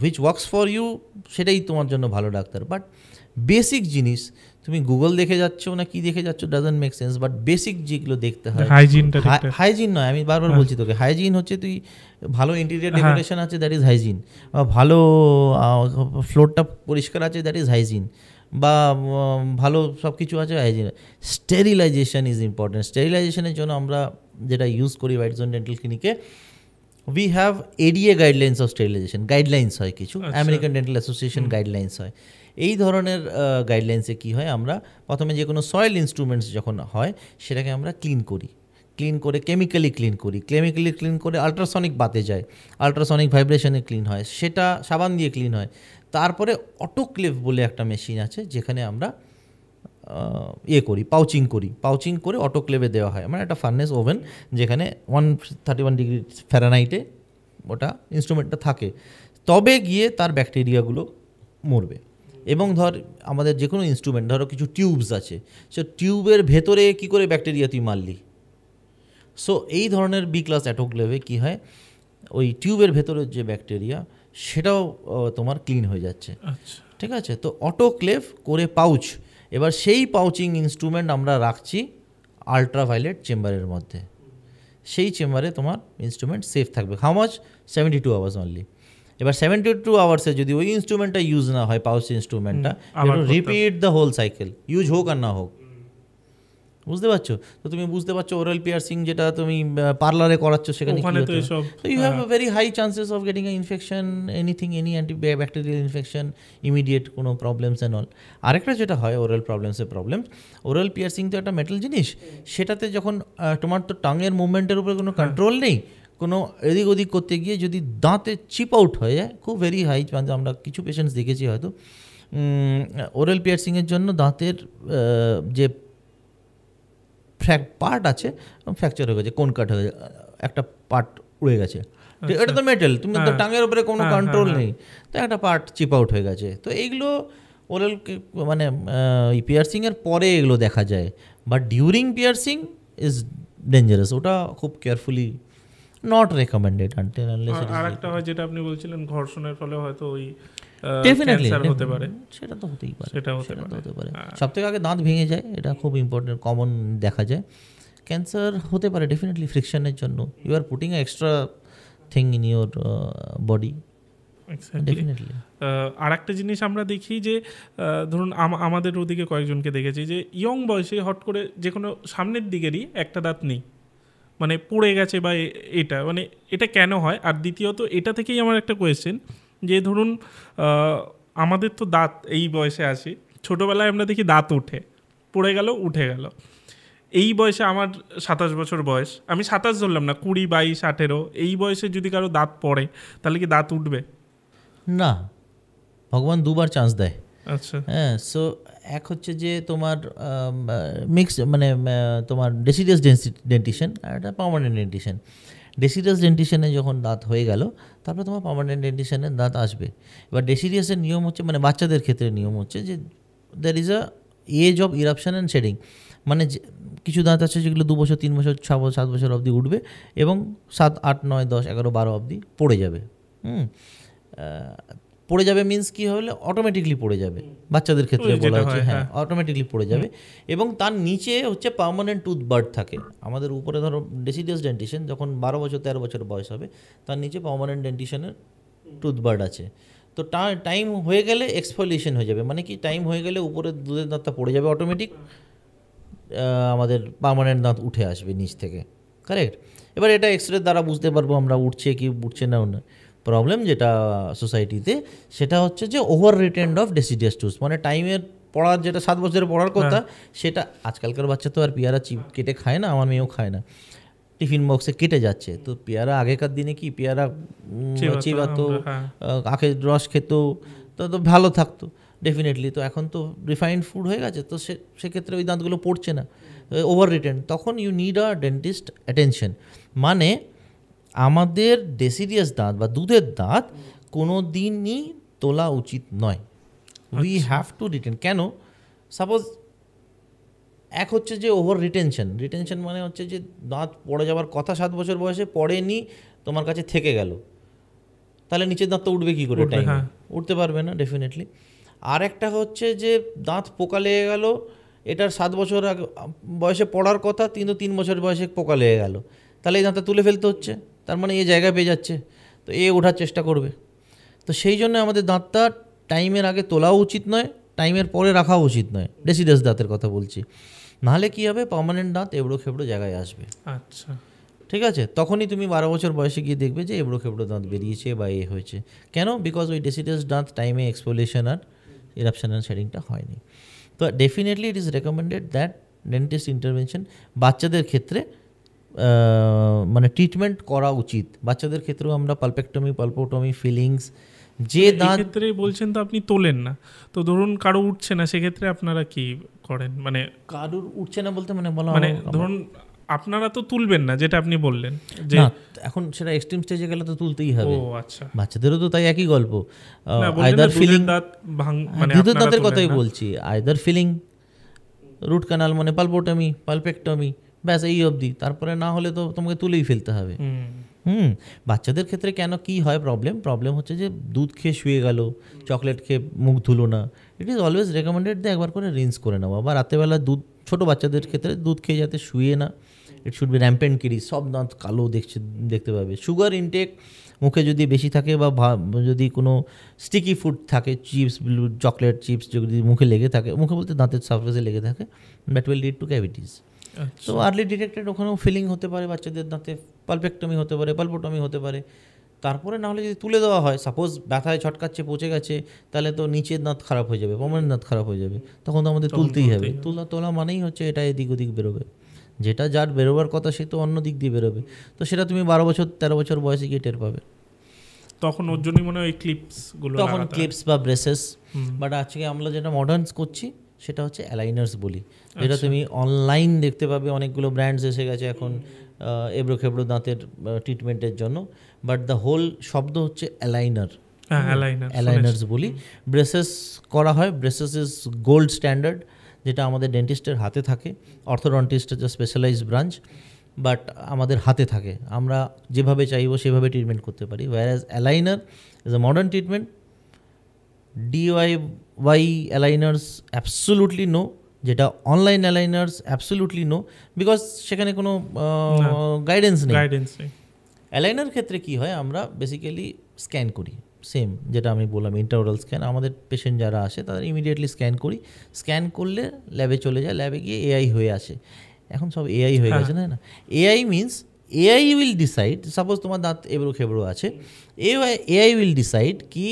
which works for you সেটাই তোমার জন্য ভালো ডাক্তার বাট বেসিক জিনিস তুমি গুগল দেখে যাচ্ছ না কি দেখে যাচ্ছ doesn't make sense but basic যেগুলো দেখতে হয় হাইজিনটা হাইজিন নয় আমি বারবার হ্যাঁ। বলছি তোকে হাইজিন হচ্ছে তুই ভালো ইন্টেরিয়ার ডেকোরেশন আছে দ্যাট ইজ হাইজিন বা ভালো ফ্লোরটা পরিষ্কার আছে দ্যাট ইজ হাইজিন বা ভালো সব কিছু আছে হাইজিন স্টেরিলাইজেশন ইজ ইম্পর্টেন্ট স্টেরিলাইজেশনের জন্য আমরা যেটা ইউজ করি হোয়াইট জোন ডেন্টাল ক্লিনিকে we have ADA guidelines of sterilisation guidelines হয় কিছু আমেরিকান ডেন্টাল অ্যাসোসিয়েশন গাইডলাইন্স হয় এই ধরনের গাইডলাইন্সে কি হয় আমরা প্রথমে যে কোনো সয়েল ইনস্ট্রুমেন্টস যখন হয় সেটাকে আমরা ক্লিন করি ক্লিন করে কেমিক্যালি ক্লিন করি কেমিক্যালি ক্লিন করে আলট্রাসনিক বাতে যায় আলট্রাসনিক ভাইব্রেশনে ক্লিন হয় সেটা সাবান দিয়ে ক্লিন হয় তারপরে অটোক্লেভ বলে একটা মেশিন আছে যেখানে আমরা ইয়ে করি পাউচিং করি পাউচিং করে অটোক্লেভে দেওয়া হয় মানে একটা ফার্নেস ওভেন যেখানে ওয়ান থার্টি ওয়ান ডিগ্রি ফ্যারানাইটে ওটা ইনস্ট্রুমেন্টটা থাকে তবে গিয়ে তার ব্যাকটেরিয়াগুলো মরবে এবং ধর আমাদের যে কোনো ইনস্ট্রুমেন্ট ধরো কিছু টিউবস আছে সে টিউবের ভেতরে কি করে ব্যাকটেরিয়া তুই মারলি সো এই ধরনের বি ক্লাস লেভে কি হয় ওই টিউবের ভেতরের যে ব্যাকটেরিয়া সেটাও তোমার ক্লিন হয়ে যাচ্ছে আচ্ছা। ঠিক আছে তো অটোক্লেভ করে পাউচ এবার সেই পাউচিং ইনস্ট্রুমেন্ট আমরা রাখছি আলট্রাভায়োলেট চেম্বারের মধ্যে সেই চেম্বারে তোমার ইনস্ট্রুমেন্ট সেফ থাকবে how much seventy two hours only এবার সেভেন্টি টু আওয়ার্সে যদি ওই ইনস্ট্রুমেন্টটা ইউজ না হয় পাউস ইনস্ট্রুমেন্টটা repeat the whole cycle use হোক আর না হোক বুঝতে পারছো তো তুমি বুঝতে পারছো ওরাল পিয়ার্সিং যেটা তুমি পার্লারে করাচ্ছ সেখানে you have very high chances of getting a infection anything any antibacterial infection immediate কোনো প্রবলেমস অ্যান্ড অল আরেকটা যেটা হয় ওরাল প্রবলেমসের প্রবলেম ওরাল পিয়ার্সিং তো একটা মেটাল জিনিস সেটাতে যখন তোমার তো টাঙের মুভমেন্টের উপরে কোনো কন্ট্রোল হ্যাঁ। নেই কোনো এদিক ওদিক করতে গিয়ে যদি দাঁতে চিপ আউট হয়ে যায় খুব ভেরি হাই চান্স আমরা কিছু পেশেন্টস দেখেছি হয়তো ওরাল পিয়ার্সিংয়ের জন্য দাঁতের যে ফ্র্যাক পার্ট আছে ফ্র্যাকচার হয়ে গেছে কোন কাট হয়ে গেছে একটা পার্ট উড়ে গেছে এটা তো মেটেল আচ্ছা। তুমি তো হ্যাঁ। টাঙের উপরে কোনো কন্ট্রোল হ্যাঁ, হ্যাঁ, নেই তো একটা পার্ট চিপ আউট হয়ে গেছে তো এইগুলো ওরেল মানে পিয়ার্সিংয়ের পরে এগুলো দেখা যায় but during piercing is dangerous ওটা খুব carefully not recommended until unless একটা হয় যেটা আপনি বলছিলেন ঘর্ষণের ফলে হয়তো ওই ডেফিনেটলি হতে পারে সেটা তো হতেই পারে সেটা হতে পারে হ্যাঁ। সবথেকে আগে দাঁত ভেঙে যায় এটা খুব ইম্পর্টেন্ট কমন দেখা যায় ক্যান্সার হতে পারে ডেফিনেটলি ফ্রিকশনের জন্য you are putting extra thing in your body আর একটা জিনিস আমরা দেখি যে ধরুন আমাদের ওদিকে কয়েকজনকে দেখেছি যে ইয়ং বয়সে হট করে যে কোনো সামনের দিকেরই একটা দাঁত নেই মানে পড়ে গেছে বা এটা মানে এটা কেন হয় আর দ্বিতীয়ত এটা থেকেই আমার একটা কোয়েশ্চেন যে ধরুন আমাদের তো দাঁত এই বয়সে আসি ছোটোবেলায় আমরা দেখি দাঁত উঠে পড়ে গেল উঠে গেল এই বয়সে আমার সাতাশ বছর বয়স আমি সাতাশ ধরলাম না কুড়ি বাইশ আঠেরো এই বয়সে যদি কারো দাঁত পড়ে তাহলে কি দাঁত উঠবে না ভগবান দুবার চান্স দেয় আচ্ছা হ্যাঁ সো এক হচ্ছে যে তোমার মিক্স মানে তোমার ডেসিডিয়াস ডেন্টিশন আর একটা পার্মানেন্ট ডেন্টিশন ডেসিডিয়াস ডেন্টিশনে যখন দাঁত হয়ে গেল তারপরে তোমার পার্মানেন্ট ডেন্টিশনের দাঁত আসবে এবার ডেসিডিয়াসের নিয়ম হচ্ছে মানে বাচ্চাদের ক্ষেত্রে নিয়ম হচ্ছে যে there is a age of eruption and shedding মানে কিছু দাঁত আছে যেগুলো দু বছর তিন বছর ছ বছর সাত বছর অবধি উঠবে এবং সাত আট নয় দশ এগারো বারো অবধি পড়ে যাবে হুম পড়ে যাবে মিন্স কি হলে অটোমেটিকলি পড়ে যাবে বাচ্চাদের ক্ষেত্রে বলা হচ্ছে হ্যাঁ অটোমেটিকলি হ্যাঁ। পড়ে যাবে এবং তার নিচে হচ্ছে পার্মানেন্ট টুথ বার্ড থাকে আমাদের উপরে ধরো ডেসিডিয়াস ডেন্টিশন যখন বারো বছর তেরো বছর বয়স হবে তার নিচে পার্মানেন্ট ডেন্টিশনের টুথ বার্ড আছে তো টাইম হয়ে গেলে এক্সফোলিয়েশন হয়ে যাবে মানে কি টাইম হয়ে গেলে উপরে দুধের দাঁতটা পড়ে যাবে অটোমেটিক আমাদের পার্মানেন্ট দাঁত উঠে আসবে নিচ থেকে কারেক্ট এবার এটা এক্স দ্বারা বুঝতে পারবো আমরা উঠছে কি উঠছে না না প্রবলেম যেটা সোসাইটিতে সেটা হচ্ছে যে ওভার রিটেন্ড অফ ডেসিডিয়াস টুস মানে টাইমের পড়ার যেটা সাত বছরের পড়ার কথা হ্যাঁ। সেটা আজকালকার বাচ্চা তো আর পেয়ারা চিপ কেটে খায় না আমার মেয়েও খায় না টিফিন বক্সে কেটে যাচ্ছে তো পেয়ারা আগেকার দিনে কি পেয়ারা চিবাত হ্যাঁ। আখের রস খেত তো তো ভালো থাকতো ডেফিনেটলি তো এখন তো রিফাইন্ড ফুড হয়ে গেছে তো সে সেক্ষেত্রে ওই দাঁতগুলো পড়ছে না ওভার রিটেন তখন you need a dentist attention মানে আমাদের ডেসিডিয়াস দাঁত বা দুধের দাঁত কোনো দিনই তোলা উচিত নয় উই হ্যাভ টু রিটেন কেন সাপোজ এক হচ্ছে যে ওভার রিটেনশন রিটেনশন মানে হচ্ছে যে দাঁত পড়ে যাওয়ার কথা সাত বছর বয়সে পড়েনি তোমার কাছে থেকে গেল তাহলে নিচের দাঁত তো উঠবে কী করে টাইম হ্যাঁ। উঠতে পারবে না ডেফিনেটলি আর একটা হচ্ছে যে দাঁত পোকা লেগে গেল এটার সাত বছর আগে বয়সে পড়ার কথা কিন্তু তিন বছর বয়সে পোকা লেগে গেল তাহলে এই দাঁতটা তুলে ফেলতে হচ্ছে তার মানে এ জায়গা পেয়ে যাচ্ছে তো এ ওঠার চেষ্টা করবে তো সেই জন্য আমাদের দাঁতটা টাইমের আগে তোলাও উচিত নয় টাইমের পরে রাখাও উচিত নয় ডেসিডেস দাঁতের কথা বলছি নাহলে কী হবে পার্মানেন্ট দাঁত এবড়ো খেবড়ো জায়গায় আসবে আচ্ছা ঠিক আছে তখনই তুমি বারো বছর বয়সে গিয়ে দেখবে যে এবড়ো খেবড়ো দাঁত বেরিয়েছে বা এ হয়েছে কেন বিকজ ওই ডেসিডেস দাঁত টাইমে এক্সপোলেশন আর ইরাপশান আর শেডিংটা হয়নি তো definitely it is recommended that dentist intervention বাচ্চাদের ক্ষেত্রে মানে ট্রিটমেন্ট করা উচিত বাচ্চাদের ক্ষেত্রেও আমরা পালপেক্টমি পালপোটমি ফিলিংস যে দাঁত ক্ষেত্রে বলছেন তো আপনি তোলেন না তো ধরুন কারো উঠছে না সেক্ষেত্রে আপনারা কি করেন মানে কারুর উঠছে না বলতে মানে বলা মানে ধরুন আপনারা তো তুলবেন না যেটা আপনি বললেন যে এখন সেটা এক্সট্রিম স্টেজে গেলে তো তুলতেই হবে ও আচ্ছা বাচ্চাদেরও তো তাই একই গল্প আইদার ফিলিং হ্যাঁ, মানে দুধের দাঁতের কথাই বলছি আইদার ফিলিং রুট কানাল মানে পালপোটমি পালপেক্টমি ব্যাস এই অবধি তারপরে না হলে তো তোমাকে তুলেই ফেলতে হবে হুম বাচ্চাদের ক্ষেত্রে কেন কি হয় প্রবলেম প্রবলেম হচ্ছে যে দুধ খেয়ে শুয়ে গেল চকলেট খেয়ে মুখ ধুলো না ইট ইজ অলওয়েজ রেকমেন্ডেড যে একবার করে রিন্স করে নেওয়া বা রাতেবেলা দুধ ছোটো বাচ্চাদের ক্ষেত্রে দুধ খেয়ে যাতে শুয়ে না it should be rampant caries সব দাঁত কালো দেখছে দেখতে পাবে সুগার ইনটেক মুখে যদি বেশি থাকে বা যদি কোনো স্টিকি ফুড থাকে চিপস চকলেট চিপস যদি মুখে লেগে থাকে মুখে বলতে দাঁতের সার্ফেসে লেগে থাকে but will lead to cavities তো আর্লি ডিটেক্টেড ওখানেও ফিলিং হতে পারে বাচ্চাদের দাঁতে পালপেক্টমি হতে পারে পালপোটমি হতে পারে তারপরে না হলে যদি তুলে দেওয়া হয় সাপোজ ব্যথায় ছটকাচ্ছে পচে গেছে তাহলে তো নিচের দাঁত খারাপ হয়ে যাবে পমানের দাঁত খারাপ হয়ে যাবে তখন তো আমাদের তুলতেই হবে তোলা তোলা মানেই হচ্ছে এটা এদিক ওদিক বেরোবে যেটা যার বেরোবার কথা সে তো অন্য দিক দিয়ে বেরোবে তো সেটা তুমি বারো বছর তেরো বছর বয়সে গিয়ে টের পাবে তখন ওর জন্যই মনে হয় ক্লিপস তখন ক্লিপস বা ব্রেসেস বাট আজকে আমরা যেটা মডার্নস করছি সেটা হচ্ছে অ্যালাইনার্স বলি যেটা আচ্ছা। তুমি অনলাইন দেখতে পাবে অনেকগুলো ব্র্যান্ডস এসে গেছে এখন এবড়ো খেবড়ো দাঁতের ট্রিটমেন্টের জন্য বাট দ্য হোল শব্দ হচ্ছে অ্যালাইনার অ্যালাইনার্স বলি ব্রেসেস করা হয় ব্রেসেস ইজ গোল্ড স্ট্যান্ডার্ড যেটা আমাদের ডেন্টিস্টের হাতে থাকে অর্থোডন্টিস্টের যে স্পেশালাইজ ব্রাঞ্চ বাট আমাদের হাতে থাকে আমরা যেভাবে চাইবো সেভাবে ট্রিটমেন্ট করতে পারি whereas aligner is a modern treatment DIY aligners absolutely no যেটা online aligners absolutely no because সেখানে কোনো গাইডেন্স নেই গাইডেন্স নেই অ্যালাইনার ক্ষেত্রে কি হয় আমরা বেসিক্যালি স্ক্যান করি সেম যেটা আমি বললাম ইন্টারওয়াল স্ক্যান আমাদের পেশেন্ট যারা আসে তাদের ইমিডিয়েটলি স্ক্যান করি স্ক্যান করলে ল্যাবে চলে যায় ল্যাবে গিয়ে এআই হয়ে আসে এখন সব এআই হয়ে গেছে হ্যাঁ। না না AI means AI will decide suppose তোমার দাঁত এবড়ো খেবড়ো আছে এআই এআই উইল ডিসাইড কি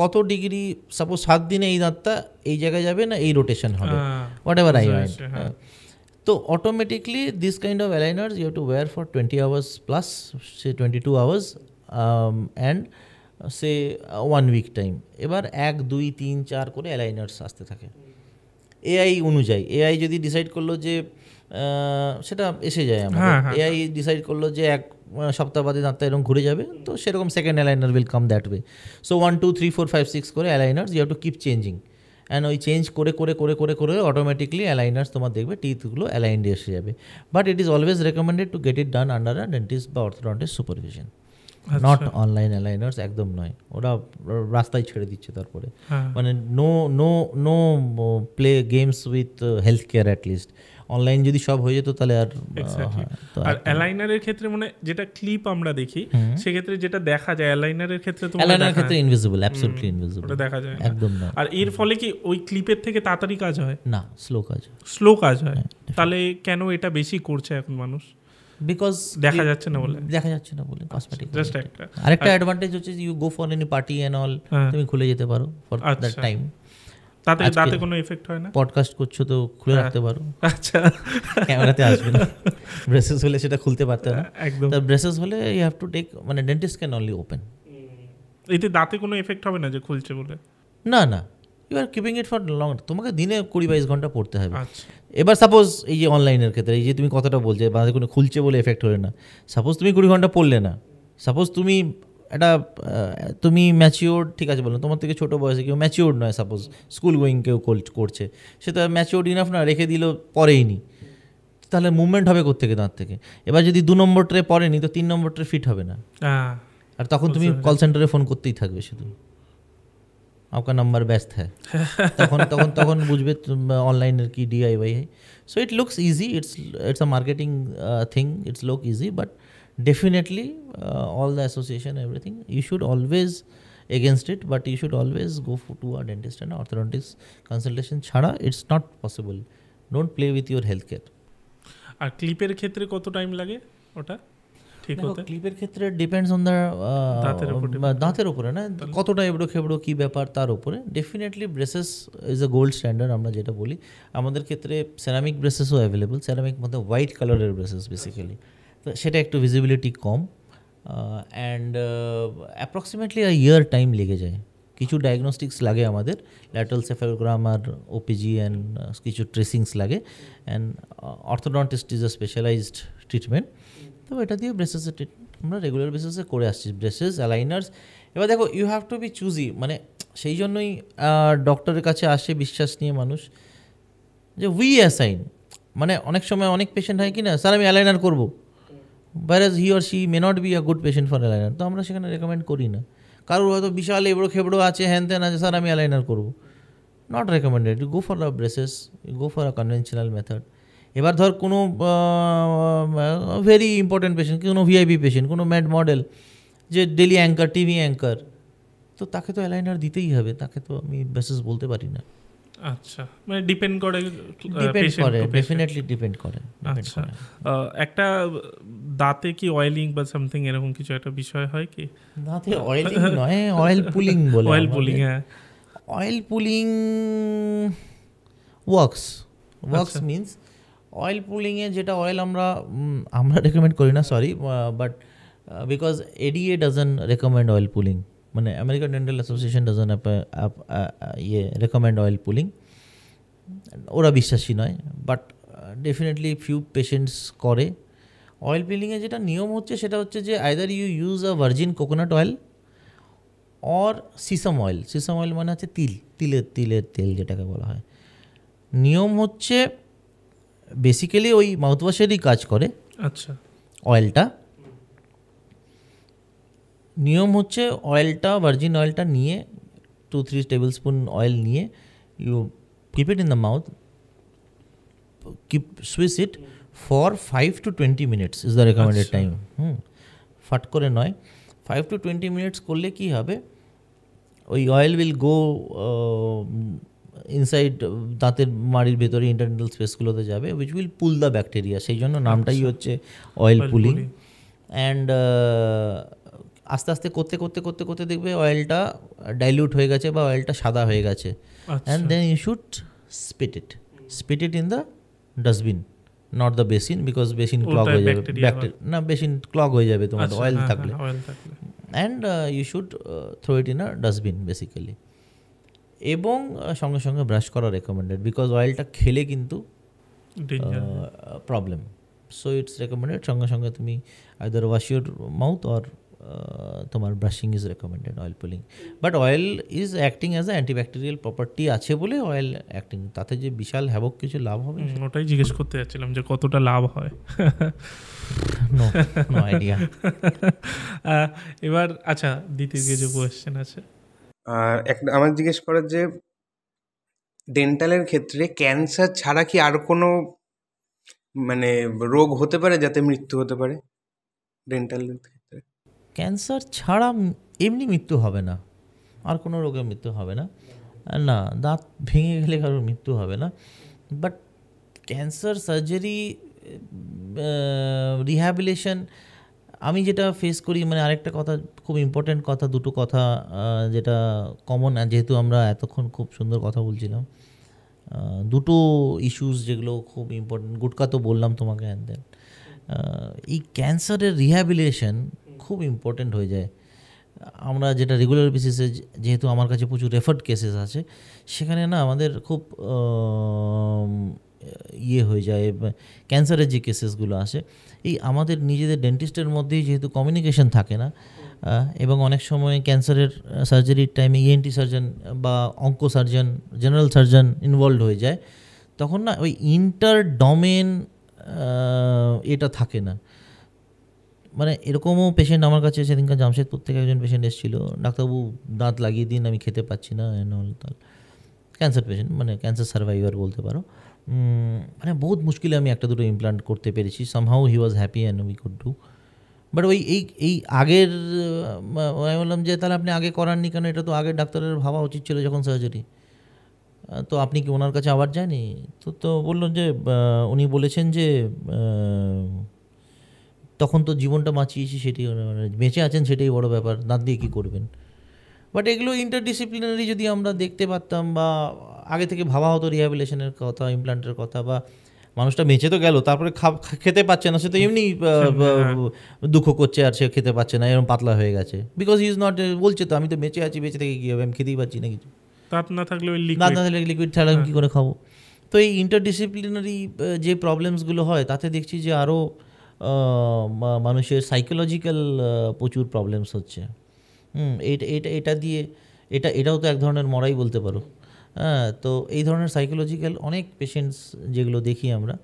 কত ডিগ্রি সাপোজ সাত দিনে এই দাঁতটা এই জায়গায় যাবে না এই রোটেশন হবে হোয়াট এভার আই মাইন্ড তো automatically this kind of aligners you to wear for twenty hours plus say twenty two hours and say one week time এবার এক দুই তিন চার করে অ্যালাইনার্স আসতে থাকে এআই অনুযায়ী এআই যদি ডিসাইড করলো যে সেটা এসে যায় আমার এআই ডিসাইড করলো যে এক সপ্তাহ বাদে দাঁতটা এরকম ঘুরে যাবে তো সেরকম second aligner will come that way so one two three four five six করে aligners you have to keep changing and ওই চেঞ্জ করে করে করে করে করে অটোমেটিকলি অ্যালাইনার্স তোমার দেখবে টিথগুলো অ্যালাইন্ড এসে যাবে but it is always recommended to get it done under a dentist বা orthodontist supervision not online aligners একদম নয় ওরা রাস্তায় ছেড়ে দিচ্ছে তারপরে হ্যাঁ। মানে no no no play games with health care at least least online যদি সব হয়ে যেত তাহলে আর হ্যাঁ, আর অ্যালাইনারের ক্ষেত্রে মানে যেটা ক্লিপ আমরা দেখি সেক্ষেত্রে যেটা দেখা যায় অ্যালাইনারের ক্ষেত্রে তো অ্যালাইনারের ক্ষেত্রে ইনভিজিবল অ্যাবসলিউটলি ইনভিজিবল ওটা দেখা যায় একদম না আর এর ফলে কি ওই ক্লিপের থেকে তাড়াতাড়ি কাজ হয় না স্লো কাজ স্লো কাজ হয় হ্যাঁ, তাহলে কেন এটা বেশি করছে এখন মানুষ বিকজ দেখা যাচ্ছে না বলে দেখা যাচ্ছে না বলে কসমেটিক জাস্ট একটা আরেকটা অ্যাডভান্টেজ হচ্ছে you go for any party and all তুমি খুলে যেতে পারো ফর দ্যাট টাইম তাতে তাতে কোনো এফেক্ট হয় না পডকাস্ট করছো তো খুলে হ্যাঁ। রাখতে পারো আচ্ছা ক্যামেরাতে আসবে না ব্রেসেস হলে সেটা খুলতে পারতে না হ্যাঁ, একদম তার ব্রেসেস হলে ইউ হ্যাভ টু টেক মানে ডেন্টিস্ট ক্যান অনলি ওপেন এতে দাঁতে কোনো এফেক্ট হবে না যে খুলছে বলে না না you are keeping it for long তোমাকে দিনে কুড়ি বাইশ ঘন্টা পড়তে হবে আচ্ছা। এবার সাপোজ এই যে অনলাইনের ক্ষেত্রে এই যে তুমি কথাটা বলছে বাঁধে কোনো খুলছে বলে এফেক্ট হলে না সাপোজ তুমি কুড়ি ঘন্টা পড়লে না সাপোজ তুমি একটা তুমি ম্যাচিওর ঠিক আছে বলো তোমার থেকে ছোটো বয়সে কেউ ম্যাচিওর নয় সাপোজ স্কুল গোয়িং কেউ করছে সে তো ম্যাচিওর ইনাফ না রেখে দিল পরেই নি তাহলে মুভমেন্ট হবে কোথেকে দাঁত থেকে এবার যদি দু নম্বর ট্রে পড়েনি তো তিন নম্বর ট্রে ফিট হবে না হ্যাঁ, আর তখন তুমি কল সেন্টারে ফোন করতেই থাকবে শুধু আপনার নাম্বার ব্যস্ত হ্যাঁ তখন তখন তখন বুঝবে অনলাইনের কি ডিআইওয়াই হ্যাঁ so it looks easy it's it's a marketing thing it's look easy but definitely uh, all the association everything you should always against it but you should always go for, to a dentist and orthodontist consultation ছাড়া it's not possible don't play with your healthcare আর ক্লিপের ক্ষেত্রে কত time লাগে ওটা ঠিক হতে ক্লিপের ক্ষেত্রে depends on the দাঁতের উপরে দাঁতের উপরে না কতটা এবড়ো খেবড়ো কি ব্যাপার তার উপরে definitely braces is a gold standard আমরা যেটা বলি আমাদের ক্ষেত্রে সেরামিক ব্রেসেসও অ্যাভেলেবল সেরামিক মধ্যে হোয়াইট কালারের ব্রেসেস বেসিক্যালি সেটা একটু ভিজিবিলিটি কম and approximately a year time লেগে যায় কিছু ডায়াগনস্টিক্স লাগে আমাদের ল্যাটাল সেফেলগ্রাম আর ওপিজি অ্যান্ড কিছু ট্রেসিংস লাগে and orthodontist is a specialized treatment তো এটা দিয়ে ব্রেসেসের ট্রিটমেন্ট আমরা রেগুলার বেসিসে করে আসছি ব্রেসেস অ্যালাইনার্স এবার দেখো you have to be choosy মানে সেই জন্যই ডক্টরের কাছে আসে বিশ্বাস নিয়ে মানুষ যে উই অ্যাসাইন মানে অনেক সময় অনেক পেশেন্ট হয় কি না স্যার আমি অ্যালাইনার করবো virus he or she may not be a good patient for aligner তো আমরা সেখানে রেকমেন্ড করি না কারোর হয়তো বিশাল এবড়ো খেবড়ো আছে হ্যান ত্যান আছে স্যার আমি অ্যালাইনার করবো not recommended go for a braces go for a conventional method এবার ধর কোনো ভেরি ইম্পর্টেন্ট পেশেন্ট কোনো ভিআইপি পেশেন্ট কোনো ম্যাড মডেল যে ডেলি অ্যাঙ্কার টিভি অ্যাঙ্কার তো তাকে তো অ্যালাইনার দিতেই হবে তাকে তো আমি বেসেস বলতে পারি না আচ্ছা মানে ডিপেন্ড করে ডিপেন্ড করে ডেফিনেটলি ডিপেন্ড করে আচ্ছা একটা দাঁতে কি অয়েলিং বা সামথিং এরকম কিছু একটা বিষয় হয় কি দাঁতে অয়েলিং নয় অয়েল (laughs) পুলিং বলে অয়েল পুলিং হ্যাঁ oil pulling works works means oil পুলিংয়ে যেটা অয়েল আমরা আমরা রেকমেন্ড করি না sorry but because ADA doesn't recommend oil pulling মানে আমেরিকান ডেন্টাল অ্যাসোসিয়েশন ডাজন ইয়ে রেকমেন্ড অয়েল পুলিং ওরা বিশ্বাসী নয় বাট ডেফিনেটলি ফিউ পেশেন্টস করে অয়েল পিলিংয়ে যেটা নিয়ম হচ্ছে সেটা হচ্ছে যে either you use a virgin coconut oil or sesame oil sesame oil মানে হচ্ছে তিল তিলের তিলের তেল যেটাকে বলা হয় নিয়ম হচ্ছে বেসিক্যালি ওই মাউথওয়াশেরই কাজ করে আচ্ছা অয়েলটা নিয়ম হচ্ছে অয়েলটা ভার্জিন অয়েলটা নিয়ে two three tablespoon oil নিয়ে you keep it in the mouth keep swish it for five to twenty minutes is the recommended time hmm ফাট করে নয় ফাইভ টু টোয়েন্টি মিনিটস করলে কী হবে ওই অয়েল উইল গো ইনসাইড দাঁতের মাড়ির ভেতরে internal স্পেসগুলোতে যাবে which will pull the bacteria সেই জন্য নামটাই আচ্ছা। হচ্ছে অয়েল পুলিং অ্যান্ড আস্তে আস্তে করতে করতে করতে করতে দেখবে অয়েলটা ডাইলিউট হয়ে গেছে বা অয়েলটা সাদা হয়ে গেছে and then you should spit it spit it in the dustbin not the basin because basin clog হয়ে যাবে ব্যাকটেরিয়া না বেসিন ক্লগ হয়ে যাবে তোমার অয়েল আচ্ছা, হ্যাঁ, থাকলে and you should throw it in a dustbin basically এবং uh, সঙ্গে সঙ্গে ব্রাশ করা রেকমেন্ডেড বিকজ অয়েলটা খেলে কিন্তু প্রবলেম সো ইটস রেকমেন্ডেড সঙ্গে সঙ্গে তুমি either wash your mouth or তোমার brushing is recommended oil pulling but oil is acting as antibacterial property আছে বলে অয়েল অ্যাক্টিং তাতে যে বিশাল হ্যাবক কিছু লাভ হবে ওটাই জিজ্ঞেস করতে যাচ্ছিলাম যে কতটা লাভ হয় (laughs) আইডিয়া এবার আচ্ছা দ্বিতীয় কিছু কোয়েশ্চেন আছে আর একটা আমার জিজ্ঞেস করার যে ডেন্টালের ক্ষেত্রে ক্যান্সার ছাড়া কি আর কোনো মানে রোগ হতে পারে যাতে মৃত্যু হতে পারে ডেন্টাল ক্যান্সার ছাড়া এমনি মৃত্যু হবে না আর কোনো রোগে মৃত্যু হবে না না দাঁত ভেঙে গেলে কারোর মৃত্যু হবে না বাট ক্যান্সার সার্জারি রিহ্যাবিলেশন আমি যেটা ফেস করি মানে আরেকটা কথা খুব ইম্পর্ট্যান্ট কথা দুটো কথা যেটা কমন যেহেতু আমরা এতক্ষণ খুব সুন্দর কথা বলছিলাম দুটো ইস্যুস যেগুলো খুব ইম্পর্ট্যান্ট গুটকা তো বললাম তোমাকে অ্যান্ড দেন এই ক্যান্সারের রিহ্যাবিলেশন খুব ইম্পর্টেন্ট হয়ে যায় আমরা যেটা রেগুলার বেসিসে যেহেতু আমার কাছে প্রচুর রেফার্ড কেসেস আছে সেখানে না আমাদের খুব ইয়ে হয়ে যায় ক্যান্সারের যে কেসেসগুলো আছে এই আমাদের নিজেদের ডেন্টিস্টের মধ্যেই যেহেতু কমিউনিকেশন থাকে না এবং অনেক সময় ক্যান্সারের সার্জারির টাইমে ইএনটি সার্জন বা অঙ্ক সার্জন জেনারেল সার্জন ইনভলভ হয়ে যায় তখন না ওই ইন্টার ডোমেন এটা থাকে না মানে এরকমও পেশেন্ট আমার কাছে সেদিনকার জামশেদপুর থেকে একজন পেশেন্ট এসেছিলো ডাক্তারবাবু দাঁত লাগিয়ে দিন আমি খেতে পাচ্ছি না তাল ক্যান্সার পেশেন্ট মানে ক্যান্সার সার্ভাইভার বলতে পারো মানে বহুত মুশকিলে আমি একটা দুটো ইমপ্লান্ট করতে পেরেছি somehow he was happy and we could do but ওই এই এই আগের আমি বললাম যে তাহলে আপনি আগে করাননি কেন এটা তো আগের ডাক্তারের ভাবা উচিত ছিল যখন সার্জারি তো আপনি কি ওনার কাছে আবার যায়নি তো তো বললো যে উনি বলেছেন যে তখন তো জীবনটা বাঁচিয়েছি সেটাই মানে, মানে বেঁচে আছেন সেটাই বড় ব্যাপার দাঁত দিয়ে কী করবেন বাট এগুলো ইন্টারডিসিপ্লিনারি যদি আমরা দেখতে পারতাম বা আগে থেকে ভাবা হতো রিহ্যাবিলেশনের কথা ইমপ্লান্টের কথা বা মানুষটা বেঁচে তো গেল তারপরে খেতে পাচ্ছে না সে তো এমনি হ্যাঁ। দুঃখ করছে আর সে খেতে পাচ্ছে না এরকম পাতলা হয়ে গেছে বিকজ ইজ নট বলছে তো আমি তো বেঁচে আছি বেঁচে থেকে কী হবে আমি খেতেই পাচ্ছি না কিছু থাকলে না থাকলে লিকুইড ছাড়া আমি হ্যাঁ। কী করে খাবো তো এই ইন্টারডিসিপ্লিনারি যে প্রবলেমসগুলো হয় তাতে দেখছি যে আরও মানুষের সাইকোলজিক্যাল প্রচুর প্রবলেমস হচ্ছে হুম এটা এটা এটা দিয়ে এটা এটাও তো এক ধরনের মরাই বলতে পারো হ্যাঁ তো এই ধরনের সাইকোলজিক্যাল অনেক পেশেন্টস যেগুলো দেখি আমরা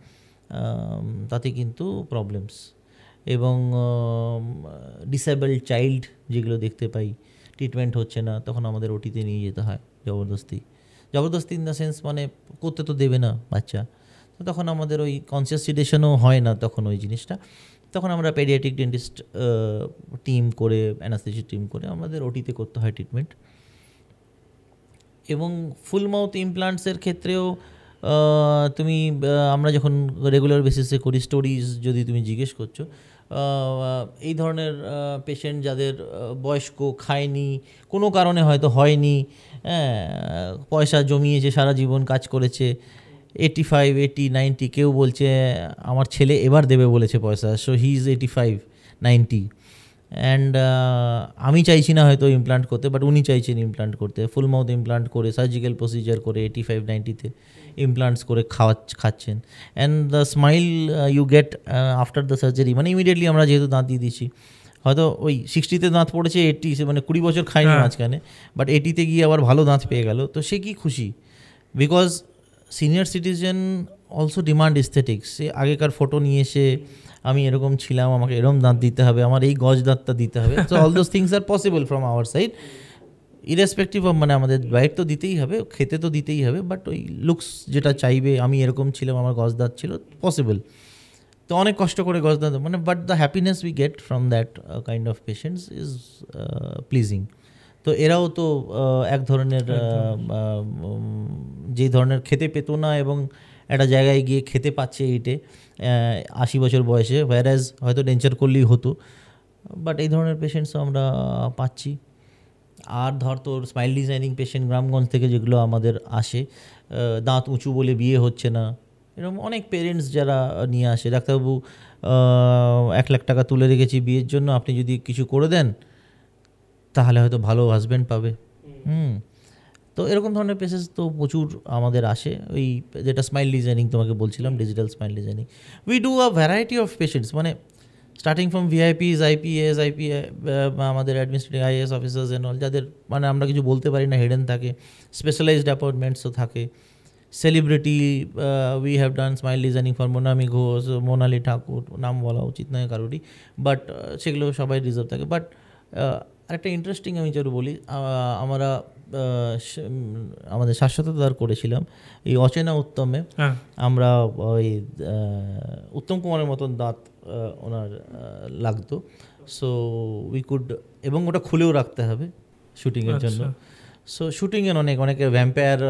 তাতে কিন্তু প্রবলেমস এবং ডিসেবল চাইল্ড যেগুলো দেখতে পাই ট্রিটমেন্ট হচ্ছে না তখন আমাদের ওটিতে নিয়ে যেতে হয় জবরদস্তি জবরদস্তি ইন দ্য সেন্স মানে করতে তো দেবে না বাচ্চা তখন আমাদের ওই কনসিয়াস সিডেশনও হয় না তখন ওই জিনিসটা তখন আমরা পেডিয়াটিক ডেন্টিস্ট টিম করে অ্যানাস্থেসি টিম করে আমাদের ওটিতে করতে হয় ট্রিটমেন্ট এবং ফুল মাউথ ইমপ্লান্টসের ক্ষেত্রেও তুমি আমরা যখন রেগুলার বেসিসে করি স্টোরিজ যদি তুমি জিজ্ঞেস করছো এই ধরনের পেশেন্ট যাদের বয়স্ক খায়নি কোনো কারণে হয়তো হয়নি হ্যাঁ পয়সা জমিয়েছে সারা জীবন কাজ করেছে এইটি ফাইভ এইটি নাইনটি কেউ বলছে আমার ছেলে এবার দেবে বলেছে পয়সা so he is eighty five ninety and আমি চাইছি না হয়তো ইমপ্লান্ট করতে বাট উনি চাইছেন ইমপ্লান্ট করতে ফুল মাউথ ইমপ্লান্ট করে সার্জিক্যাল প্রসিজার করে এইটি ফাইভ নাইনটিতে ইমপ্লান্টস করে খাওয়া খাচ্ছেন and the smile you get after the surgery মানে ইমিডিয়েটলি আমরা যেহেতু দাঁত দিয়ে দিচ্ছি হয়তো ওই সিক্সটিতে দাঁত পড়েছে এইটি মানে কুড়ি বছর খায়নি হ্যাঁ। মাঝখানে বাট এইটিতে গিয়ে আবার ভালো দাঁত পেয়ে গেল তো সে কি খুশি because senior citizen also demand aesthetics সে আগেকার ফটো নিয়ে এসে আমি এরকম ছিলাম আমাকে এরকম দাঁত দিতে হবে আমার এই গজ দাঁতটা দিতে হবে so all those things are possible from our side irrespective of মানে আমাদের ডায়েট তো দিতেই হবে খেতে তো দিতেই হবে বাট ওই লুকস যেটা চাইবে আমি এরকম ছিলাম আমার গজ দাঁত ছিল পসিবল তো অনেক কষ্ট করে গজ দাঁত মানে but the happiness we get from that kind of patients is pleasing তো এরাও তো এক ধরনের যে ধরনের খেতে পেতো না এবং একটা জায়গায় গিয়ে খেতে পাচ্ছে এইটে আশি বছর বয়সে হোয়ারাজ হয়তো ডেঞ্চার করলেই হতো বাট এই ধরনের পেশেন্টসও আমরা পাচ্ছি আর ধর তোর স্মাইল ডিজাইনিং পেশেন্ট গ্রামগঞ্জ থেকে যেগুলো আমাদের আসে দাঁত উঁচু বলে বিয়ে হচ্ছে না এরকম অনেক পেরেন্টস যারা নিয়ে আসে ডাক্তারবাবু এক লাখ টাকা তুলে রেখেছি বিয়ের জন্য আপনি যদি কিছু করে দেন তাহলে হয়তো ভালো হাজব্যান্ড পাবে হুম তো এরকম ধরনের পেসেস তো প্রচুর আমাদের আসে ওই যেটা স্মাইল ডিজাইনিং তোমাকে বলছিলাম digital smile designing we do a variety of patients মানে starting from VIPs IPS IP আমাদের administrative IAS officers and all যাদের মানে আমরা কিছু বলতে পারি না হেডেন থাকে স্পেশালাইজড অ্যাপয়েন্টমেন্টসও থাকে celebrity we have done smile designing for Monami Ghosh Monali Thakur নাম বলা উচিত নয় কারোরই বাট uh, সেগুলো সবাই রিজার্ভ থাকে বাট আরেকটা ইন্টারেস্টিং আমি যেটা বলি আমরা আমাদের শাশ্বতদার করেছিলাম এই অচেনা উত্তমে হ্যাঁ। আমরা ওই উত্তম কুমারের মতন দাঁত ওনার লাগতো সো উই কুড এবং ওটা খুলেও রাখতে হবে শুটিংয়ের জন্য সো আচ্ছা। শুটিংয়ের অনেক অনেকে ভ্যাম্পায়ার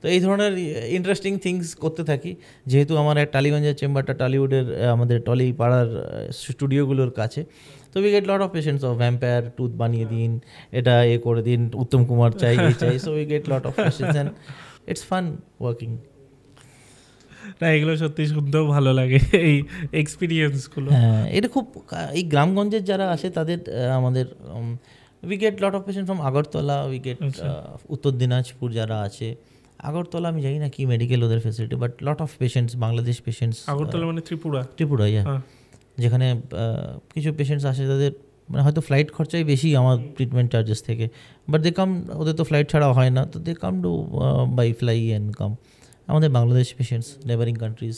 তো এই ধরনের ইন্টারেস্টিং থিংস করতে থাকি যেহেতু আমার এক টালিগঞ্জের চেম্বারটা টলিউডের আমাদের টলি পাড়ার স্টুডিওগুলোর কাছে তো we get lot of patients of vampire tooth বানিয়ে দিন এটা এ করে দিন উত্তম কুমার চাই এই চাই so we get lot of patients and it's fun working না এগুলো সত্যি শুনতেও ভালো লাগে এই এক্সপিরিয়েন্সগুলো হ্যাঁ এটা খুব এই গ্রামগঞ্জের যারা আসে তাদের আমাদের we get lot of patient from Agartala we get আচ্ছা। উত্তর দিনাজপুর যারা আছে আগরতলা আমি জানি না কি মেডিকেল ওদের facility but lot of patients Bangladesh patients Agartala মানে ত্রিপুরা ত্রিপুরা ইয়া হ্যাঁ। যেখানে কিছু পেশেন্টস আসে তাদের মানে হয়তো ফ্লাইট খরচাই বেশি আমার ট্রিটমেন্ট চার্জেস থেকে বাট দে কাম ওদের তো ফ্লাইট ছাড়া হয় না তো they come to by fly and come আমাদের Bangladesh patients neighbouring countries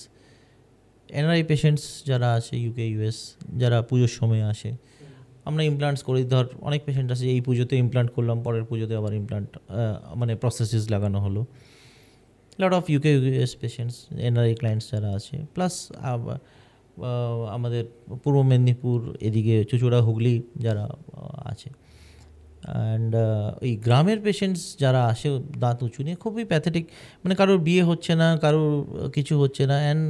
NRI patients যারা আছে ইউকে ইউএস যারা পুজোর সময় আসে আমরা ইমপ্লান্টস করি ধর অনেক পেশেন্ট আছে এই পুজোতে ইমপ্লান্ট করলাম পরের পুজোতে আবার ইমপ্লান্ট মানে প্রসেসিস লাগানো হলো lot of UK US patients NRI clients যারা আছে প্লাস আমাদের পূর্ব মেদিনীপুর এদিকে চুচুড়া হুগলি যারা আছে অ্যান্ড ওই গ্রামের পেশেন্টস যারা আসে দাঁত উঁচু নিয়ে খুবই প্যাথেটিক মানে কারোর বিয়ে হচ্ছে না কারোর কিছু হচ্ছে না and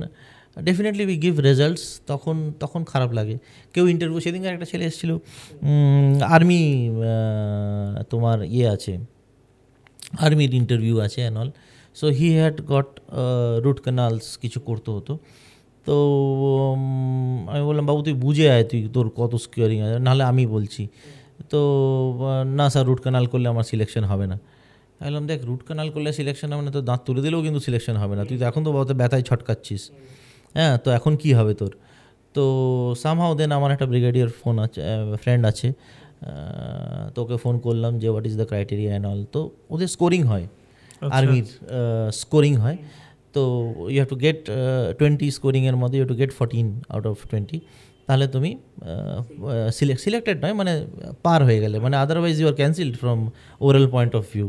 definitely we give results তখন তখন খারাপ লাগে কেউ ইন্টারভিউ সেদিনকার একটা ছেলে এসেছিলো আর্মি তোমার ইয়ে আছে আর্মির ইন্টারভিউ আছে and all so he had got root canals কিছু করতে হতো তো আমি বললাম বাবু তুই বুঝে আয় তুই তোর কত স্কোয়ারিং আছে নাহলে আমি বলছি তো না স্যার রুট কানাল করলে আমার সিলেকশন হবে না বললাম দেখ রুট কানাল করলে সিলেকশন হবে না তো দাঁত তুলে দিলেও কিন্তু সিলেকশন হবে না তুই তো এখন তো বাবাতে ব্যথায় ছটকাচ্ছিস হ্যাঁ তো এখন কি হবে তোর তো সামহাও দেন আমার একটা ব্রিগেডিয়ার ফোন আছে ফ্রেন্ড আছে তোকে ফোন করলাম যে what is the criteria and all তো ওদের স্কোরিং হয় আর্মির আচ্ছা। স্কোরিং হয় तो you have to get 20 scoring and mother you to get 14 out of 20 তাহলে তুমি সিলেক্ট uh, সিলেক্টেড uh, নয় মানে পার হয়ে গলে মানে otherwise you are cancelled from overall point of view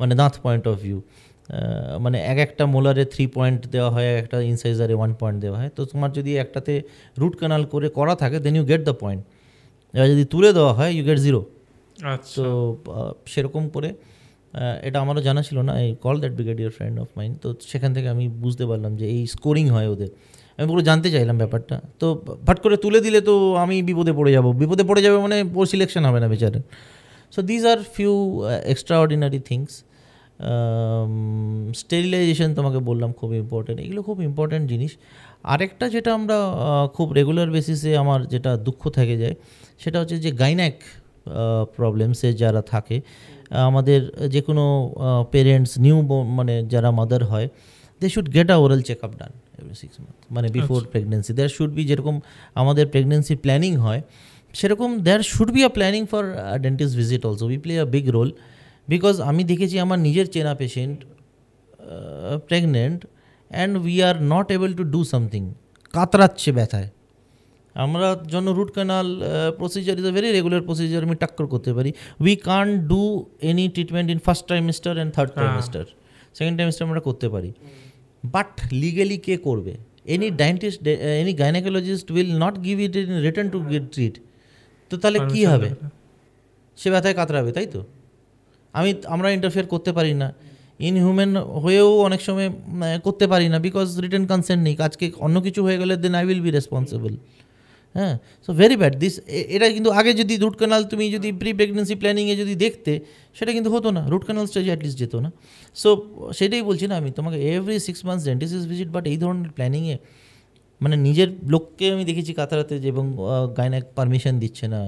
মানে দার্থ পয়েন্ট অফ ভিউ মানে এক একটা মোলারে 3 পয়েন্ট দেওয়া হয় একটা ইনসাইজার এ 1 पॉइंट দেওয়া হয় তো তোমার যদি একটাতে রুট ক্যানেল করে করা থাকে then you get the point যদি তুই রে দেওয়া হয় ইউ গেট জিরো আচ্ছা তো সেরকম পরে এটা আমারও জানা ছিল না এই call that brigadier friend of mind তো সেখান থেকে আমি বুঝতে পারলাম যে এই স্কোরিং হয় ওদের আমি পুরো জানতে চাইলাম ব্যাপারটা তো ভাট করে তুলে দিলে তো আমি বিপদে পড়ে যাব বিপদে পড়ে যাবে মানে ওর সিলেকশন হবে না বেচারে so these are few extraordinary things sterilization তোমাকে বললাম খুব ইম্পর্টেন্ট এগুলো খুব ইম্পর্টেন্ট জিনিস আরেকটা যেটা আমরা খুব রেগুলার বেসিসে আমার যেটা দুঃখ থেকে যায় সেটা হচ্ছে যে গাইন্যাক প্রবলেমসে যারা থাকে আমাদের যে কোনো পেরেন্টস নিউ মানে যারা মাদার হয় they should get a oral check up done every six month মানে before pregnancy there should be যেরকম আমাদের প্রেগনেন্সি প্ল্যানিং হয় সেরকম there should be a planning for dentist visit also we play a big role because আমি দেখেছি আমার নিজের চেনা patient pregnant and we are not able to do something কাতরাচ্ছে ব্যথায় আমরা জন্য root canal procedure is a very regular procedure আমি টাক্কর করতে পারি we can do any treatment in first trimester and third trimester second trimester আমরা করতে পারি বাট লিগেলি কে করবে any dentist any gynaecologist will not give it in return to get treat তো তাহলে কী হবে সে ব্যথায় কাতরাবে তাই তো আমি আমরা ইন্টারফেয়ার করতে পারি না ইনহিউম্যান হয়েও অনেক সময় করতে পারি না বিকজ রিটার্ন কনসেন্ট নেই আজকে অন্য কিছু হয়ে গেলে then I will be responsible হ্যাঁ সো ভেরি ব্যাড দিস এটা কিন্তু আগে যদি রুট কেনাল তুমি যদি প্রি প্রেগনেন্সি প্ল্যানিংয়ে যদি দেখতে সেটা কিন্তু হতো না রুট কেনাল স্টেজে অ্যাটলিস্ট যেত না সো সেটাই বলছি না আমি তোমাকে every six months dentist visit but এই ধরনের প্ল্যানিংয়ে মানে নিজের লোককে আমি দেখেছি কাতারাতে যে এবং গাইনাক পারমিশন দিচ্ছে না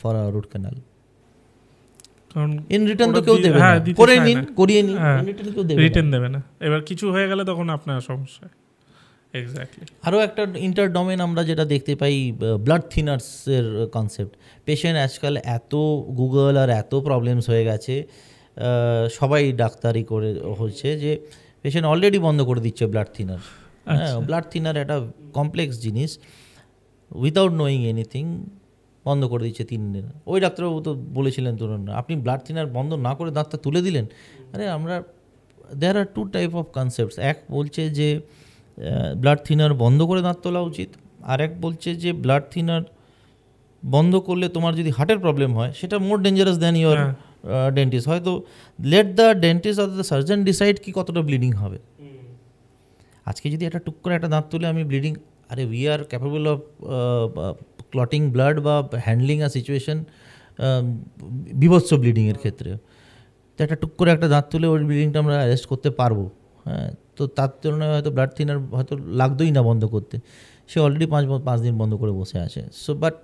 ফর রুট কেনাল কারণ ইন হ্যাঁ, রিটার্ন হ্যাঁ, তো কেউ দেবে না করে নিন করিয়ে নিন কেউ দেবে রিটার্ন দেবে না এবার কিছু হয়ে গেলে তখন আপনার সমস্যা আরও একটা ইন্টার ডোমেন আমরা যেটা দেখতে পাই ব্লাড থিনার্সের কনসেপ্ট পেশেন্ট আজকাল এত গুগল আর এত প্রবলেমস হয়ে গেছে সবাই ডাক্তারি করে হচ্ছে যে পেশেন্ট অলরেডি বন্ধ করে দিচ্ছে ব্লাড থিনার হ্যাঁ ব্লাড আচ্ছা। থিনার একটা কমপ্লেক্স জিনিস উইদাউট নোয়িং এনিথিং বন্ধ করে দিচ্ছে তিন দিন ওই ডাক্তারবাবু তো বলেছিলেন ধরুন আপনি ব্লাড থিনার বন্ধ না করে দাঁতটা তুলে দিলেন আরে আমরা there are two type of concepts এক বলছে যে ব্লাড থিনার বন্ধ করে দাঁত তোলা উচিত আরেক বলছে যে ব্লাড থিনার বন্ধ করলে তোমার যদি হার্টের প্রবলেম হয় সেটা মোর ডেঞ্জারাস দেন ইউর হ্যাঁ। ডেন্টিস্ট হয়তো let the dentist of the surgeon decide কি কতটা ব্লিডিং হবে আজকে যদি একটা টুক করে একটা দাঁত তুলে আমি ব্লিডিং আরে we are capable of clotting blood বা হ্যান্ডলিং আ সিচুয়েশন বিভৎস ব্লিডিংয়ের ক্ষেত্রে তো একটা টুক করে একটা দাঁত তুলে ওই ব্লিডিংটা আমরা অ্যারেস্ট করতে পারবো হ্যাঁ তো তার তুলনায় হয়তো ব্লাড থিনার হয়তো লাগতোই না বন্ধ করতে সে অলরেডি পাঁচ পাঁচ দিন বন্ধ করে বসে আছে so but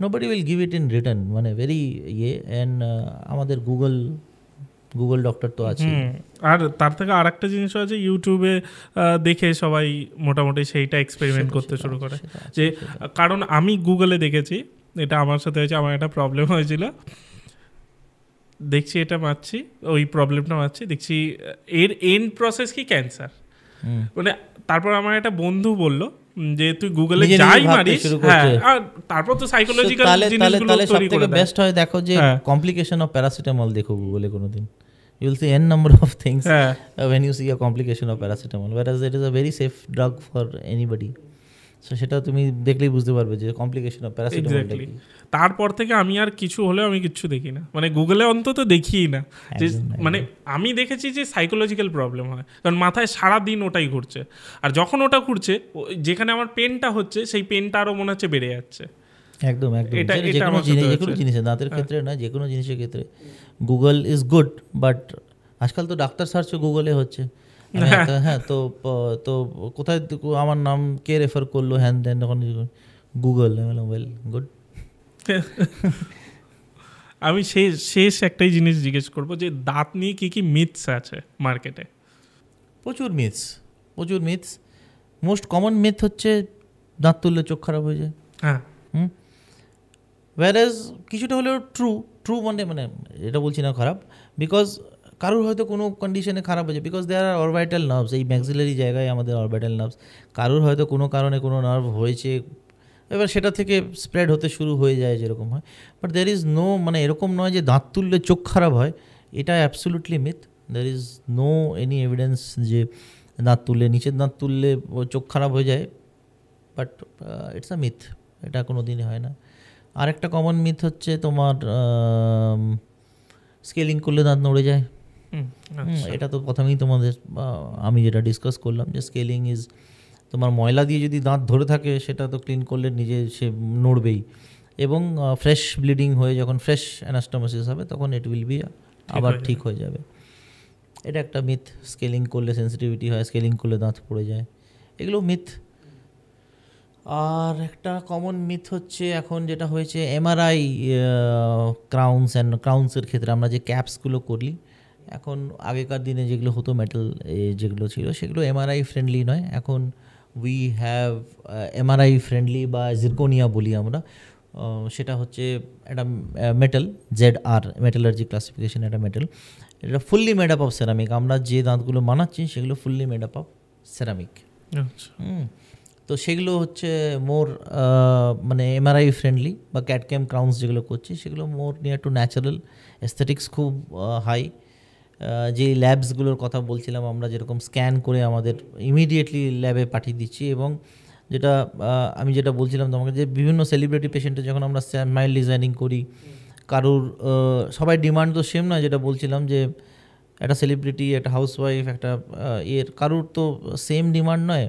nobody will give it in return মানে ভেরি ইয়ে অ্যান্ড আমাদের গুগল গুগল ডক্টর তো আছে আর তার থেকে আর একটা জিনিস আছে ইউটিউবে দেখে সবাই মোটামুটি সেইটা এক্সপেরিমেন্ট করতে শুরু করে যে কারণ আমি গুগলে দেখেছি এটা আমার সাথে হয়েছে আমার একটা প্রবলেম হয়েছিল দেখছি এটা মারছি ওই প্রবলেমটা মারছি দেখছি এর এন্ড প্রসেস কি ক্যান্সার মানে তারপর আমার একটা বন্ধু বলল যে তুই গুগলে যাই মারিস হ্যাঁ আর তারপর তো সাইকোলজিক্যাল জিনিসগুলো তৈরি করে বেস্ট হয় দেখো যে কমপ্লিকেশন অফ প্যারাসিটামল দেখো গুগলে কোনোদিন will see n number of things হ্যাঁ uh, you see a complication of paracetamol what is it is a very safe drug for anybody সেটা তুমি দেখলেই বুঝতে পারবে যে কমপ্লিকেশন অফ প্যারাসিটামল তারপর থেকে আমি আর কিছু হলেও আমি কিছু দেখি না মানে গুগলে অন্তত দেখি না যে মানে আমি দেখেছি যে সাইকোলজিক্যাল প্রবলেম হয় কারণ মাথায় সারা দিন ওটাই ঘুরছে আর যখন ওটা ঘুরছে যেখানে আমার পেনটা হচ্ছে সেই পেনটা আরো মনে হচ্ছে বেড়ে যাচ্ছে একদম একদম যে কোনো জিনিস যে কোনো দাঁতের হ্যাঁ। ক্ষেত্রে না যে কোনো জিনিসের ক্ষেত্রে গুগল ইজ গুড বাট আজকাল তো ডাক্তার সার্চও গুগলে হচ্ছে হ্যাঁ, হ্যাঁ তো হ্যাঁ, তো কোথায় আমার নাম কে রেফার করলো হ্যান ত্যান তখন গুগল মোবাইল গুড আমি শেষ শেষ একটাই জিনিস জিজ্ঞেস করব যে দাঁত নিয়ে কী কী মিথস আছে মার্কেটে প্রচুর মিথস প্রচুর মিথস মোস্ট কমন মিথ হচ্ছে দাঁত তুললে চোখ খারাপ হয়ে যায় হ্যাঁ হুম ওয়ারেজ কিছুটা হলেও ট্রু ট্রু মানে মানে এটা বলছি না খারাপ বিকজ কারোর হয়তো কোনো কন্ডিশনে খারাপ হয়েছে because there are orbital nerves এই ম্যাক্সিলারি জায়গায় আমাদের অরবাইটাল নার্ভস কারোর হয়তো কোনো কারণে কোনো নার্ভ হয়েছে এবার সেটা থেকে স্প্রেড হতে শুরু হয়ে যায় যেরকম হয় বাট দ্যার ইজ নো মানে এরকম নয় যে দাঁত তুললে চোখ খারাপ হয় এটা absolutely myth there is no any evidence যে দাঁত তুললে নিচের দাঁত তুললে চোখ খারাপ হয়ে যায় বাট ইটস আ মিথ এটা কোনো দিনই হয় না আরেকটা কমন মিথ হচ্ছে তোমার স্কেলিং করলে দাঁত নড়ে যায় আচ্ছা। এটা তো প্রথমেই তোমাদের আমি যেটা ডিসকাস করলাম যে স্কেলিং ইজ তোমার ময়লা দিয়ে যদি দাঁত ধরে থাকে সেটা তো ক্লিন করলে নিজে সে নড়বেই এবং ফ্রেশ ব্লিডিং হয়ে যখন ফ্রেশ অ্যানাস্টোমাসিস হবে তখন ইট উইল বি আবার ঠিক হয়ে যাবে এটা একটা মিথ স্কেলিং করলে সেন্সিটিভিটি হয় স্কেলিং করলে দাঁত পড়ে যায় এগুলো মিথ আর একটা কমন মিথ হচ্ছে এখন যেটা হয়েছে এমআরআই ক্রাউন্স অ্যান্ড ক্রাউন্সের ক্ষেত্রে আমরা যে ক্যাপসগুলো করি এখন আগেকার দিনে যেগুলো হতো মেটাল যেগুলো ছিল সেগুলো এমআরআই ফ্রেন্ডলি নয় এখন উই হ্যাভ এমআরআই ফ্রেন্ডলি বা জিরকোনিয়া বলি আমরা সেটা হচ্ছে একটা মেটাল জেড আর মেটালার্জি ক্লাসিফিকেশান একটা মেটাল এটা fully made up of ceramic আমরা যে দাঁতগুলো বানাচ্ছি সেগুলো fully made up of ceramic তো সেগুলো হচ্ছে মোর মানে এমআরআই ফ্রেন্ডলি বা ক্যাটক্যাম ক্রাউন্স যেগুলো করছি সেগুলো more near to natural aesthetics খুব হাই যে ল্যাবসগুলোর কথা বলছিলাম আমরা যেরকম স্ক্যান করে আমাদের ইমিডিয়েটলি ল্যাবে পাঠিয়ে দিচ্ছি এবং যেটা আমি যেটা বলছিলাম তোমাকে যে বিভিন্ন সেলিব্রিটি পেশেন্টের যখন আমরা স্মাইল ডিজাইনিং করি কারুর সবাই ডিমান্ড তো সেম না যেটা বলছিলাম যে একটা সেলিব্রিটি একটা হাউসওয়াইফ একটা ইয়ের কারুর তো সেম ডিমান্ড নয়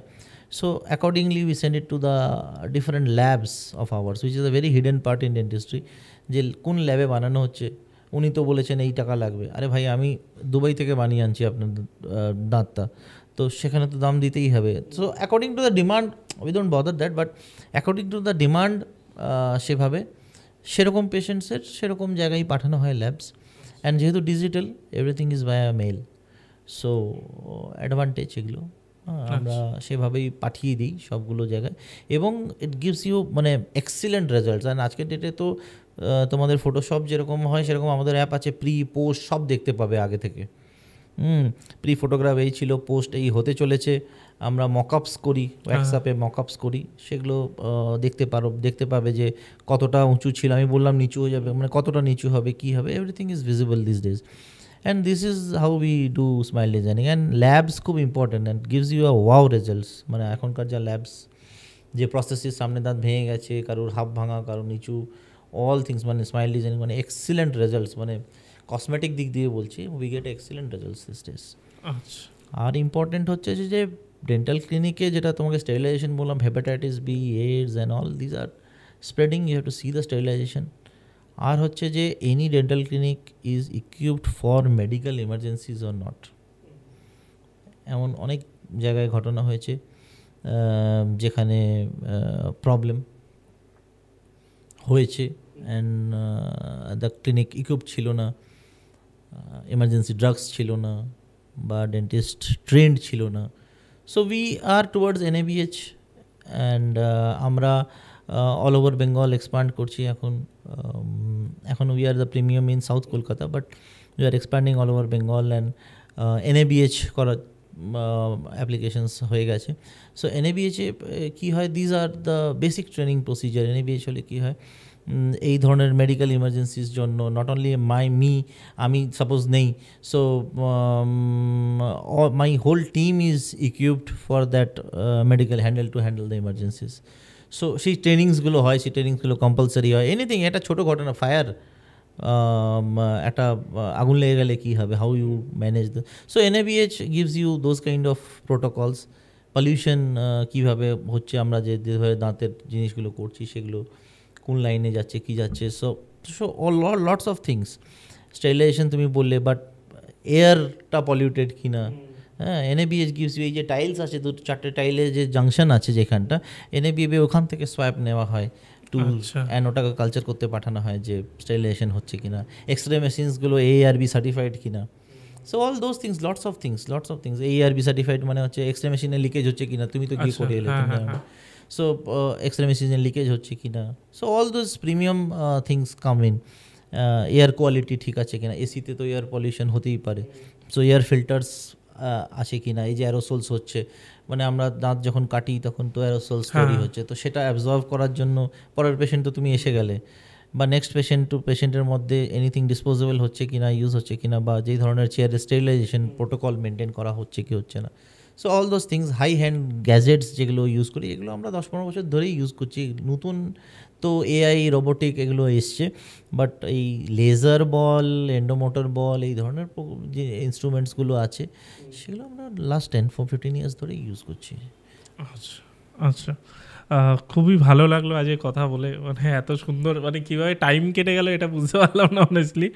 so accordingly we send it to the different labs of ours, which is a very hidden part in industry যে কোন ল্যাবে বানানো হচ্ছে উনি তো বলেছেন এই টাকা লাগবে আরে ভাই আমি দুবাই থেকে বানিয়ে আনছি আপনার দাঁতটা তো সেখানে তো দাম দিতেই হবে so according to the demand we don't bother that but according to the demand সেভাবে সেরকম পেশেন্টসের সেরকম জায়গায় পাঠানো হয় ল্যাবস অ্যান্ড যেহেতু digital everything is by mail so advantage এগুলো হ্যাঁ, আচ্ছা। আমরা সেভাবেই পাঠিয়ে দিই সবগুলো জায়গায় এবং ইট গিভস ইউ মানে এক্সিলেন্ট রেজাল্টস অ্যান্ড আজকের ডেটে তো তোমাদের ফটোশপ যেরকম হয় সেরকম আমাদের অ্যাপ আছে প্রি পোস্ট সব দেখতে পাবে আগে থেকে হুম প্রি ফটোগ্রাফ এই ছিল পোস্ট এই হতে চলেছে আমরা মকআপস করি হোয়াটসঅ্যাপে মকআপস করি সেগুলো দেখতে পারো দেখতে পাবে যে কতটা উঁচু ছিল আমি বললাম নিচু হয়ে যাবে মানে কতটা নিচু হবে কি হবে everything is visible this days and this is how we do smile designing and labs খুব important and gives you a wow results মানে এখনকার যা ল্যাবস যে প্রসেসের সামনে দাঁত ভেঙে গেছে কারোর হাফ ভাঙা কারোর নিচু অল থিংস মানে স্মাইল ডিজাইনিং মানে এক্সিলেন্ট রেজাল্টস মানে কসমেটিক দিক দিয়ে বলছি we get excellent results this আচ্ছা আর ইম্পর্টেন্ট হচ্ছে যে ডেন্টাল ক্লিনিকে যেটা তোমাকে স্টেরিলাইজেশন বললাম hepatitis B AIDS and all these are spreading you have to see the sterilisation আর হচ্ছে যে any dental clinic is equipped for medical emergencies or not এমন অনেক জায়গায় ঘটনা হয়েছে যেখানে প্রবলেম হয়েছে অ্যান্ড দ্য ক্লিনিক ইকুইপ ছিল না ইমার্জেন্সি ড্রাগস ছিল না বা ডেন্টিস্ট ট্রেন্ড ছিল না so we are towards NABH and আমরা অল ওভার বেঙ্গল এক্সপ্যান্ড করছি এখন এখন we are the premium in south Kolkata but we are expanding all over Bengal and NABH করার অ্যাপ্লিকেশনস হয়ে গেছে সো এনএবিএইচে কী হয় these are the basic training procedure NABH হলে কী হয় এই ধরনের মেডিকেল ইমার্জেন্সির জন্য নট অনলি মাই মি আমি সাপোজ নেই so my whole team is equipped for that medical handle to handle the emergencies so সেই ট্রেনিংসগুলো হয় সেই ট্রেনিংসগুলো কম্পালসারি হয় এনিথিং um, একটা ছোটো ঘটনা ফায়ার একটা আগুন লেগে গেলে কী হবে how you manage the so NABH gives you those kind of protocols pollution কীভাবে হচ্ছে আমরা যে যেভাবে দাঁতের জিনিসগুলো করছি সেগুলো কোন লাইনে যাচ্ছে কি যাচ্ছে so so lots of things sterilisation তুমি বললে বাট এয়ারটা পলিউটেড কিনা হ্যাঁ এনএবিএস গিভস এই যে টাইলস আছে দুটো চারটে টাইলে যে জাংশন আছে যেখানটা এনএবিএ ওখান থেকে সোয়াইপ নেওয়া হয় টু অ্যান্ড আচ্ছা। ওটাকে কালচার করতে পাঠানো হয় যে স্টেরিলাইজেশন হচ্ছে কিনা রে মেশিনসগুলো এ আর বি সার্টিফাইড কিনা so all those things lots of things lots of things A R B certified মানে হচ্ছে এক্স রে মেশিনে লিকেজ হচ্ছে কিনা তুমি তো গিয়ে আচ্ছা, করে এলে হ্যাঁ, হ্যাঁ, সো এক্সরে মেশিনে লিকেজ হচ্ছে কি না so all those premium things come in air quality ঠিক আছে কিনা এসিতে তো এয়ার পলিউশন হতেই পারে সো এয়ার ফিল্টার্স আছে কি না এই যে অ্যারোসোলস হচ্ছে মানে আমরা দাঁত যখন কাটি তখন তো অ্যারোসোলস তৈরি হচ্ছে তো সেটা অ্যাবজর্ভ করার জন্য পরের পেশেন্ট তো তুমি এসে গেলে বা নেক্সট পেশেন্ট টু পেশেন্টের মধ্যে এনিথিং ডিসপোজেবল হচ্ছে কি না ইউজ হচ্ছে কি না বা যেই ধরনের চেয়ার স্টেরিলাইজেশন প্রোটোকল মেনটেন করা হচ্ছে কি হচ্ছে না so all those things high hand gadgets যেগুলো ইউজ করি এগুলো আমরা দশ পনেরো বছর ধরেই ইউজ করছি নতুন তো এআই রোবোটিক এগুলো এসছে বাট এই লেজার বল এন্ডোমোটর বল এই ধরনের যে ইনস্ট্রুমেন্টসগুলো আছে সেগুলো আমরা last ten four fifteen years ধরে ইউজ করছি আচ্ছা আচ্ছা খুবই ভালো লাগলো আজ কথা বলে মানে এত সুন্দর মানে কীভাবে টাইম কেটে গেল এটা বুঝতে পারলাম না অনেস্টলি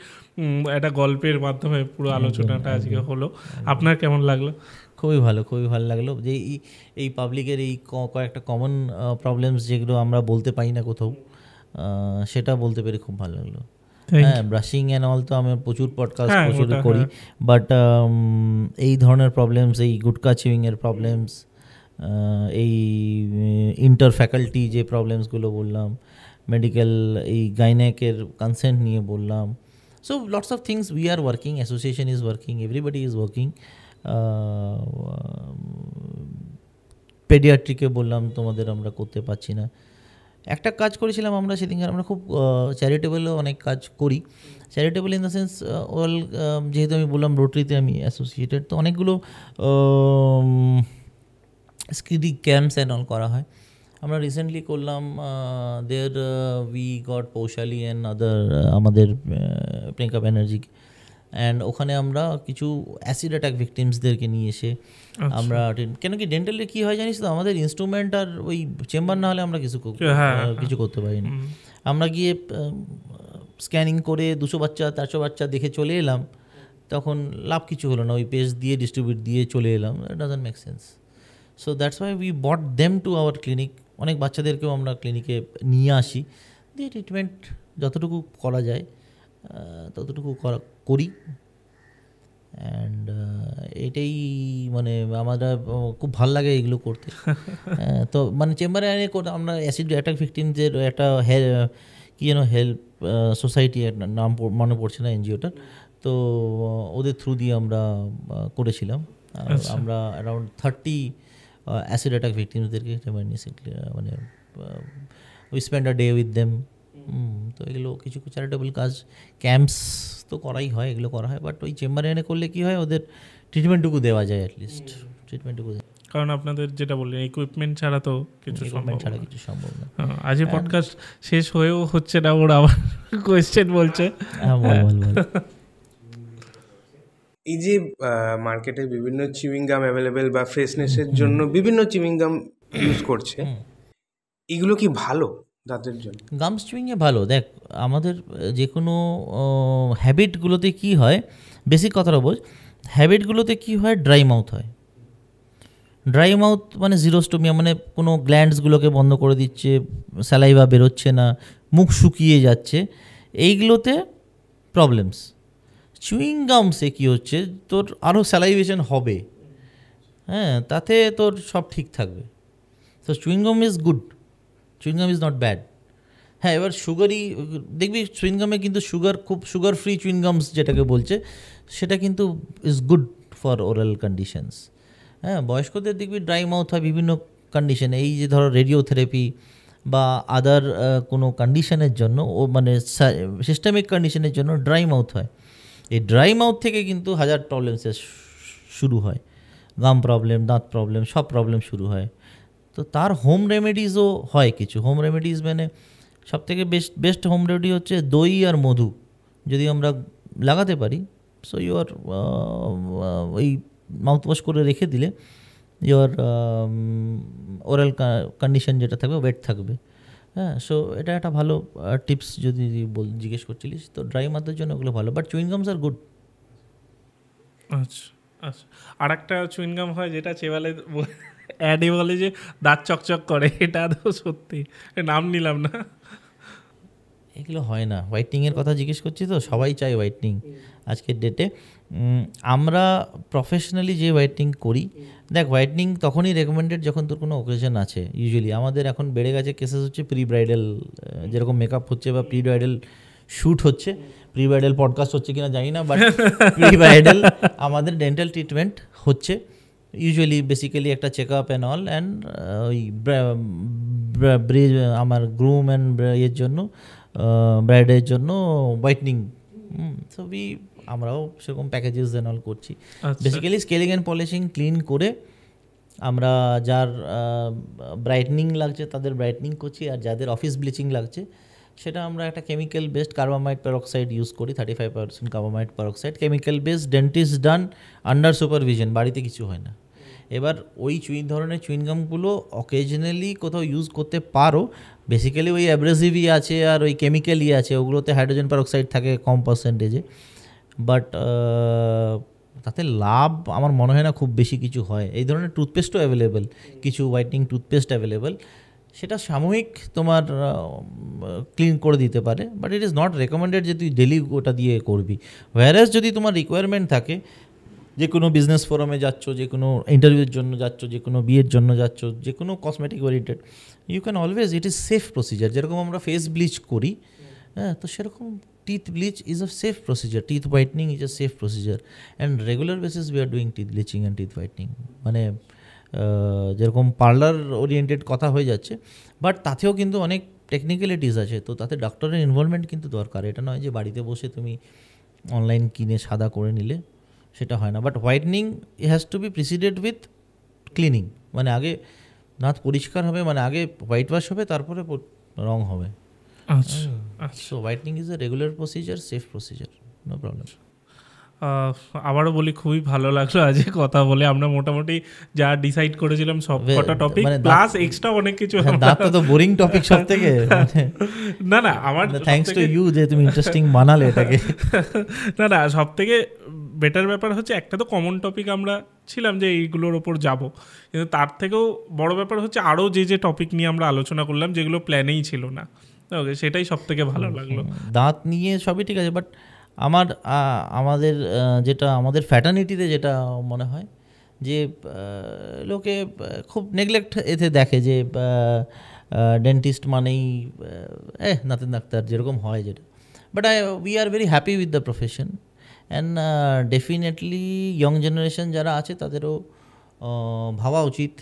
একটা গল্পের মাধ্যমে পুরো আলোচনাটা আজকে হলো আপনার কেমন লাগলো খুবই ভালো খুবই ভালো লাগলো যে এই পাবলিকের এই কয়েকটা কমন প্রবলেমস যেগুলো আমরা বলতে পারি না কোথাও সেটা বলতে পেরে খুব ভালো লাগলো হ্যাঁ ব্রাশিং অ্যান্ড অল তো আমি প্রচুর পডকাস্ট হ্যাঁ, প্রচুর হ্যাঁ। করি বাট um, এই ধরনের প্রবলেমস এই গুটকা চিউইংয়ের প্রবলেমস এই ইন্টার ফ্যাকাল্টি যে প্রবলেমসগুলো বললাম মেডিকেল এই গাইনেকের কনসেন্ট নিয়ে বললাম so lots of things we are working association is working everybody is working পেডিয়াট্রিকে বললাম তোমাদের আমরা করতে পারছি না একটা কাজ করেছিলাম আমরা সেদিনকে আমরা খুব চ্যারিটেবলও অনেক কাজ করি charitable in the sense all যেহেতু আমি বললাম রোটারিতে আমি অ্যাসোসিয়েটেড তো অনেকগুলো স্কিডি ক্যাম্পস অ্যান্ড অল করা হয় আমরা রিসেন্টলি করলাম there we got Poushali and other আমাদের প্রিয়াঙ্কা ব্যানার্জিকে অ্যান্ড ওখানে আমরা কিছু অ্যাসিড অ্যাটাক ভিকটিমসদেরকে নিয়ে এসে আচ্ছা। আমরা কেন কি ডেন্টালে কি হয় জানিস তো আমাদের ইনস্ট্রুমেন্ট আর ওই চেম্বার না হলে আমরা কিছু হ্যাঁ, হ্যাঁ, হ্যাঁ। কিছু করতে পারি না আমরা গিয়ে স্ক্যানিং করে দুশো বাচ্চা চারশো বাচ্চা দেখে চলে এলাম তখন লাভ কিছু হলো না ওই পেজ দিয়ে ডিস্ট্রিবিউট দিয়ে চলে এলাম doesn't make sense so that's why we bought them to our clinic অনেক বাচ্চাদেরকেও আমরা ক্লিনিকে নিয়ে আসি দিয়ে ট্রিটমেন্ট যতটুকু করা যায় ততটুকু করা করি অ্যান্ড এটাই মানে আমরা খুব ভাল লাগে এগুলো করতে (laughs) তো মানে চেম্বারে আমরা অ্যাসিড অ্যাটাক ভিকটিমদের একটা কী যেন হেল্প সোসাইটি নাম মনে পড়ছে না এনজিওটার তো ওদের থ্রু দিয়ে আমরা করেছিলাম আচ্ছা। আমরা অ্যারাউন্ড থার্টি অ্যাসিড অ্যাটাক নিয়ে মানে we spend a day with them তো এগুলো কিছু চ্যারিটেবল কাজ ক্যাম্পস তো করাই হয় এগুলো করা হয় বাট ওই চেম্বারে এনে করলে কি হয় ওদের ট্রিটমেন্টটুকু দেওয়া যায় অ্যাটলিস্ট ট্রিটমেন্টটুকু কারণ আপনাদের যেটা বললেন ইকুইপমেন্ট ছাড়া তো কিছু ছাড়া কিছু সম্ভব না হ্যাঁ, আজ পডকাস্ট শেষ হয়েও হচ্ছে না ওর আবার কোয়েশ্চেন বলছে হ্যাঁ বল বল এই যে মার্কেটে বিভিন্ন চিউইং গাম অ্যাভেলেবেল বা ফ্রেশনেসের জন্য বিভিন্ন চিউইং গাম ইউজ করছে এগুলো কি ভালো দাঁতের জন্য গাম চুইংয়ে ভালো দেখ আমাদের যে কোনো হ্যাবিটগুলোতে কি হয় বেসিক কথাটা বোঝ হ্যাবিটগুলোতে কি হয় ড্রাই মাউথ হয় ড্রাই মাউথ মানে জিরোস্টোমিয়া মানে কোনো গ্ল্যান্ডসগুলোকে বন্ধ করে দিচ্ছে স্যালাই বা বেরোচ্ছে না মুখ শুকিয়ে যাচ্ছে এইগুলোতে প্রবলেমস চুইং গামসে কী হচ্ছে তোর আরও স্যালাইভেশন হবে হ্যাঁ তাতে তোর সব ঠিক থাকবে তো chewing gum is good chewing gum is not bad হ্যাঁ এবার সুগারই দেখবি চুইংগামে কিন্তু সুগার খুব সুগার ফ্রি চুইংগামস যেটাকে বলছে সেটা কিন্তু is good for oral conditions হ্যাঁ বয়স্কদের দেখবি ড্রাই মাউথ হয় বিভিন্ন কন্ডিশনে এই যে ধরো রেডিওথেরাপি বা আদার কোনো কন্ডিশনের জন্য ও মানে সিস্টেমিক কন্ডিশনের জন্য ড্রাই মাউথ হয় এই ড্রাই মাউথ থেকে কিন্তু হাজার প্রবলেমসের শুরু হয় গাম প্রবলেম দাঁত প্রবলেম সব প্রবলেম শুরু হয় তো তার হোম রেমেডিসও হয় কিছু হোম রেমেডিস মানে সব থেকে বেস্ট বেস্ট হোম রেমেডি হচ্ছে দই আর মধু যদি আমরা লাগাতে পারি সো ইউর ওই মাউথওয়াশ করে রেখে দিলে ইউর ওরাল কন্ডিশন যেটা থাকবে ওয়েট থাকবে হ্যাঁ সো এটা একটা ভালো টিপস যদি বল জিজ্ঞেস করছিলিস তো ড্রাই মাথার জন্য ওগুলো ভালো বাট চুইংগামস আর গুড আচ্ছা আচ্ছা আর একটা চুইংগাম হয় যেটা চেবালে অ্যাডে বলে যে দাঁত চকচক করে এটা আদৌ সত্যি নাম নিলাম না এগুলো হয় না হোয়াইটনিংয়ের কথা জিজ্ঞেস করছি তো সবাই চায় হোয়াইটনিং আজকের ডেটে আমরা প্রফেশনালি যে হোয়াইটনিং করি দেখ হোয়াইটনিং তখনই রেকমেন্ডেড যখন তোর কোনো ওকেশন আছে ইউজুয়ালি আমাদের এখন বেড়ে গেছে কেসেস হচ্ছে প্রি ব্রাইডাল যেরকম মেকআপ হচ্ছে বা প্রি ব্রাইডাল শ্যুট হচ্ছে প্রি ব্রাইডাল পডকাস্ট হচ্ছে কিনা জানি না বাট প্রি ব্রাইডাল আমাদের ডেন্টাল ট্রিটমেন্ট হচ্ছে ইউজুয়ালি বেসিক্যালি একটা check up and all and ওই ব্রিজ আমার গ্রুম অ্যান্ড ইয়ের জন্য ব্রাইডের uh, জন্য হোয়াইটনিং সবই আমরাও সেরকম প্যাকেজেস অ্যান্ড অল করছি basically scaling and polishing clean করে আমরা যার ব্রাইটনিং uh, লাগছে তাদের ব্রাইটনিং করছি আর যাদের অফিস ব্লিচিং লাগছে সেটা আমরা একটা chemical based carbamide peroxide use করি thirty five percent carbamide peroxide chemical based dentist done under supervision বাড়িতে কিছু হয় না এবার ওই চুইন ধরনের চুইনগামগুলো অকেজনালি কোথাও ইউজ করতে পারো বেসিক্যালি ওই অ্যাব্রেসিভই আছে আর ওই কেমিক্যালই আছে ওগুলোতে হাইড্রোজেন পারক্সাইড থাকে কম পার্সেন্টেজে বাট তাতে লাভ আমার মনে হয় না খুব বেশি কিছু হয় এই ধরনের টুথপেস্টও অ্যাভেলেবেল কিছু হোয়াইটনিং টুথপেস্ট অ্যাভেলেবেল সেটা সাময়িক তোমার ক্লিন করে দিতে পারে but it is not recommended যে তুই ডেলি ওটা দিয়ে করবি ওয়ারেস যদি তোমার রিকোয়ারমেন্ট থাকে যে কোনো বিজনেস ফোরামে যাচ্ছ যে কোনো ইন্টারভিউর জন্য যাচ্ছ যে কোনো বিয়ের জন্য যাচ্ছ যে কোনো cosmetic oriented you can always it is safe procedure যেরকম আমরা ফেস ব্লিচ করি হ্যাঁ তো সেরকম teeth bleach is a safe procedure teeth whitening is a safe procedure and regular basis we are doing teeth bleaching and teeth whitening মানে যেরকম parlour oriented কথা হয়ে যাচ্ছে বাট তাতেও কিন্তু অনেক টেকনিক্যালিটিস আছে তো তাতে ডাক্তারের ইনভলভমেন্ট কিন্তু দরকার এটা নয় যে বাড়িতে বসে তুমি অনলাইন কিনে সাদা করে নিলে সেটা হয় না বাট হোয়াইটনিং ই has to be preceded with cleaning মানে আগে দাঁত পরিষ্কার হবে মানে আগে হোয়াইট ওয়াশ হবে তারপরে রং হবে আচ্ছা so whitening is a regular procedure safe procedure no problem আবারও বলি খুবই ভালো লাগলো আজকে কথা বলে আমরা মোটামুটি যা ডিসাইড করেছিলাম সব কটা টপিক প্লাস এক্সট্রা অনেক কিছু হ্যাঁ, তো বোরিং টপিক সব থেকে (laughs) না না আমার থ্যাংকস টু ইউ যে তুমি ইন্টারেস্টিং বানালে এটাকে (laughs) না না সব থেকে বেটার ব্যাপার হচ্ছে একটা তো কমন টপিক আমরা ছিলাম যে এইগুলোর ওপর যাব কিন্তু তার থেকেও বড় ব্যাপার হচ্ছে আরও যে যে টপিক নিয়ে আমরা আলোচনা করলাম যেগুলো প্ল্যানেই ছিল না ওকে সেটাই সব থেকে ভালো লাগলো দাঁত নিয়ে সবই ঠিক আছে বাট আমার আমাদের যেটা আমাদের ফ্যাটার্নিটিতে যেটা মনে হয় যে লোকে খুব নেগলেক্ট এতে দেখে যে ডেন্টিস্ট মানেই এ নাতেন ডাক্তার যেরকম হয় যেটা but I we are very happy with the profession and definitely young generation যারা আছে তাদেরও ভাবা উচিত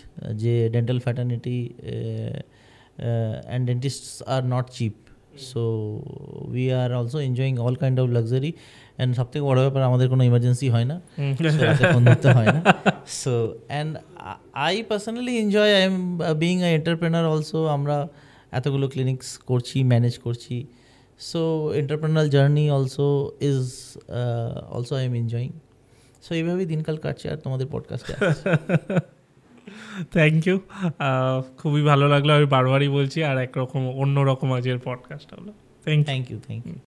যে dental fraternity and dentists are not cheap so we are also enjoying all kind of luxury and সব থেকে বড় ব্যাপার আমাদের কোনো ইমার্জেন্সি হয় না হয় না so and I personally enjoy I am being a entrepreneur also আমরা এতগুলো ক্লিনিক্স করছি ম্যানেজ করছি so entrepreneur journey also is also I am enjoying so এইভাবেই দিনকাল কাটছে আর তোমাদের পডকাস্ট (laughs) থ্যাংক ইউ uh, খুবই ভালো লাগলো আমি বারবারই বলছি আর একরকম অন্য রকম আজের পডকাস্ট হলো থ্যাংক ইউ থ্যাংক ইউ